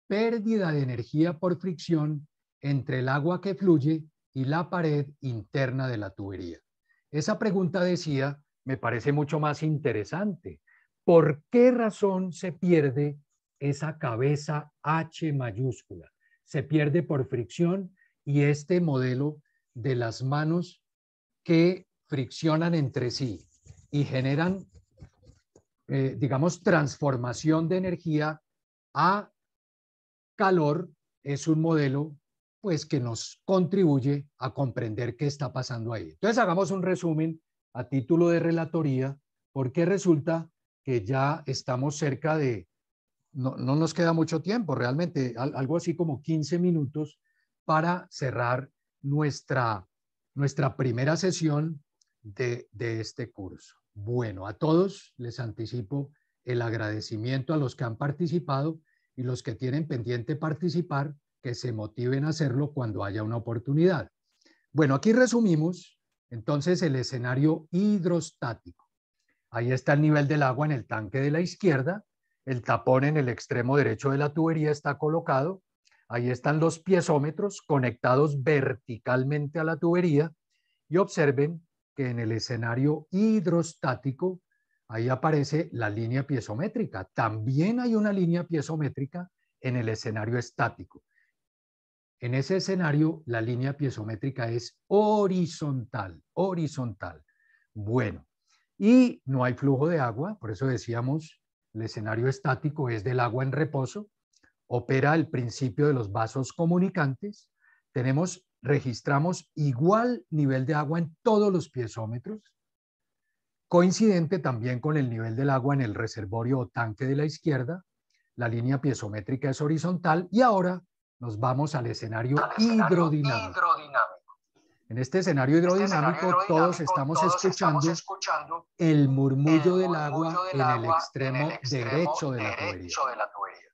pérdida de energía por fricción entre el agua que fluye y la pared interna de la tubería. Esa pregunta decía, me parece mucho más interesante. ¿Por qué razón se pierde esa cabeza H mayúscula? Se pierde por fricción y este modelo de las manos que friccionan entre sí y generan, eh, digamos, transformación de energía a calor es un modelo pues que nos contribuye a comprender qué está pasando ahí. Entonces hagamos un resumen a título de relatoría, porque resulta que ya estamos cerca de, no, nos queda mucho tiempo, realmente algo así como 15 minutos para cerrar nuestra, nuestra primera sesión de, de este curso. Bueno, a todos les anticipo el agradecimiento a los que han participado y los que tienen pendiente participar, que se motiven a hacerlo cuando haya una oportunidad. Bueno, aquí resumimos entonces el escenario hidrostático. Ahí está el nivel del agua en el tanque de la izquierda, el tapón en el extremo derecho de la tubería está colocado, ahí están los piezómetros conectados verticalmente a la tubería y observen que en el escenario hidrostático ahí aparece la línea piezométrica. También hay una línea piezométrica en el escenario estático. En ese escenario, la línea piezométrica es horizontal, horizontal. Bueno, y no hay flujo de agua, por eso decíamos, el escenario estático es del agua en reposo, opera el principio de los vasos comunicantes, tenemos, registramos igual nivel de agua en todos los piezómetros, coincidente también con el nivel del agua en el reservorio o tanque de la izquierda, la línea piezométrica es horizontal y ahora nos vamos al escenario, hidrodinámico. En este escenario este hidrodinámico, todos, estamos, escuchando el murmullo, del, agua, en el extremo, derecho, de la, tubería.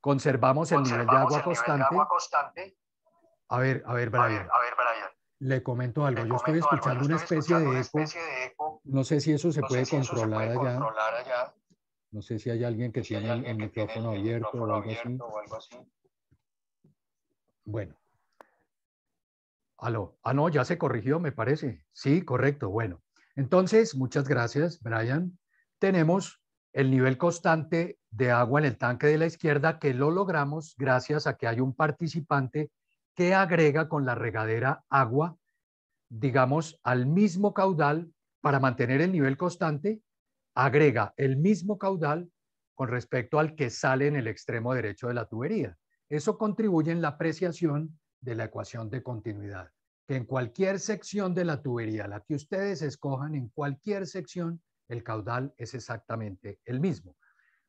Conservamos, el, nivel de, agua constante. A ver, a ver, Brian. ver, Le comento algo. Yo estoy escuchando, Una, especie de eco. No sé si eso se, puede, controlar allá. No sé si hay alguien que tiene el, micrófono, abierto o algo así. Bueno. Aló. Ah, no, ya se corrigió, me parece. Sí, correcto. Bueno, entonces, muchas gracias, Brian. Tenemos el nivel constante de agua en el tanque de la izquierda que lo logramos gracias a que hay un participante que agrega con la regadera agua, digamos, al mismo caudal para mantener el nivel constante, agrega el mismo caudal con respecto al que sale en el extremo derecho de la tubería. Eso contribuye en la apreciación de la ecuación de continuidad, que en cualquier sección de la tubería, la que ustedes escojan, en cualquier sección, el caudal es exactamente el mismo.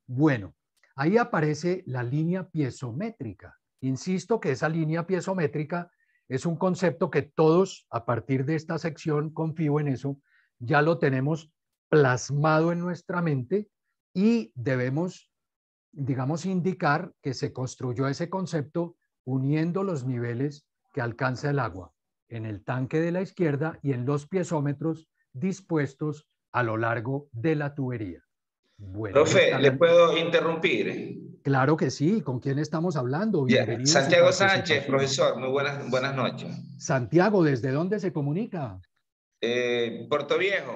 Bueno, ahí aparece la línea piezométrica. Insisto que esa línea piezométrica es un concepto que todos, a partir de esta sección, confío en eso, ya lo tenemos plasmado en nuestra mente y debemos, digamos, indicar que se construyó ese concepto uniendo los niveles que alcanza el agua en el tanque de la izquierda y en los piezómetros dispuestos a lo largo de la tubería. Bueno, Profe, ¿le puedo interrumpir? Claro que sí. ¿Con quién estamos hablando? Bienvenido. Santiago Sánchez, profesor. Muy buenas, buenas noches. Santiago, ¿desde dónde se comunica? Eh, Puerto Viejo.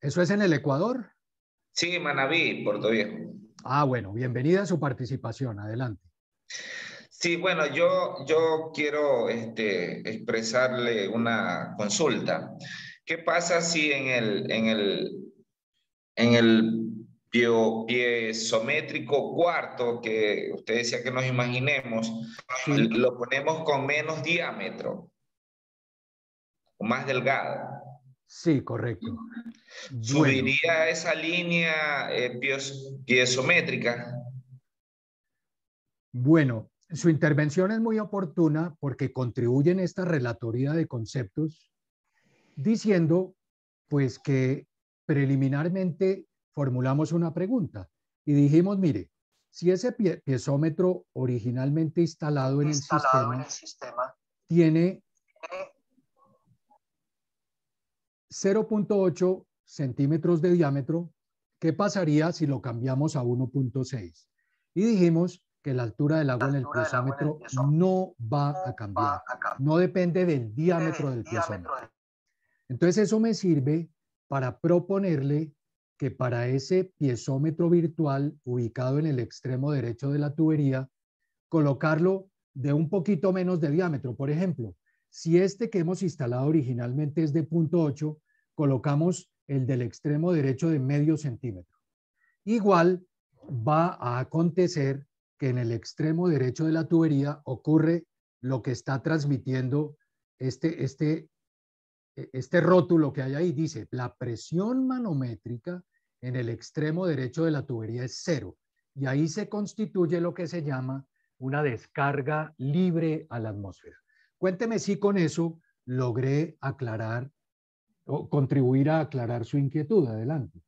¿Eso es en el Ecuador? Sí, Manabí, Puerto Viejo. Ah, bueno, bienvenida a su participación. Adelante. Sí, bueno, yo, yo quiero este, expresarle una consulta. ¿Qué pasa si en el, en el, en el cuarto, que usted decía que nos imaginemos, lo ponemos con menos diámetro, más delgado? Sí, correcto. ¿Subiría esa línea eh, pie sométrica? piezométrica? Bueno, su intervención es muy oportuna porque contribuye en esta relatoría de conceptos diciendo pues que preliminarmente formulamos una pregunta y dijimos, mire, si ese piezómetro originalmente instalado, en el sistema tiene 0.8 centímetros de diámetro, ¿qué pasaría si lo cambiamos a 1.6? Y dijimos, que la altura del agua, en, el piezómetro no va a cambiar, no depende del diámetro del, piezómetro. Entonces eso me sirve para proponerle que para ese piezómetro virtual ubicado en el extremo derecho de la tubería, colocarlo de un poquito menos de diámetro. Por ejemplo, si este que hemos instalado originalmente es de 0.8, colocamos el del extremo derecho de medio centímetro. Igual va a acontecer que en el extremo derecho de la tubería ocurre lo que está transmitiendo este, este, e, este rótulo que hay ahí. Dice, la presión manométrica en el extremo derecho de la tubería es cero. Y ahí se constituye lo que se llama una descarga libre a la atmósfera. Cuénteme si con eso logré aclarar o contribuir a aclarar su inquietud. Adelante.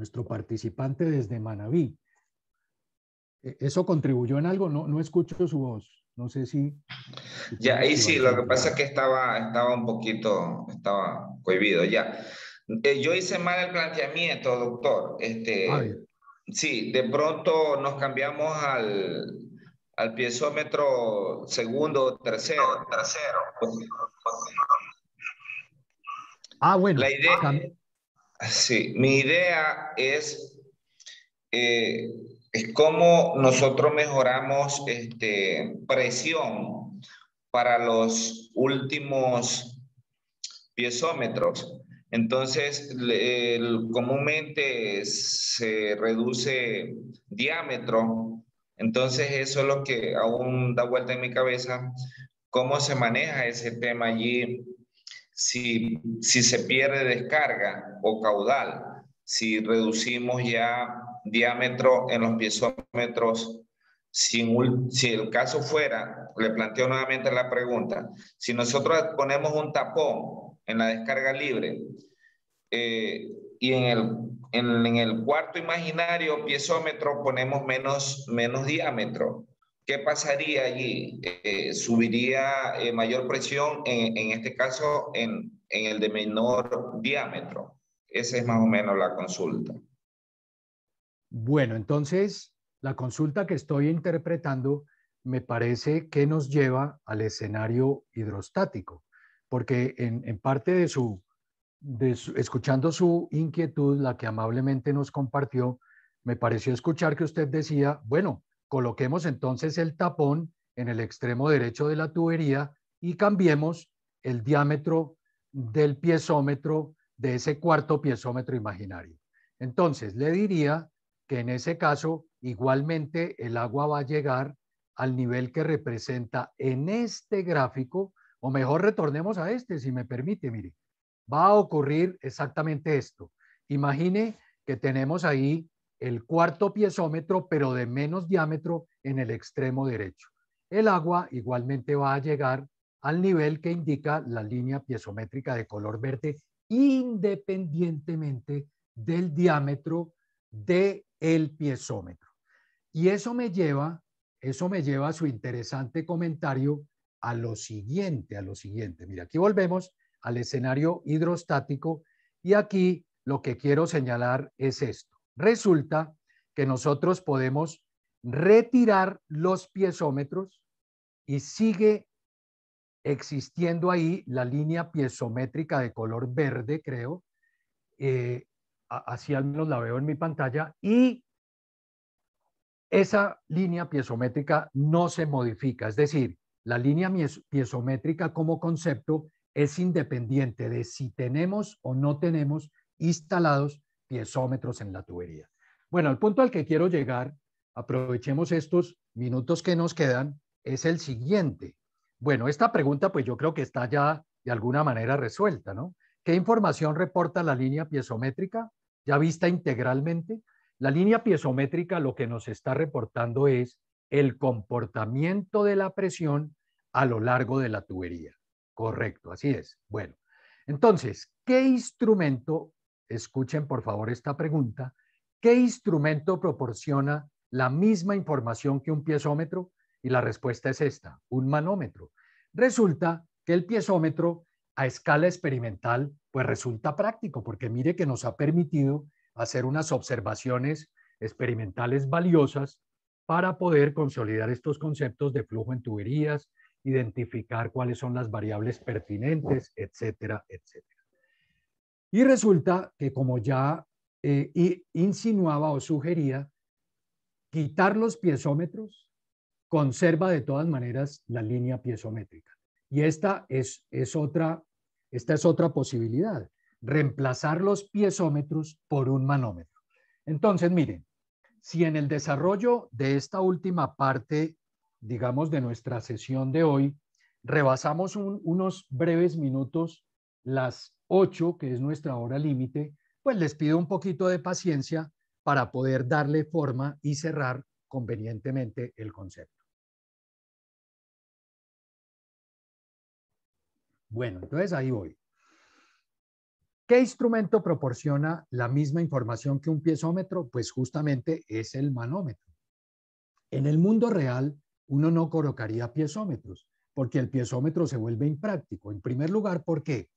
nuestro participante desde Manabí. E, ¿Eso contribuyó en algo? No, no escucho su voz. No sé si... ya, ahí sí, lo que pasa es que estaba, estaba un poquito, estaba cohibido ya. Eh, yo hice mal el planteamiento, doctor. Este, sí, de pronto nos cambiamos al, piezómetro segundo, tercero. Tercero. ah, bueno. La idea, Sí, mi idea es, eh, es cómo nosotros mejoramos este, presión para los últimos piezómetros. Entonces, comúnmente se reduce diámetro. Entonces, eso es lo que aún da vuelta en mi cabeza, cómo se maneja ese tema allí si, se pierde descarga o caudal, si reducimos ya diámetro en los piezómetros, si el caso fuera, le planteo nuevamente la pregunta, si nosotros ponemos un tapón en la descarga libre eh, y en el, cuarto imaginario piezómetro ponemos menos, menos diámetro, ¿Qué pasaría allí? Eh, ¿Subiría eh, mayor presión, en, este caso, en, el de menor diámetro? Esa es más o menos la consulta. Bueno, entonces, la consulta que estoy interpretando me parece que nos lleva al escenario hidrostático, porque en, parte de su, escuchando su inquietud, la que amablemente nos compartió, me pareció escuchar que usted decía, bueno, Coloquemos entonces el tapón en el extremo derecho de la tubería y cambiemos el diámetro del piezómetro de ese cuarto piezómetro imaginario. Entonces, le diría que en ese caso, igualmente el agua va a llegar al nivel que representa en este gráfico, o mejor retornemos a este, si me permite, mire. Va a ocurrir exactamente esto. Imagine que tenemos ahí el cuarto piezómetro, pero de menos diámetro en el extremo derecho. El agua igualmente va a llegar al nivel que indica la línea piezométrica de color verde independientemente del diámetro del el piezómetro. Y eso me lleva, eso me lleva a su interesante comentario a lo siguiente, a lo siguiente. Mira, aquí volvemos al escenario hidrostático y aquí lo que quiero señalar es esto. Resulta que nosotros podemos retirar los piezómetros y sigue existiendo ahí la línea piezométrica de color verde, creo, eh, así al menos la veo en mi pantalla, y esa línea piezométrica no se modifica, es decir, la línea piezométrica como concepto es independiente de si tenemos o no tenemos instalados piezómetros en la tubería. Bueno, el punto al que quiero llegar, aprovechemos estos minutos que nos quedan, es el siguiente. Bueno, esta pregunta pues yo creo que está ya de alguna manera resuelta, ¿no? ¿Qué información reporta la línea piezométrica ya vista integralmente? La línea piezométrica lo que nos está reportando es el comportamiento de la presión a lo largo de la tubería. Correcto, así es. Bueno, entonces, ¿qué instrumento escuchen por favor esta pregunta, ¿qué instrumento proporciona la misma información que un piezómetro? Y la respuesta es esta, un manómetro. Resulta que el piezómetro a escala experimental pues resulta práctico porque mire que nos ha permitido hacer unas observaciones experimentales valiosas para poder consolidar estos conceptos de flujo en tuberías, identificar cuáles son las variables pertinentes, etcétera, etcétera. Y resulta que como ya eh, insinuaba o sugería, quitar los piezómetros conserva de todas maneras la línea piezométrica. Y esta es, otra, esta es otra posibilidad, reemplazar los piezómetros por un manómetro. Entonces, miren, si en el desarrollo de esta última parte, digamos, de nuestra sesión de hoy, rebasamos unos breves minutos las 8, que es nuestra hora límite, pues les pido un poquito de paciencia para poder darle forma y cerrar convenientemente el concepto. Bueno, entonces ahí voy. ¿Qué instrumento proporciona la misma información que un piezómetro? Pues justamente es el manómetro. En el mundo real, uno no colocaría piezómetros, porque el piezómetro se vuelve impráctico. En primer lugar, ¿por qué?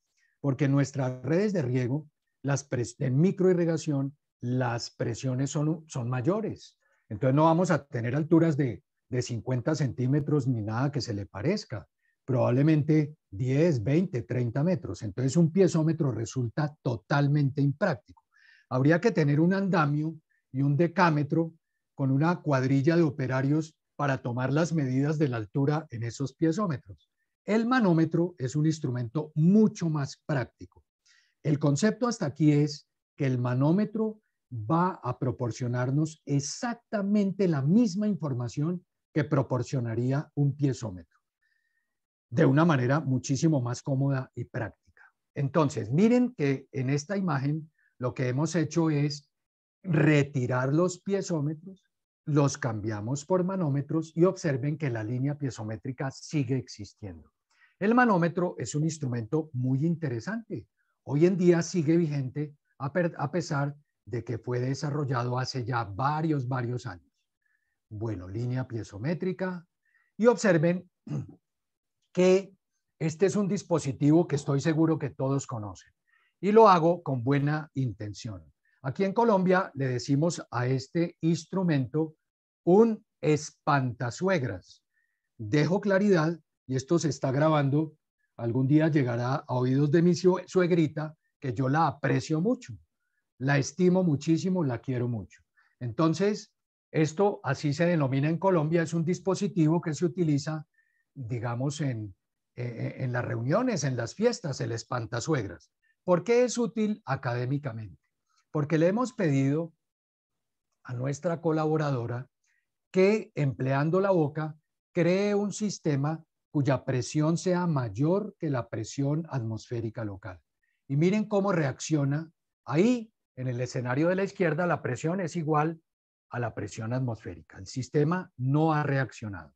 porque nuestras redes de riego, las en microirrigación, las presiones son, son mayores. Entonces no vamos a tener alturas de, de 50 centímetros ni nada que se le parezca, probablemente 10, 20, 30 metros. Entonces un piezómetro resulta totalmente impráctico. Habría que tener un andamio y un decámetro con una cuadrilla de operarios para tomar las medidas de la altura en esos piezómetros. El manómetro es un instrumento mucho más práctico. El concepto hasta aquí es que el manómetro va a proporcionarnos exactamente la misma información que proporcionaría un piezómetro, de una manera muchísimo más cómoda y práctica. Entonces, miren que en esta imagen lo que hemos hecho es retirar los piezómetros, los cambiamos por manómetros y observen que la línea piezométrica sigue existiendo. El manómetro es un instrumento muy interesante. Hoy en día sigue vigente a, pesar de que fue desarrollado hace ya varios, varios años. Bueno, línea piezométrica. Y observen que este es un dispositivo que estoy seguro que todos conocen. Y lo hago con buena intención. Aquí en Colombia le decimos a este instrumento un espantasuegras. Dejo claridad esto se está grabando, algún día llegará a oídos de mi suegrita, que yo la aprecio mucho, la estimo muchísimo, la quiero mucho. Entonces, esto así se denomina en Colombia, es un dispositivo que se utiliza, digamos, en, e, e, las reuniones, en las fiestas, el espantasuegras. ¿Por qué es útil académicamente? Porque le hemos pedido a nuestra colaboradora que empleando la boca cree un sistema cuya presión sea mayor que la presión atmosférica local. Y miren cómo reacciona. Ahí, en el escenario de la izquierda, la presión es igual a la presión atmosférica. El sistema no ha reaccionado.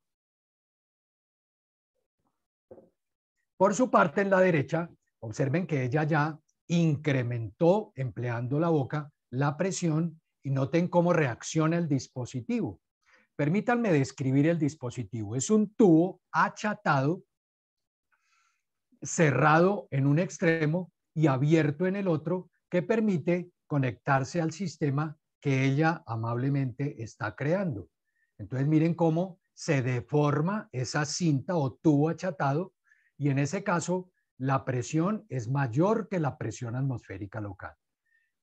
Por su parte, en la derecha, observen que ella ya incrementó, empleando la boca, la presión y noten cómo reacciona el dispositivo. Permítanme describir el dispositivo. Es un tubo achatado, cerrado en un extremo y abierto en el otro, que permite conectarse al sistema que ella amablemente está creando. Entonces miren cómo se deforma esa cinta o tubo achatado y en ese caso la presión es mayor que la presión atmosférica local.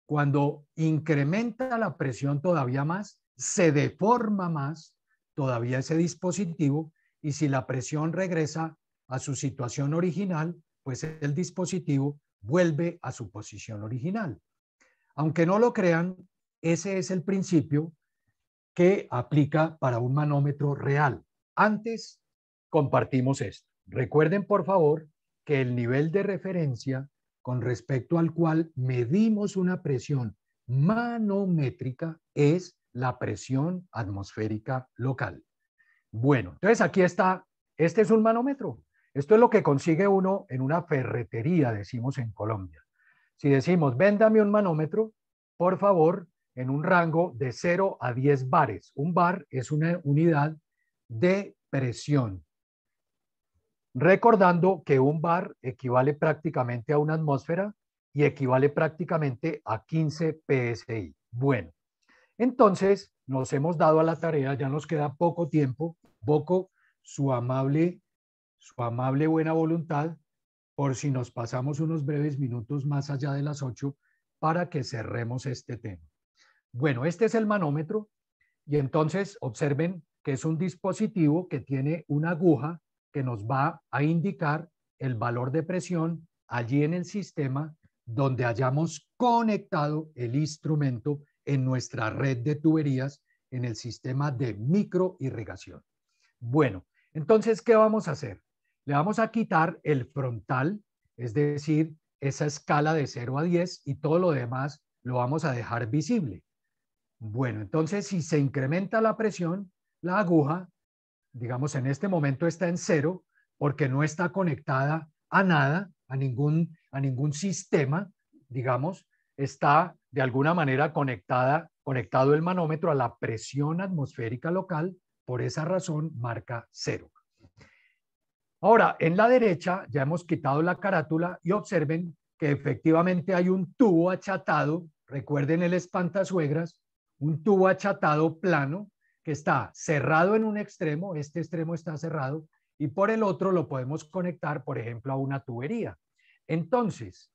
Cuando incrementa la presión todavía más, se deforma más todavía ese dispositivo y si la presión regresa a su situación original, pues el dispositivo vuelve a su posición original. Aunque no lo crean, ese es el principio que aplica para un manómetro real. Antes compartimos esto. Recuerden, por favor, que el nivel de referencia con respecto al cual medimos una presión manométrica es la presión atmosférica local. Bueno, entonces aquí está, este es un manómetro. Esto es lo que consigue uno en una ferretería, decimos en Colombia. Si decimos, véndame un manómetro, por favor, en un rango de 0 a 10 bares. Un bar es una unidad de presión. Recordando que un bar equivale prácticamente a una atmósfera y equivale prácticamente a 15 PSI. Bueno, entonces, nos hemos dado a la tarea, ya nos queda poco tiempo. poco, su amable, su amable buena voluntad, por si nos pasamos unos breves minutos más allá de las ocho para que cerremos este tema. Bueno, este es el manómetro y entonces observen que es un dispositivo que tiene una aguja que nos va a indicar el valor de presión allí en el sistema donde hayamos conectado el instrumento en nuestra red de tuberías en el sistema de microirrigación. Bueno, entonces, ¿qué vamos a hacer? Le vamos a quitar el frontal, es decir, esa escala de 0 a 10 y todo lo demás lo vamos a dejar visible. Bueno, entonces si se incrementa la presión, la aguja, digamos en este momento está en cero porque no está conectada a nada, a ningún, a ningún sistema, digamos, está de alguna manera conectada, conectado el manómetro a la presión atmosférica local, por esa razón marca cero. Ahora, en la derecha ya hemos quitado la carátula y observen que efectivamente hay un tubo achatado, recuerden el espantasuegras, un tubo achatado plano que está cerrado en un extremo, este extremo está cerrado, y por el otro lo podemos conectar, por ejemplo, a una tubería. Entonces,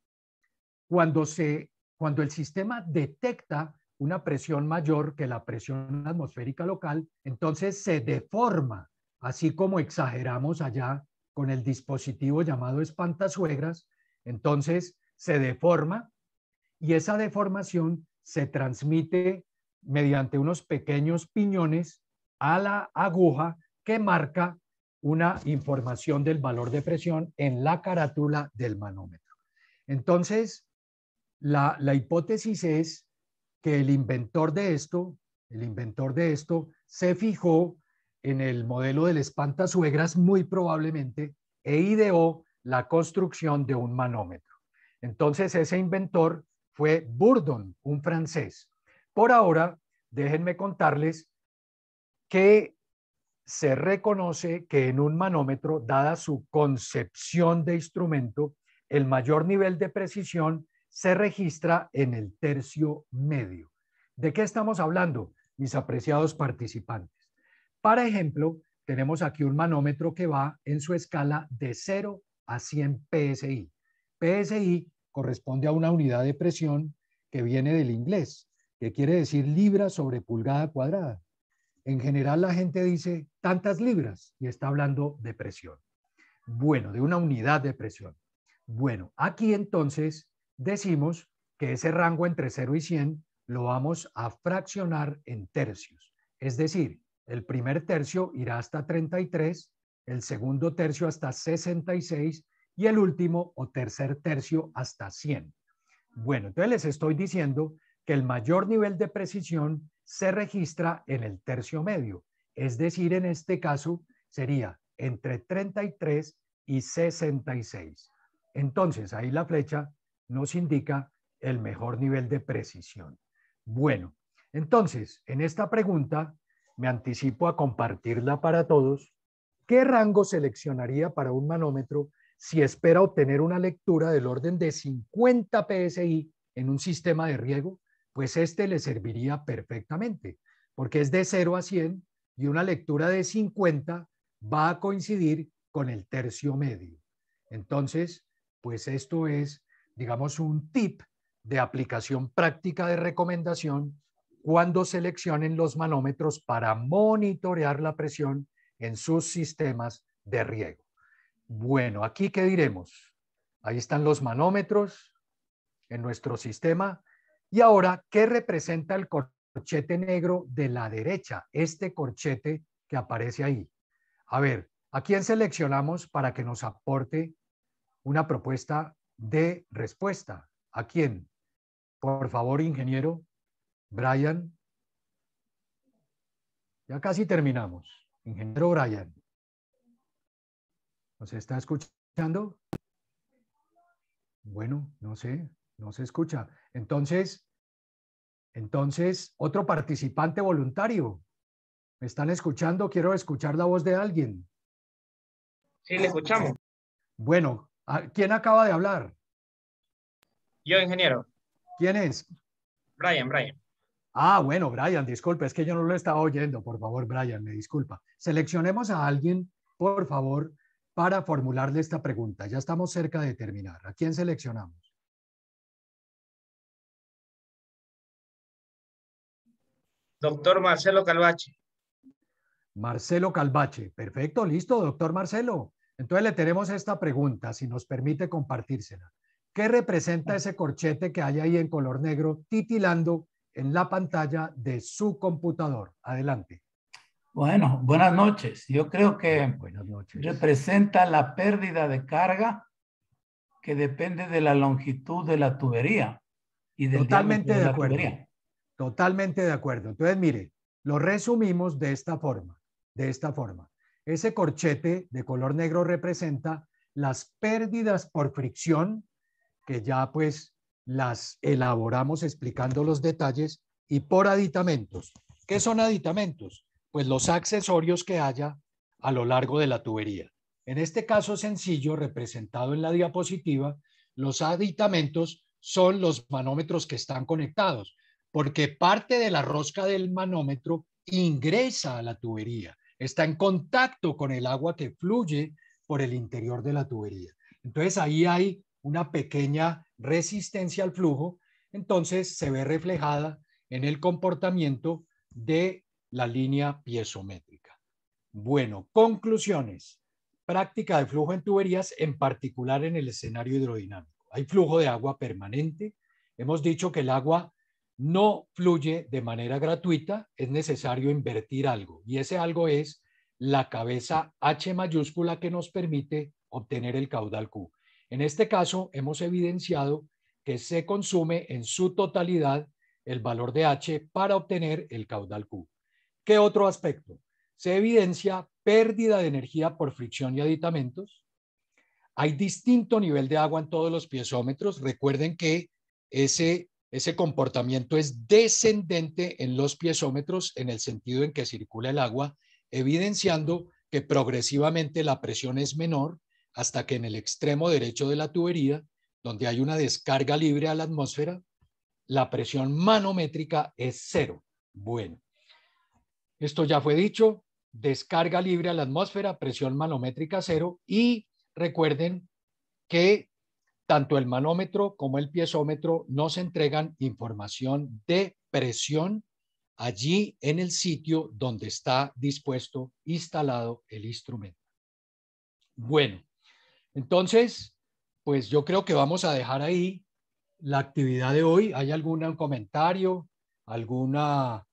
cuando se cuando el sistema detecta una presión mayor que la presión atmosférica local, entonces se deforma, así como exageramos allá con el dispositivo llamado espantasuegras, entonces se deforma y esa deformación se transmite mediante unos pequeños piñones a la aguja que marca una información del valor de presión en la carátula del manómetro. Entonces, la, hipótesis es que el inventor de esto, el inventor de esto, se fijó en el modelo del espantasuegras muy probablemente e ideó la construcción de un manómetro. Entonces ese inventor fue Bourdon, un francés. Por ahora, déjenme contarles que se reconoce que en un manómetro, dada su concepción de instrumento, el mayor nivel de precisión se registra en el tercio medio. ¿De qué estamos hablando, mis apreciados participantes? Para ejemplo, tenemos aquí un manómetro que va en su escala de 0 a 100 PSI. PSI corresponde a una unidad de presión que viene del inglés, que quiere decir libra sobre pulgada cuadrada. En general la gente dice tantas libras y está hablando de presión. Bueno, de una unidad de presión. Bueno, aquí entonces decimos que ese rango entre 0 y 100 lo vamos a fraccionar en tercios. Es decir, el primer tercio irá hasta 33, el segundo tercio hasta 66 y el último o tercer tercio hasta 100. Bueno, entonces les estoy diciendo que el mayor nivel de precisión se registra en el tercio medio, es decir, en este caso sería entre 33 y 66. Entonces, ahí la flecha nos indica el mejor nivel de precisión. Bueno, entonces, en esta pregunta me anticipo a compartirla para todos. ¿Qué rango seleccionaría para un manómetro si espera obtener una lectura del orden de 50 PSI en un sistema de riego? Pues este le serviría perfectamente, porque es de 0 a 100 y una lectura de 50 va a coincidir con el tercio medio. Entonces, pues esto es digamos, un tip de aplicación práctica de recomendación cuando seleccionen los manómetros para monitorear la presión en sus sistemas de riego. Bueno, aquí qué diremos. Ahí están los manómetros en nuestro sistema. Y ahora, ¿qué representa el corchete negro de la derecha? Este corchete que aparece ahí. A ver, ¿a quién seleccionamos para que nos aporte una propuesta de respuesta. ¿A quién? Por favor, ingeniero Brian. Ya casi terminamos. Ingeniero Brian. ¿Nos está escuchando? Bueno, no sé, no se escucha. Entonces, entonces, otro participante voluntario. ¿Me están escuchando? Quiero escuchar la voz de alguien. Sí, le escuchamos. Bueno, Ah, ¿Quién acaba de hablar? Yo, ingeniero. ¿Quién es? Brian, Brian. Ah, bueno, Brian, disculpe, es que yo no lo estaba oyendo, por favor, Brian, me disculpa. Seleccionemos a alguien, por favor, para formularle esta pregunta. Ya estamos cerca de terminar. ¿A quién seleccionamos? Doctor Marcelo Calvache. Marcelo Calvache, perfecto, listo, doctor Marcelo. Entonces le tenemos esta pregunta, si nos permite compartírsela. ¿Qué representa ese corchete que hay ahí en color negro titilando en la pantalla de su computador? Adelante. Bueno, buenas noches. Yo creo que representa la pérdida de carga que depende de la longitud de la tubería y totalmente de, acuerdo. Totalmente de acuerdo. Entonces, mire, lo resumimos de esta forma, de esta forma. Ese corchete de color negro representa las pérdidas por fricción, que ya pues las elaboramos explicando los detalles, y por aditamentos. ¿Qué son aditamentos? Pues los accesorios que haya a lo largo de la tubería. En este caso sencillo, representado en la diapositiva, los aditamentos son los manómetros que están conectados, porque parte de la rosca del manómetro ingresa a la tubería está en contacto con el agua que fluye por el interior de la tubería. Entonces ahí hay una pequeña resistencia al flujo, entonces se ve reflejada en el comportamiento de la línea piezométrica. Bueno, conclusiones. Práctica de flujo en tuberías, en particular en el escenario hidrodinámico. Hay flujo de agua permanente. Hemos dicho que el agua no fluye de manera gratuita, es necesario invertir algo. Y ese algo es la cabeza H mayúscula que nos permite obtener el caudal Q. En este caso, hemos evidenciado que se consume en su totalidad el valor de H para obtener el caudal Q. ¿Qué otro aspecto? Se evidencia pérdida de energía por fricción y aditamentos. Hay distinto nivel de agua en todos los piezómetros. Recuerden que ese ese comportamiento es descendente en los piezómetros en el sentido en que circula el agua, evidenciando que progresivamente la presión es menor hasta que en el extremo derecho de la tubería, donde hay una descarga libre a la atmósfera, la presión manométrica es cero. Bueno, esto ya fue dicho, descarga libre a la atmósfera, presión manométrica cero y recuerden que tanto el manómetro como el piezómetro nos entregan información de presión allí en el sitio donde está dispuesto, instalado el instrumento. Bueno, entonces, pues yo creo que vamos a dejar ahí la actividad de hoy. ¿Hay algún comentario, alguna,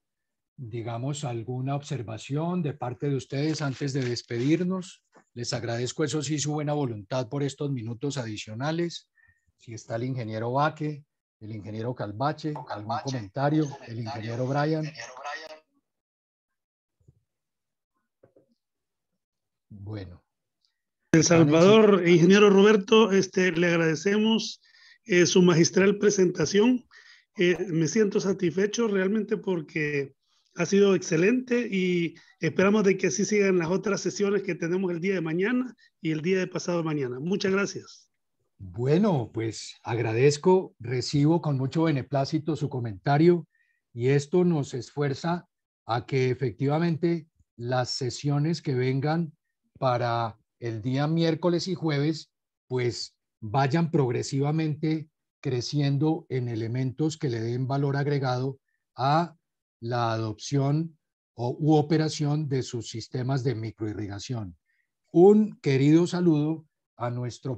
digamos, alguna observación de parte de ustedes antes de despedirnos? Les agradezco eso sí su buena voluntad por estos minutos adicionales. Si está el ingeniero Vaque, el ingeniero Calvache, algún comentario, el, ingeniero Brian. Bueno. El Salvador, ingeniero Roberto, este, le agradecemos eh, su magistral presentación. Eh, me siento satisfecho realmente porque ha sido excelente y esperamos de que así sigan las otras sesiones que tenemos el día de mañana y el día de pasado mañana. Muchas gracias. Bueno, pues agradezco, recibo con mucho beneplácito su comentario y esto nos esfuerza a que efectivamente las sesiones que vengan para el día miércoles y jueves, pues vayan progresivamente creciendo en elementos que le den valor agregado a la adopción o, u operación de sus sistemas de microirrigación. Un querido saludo a nuestro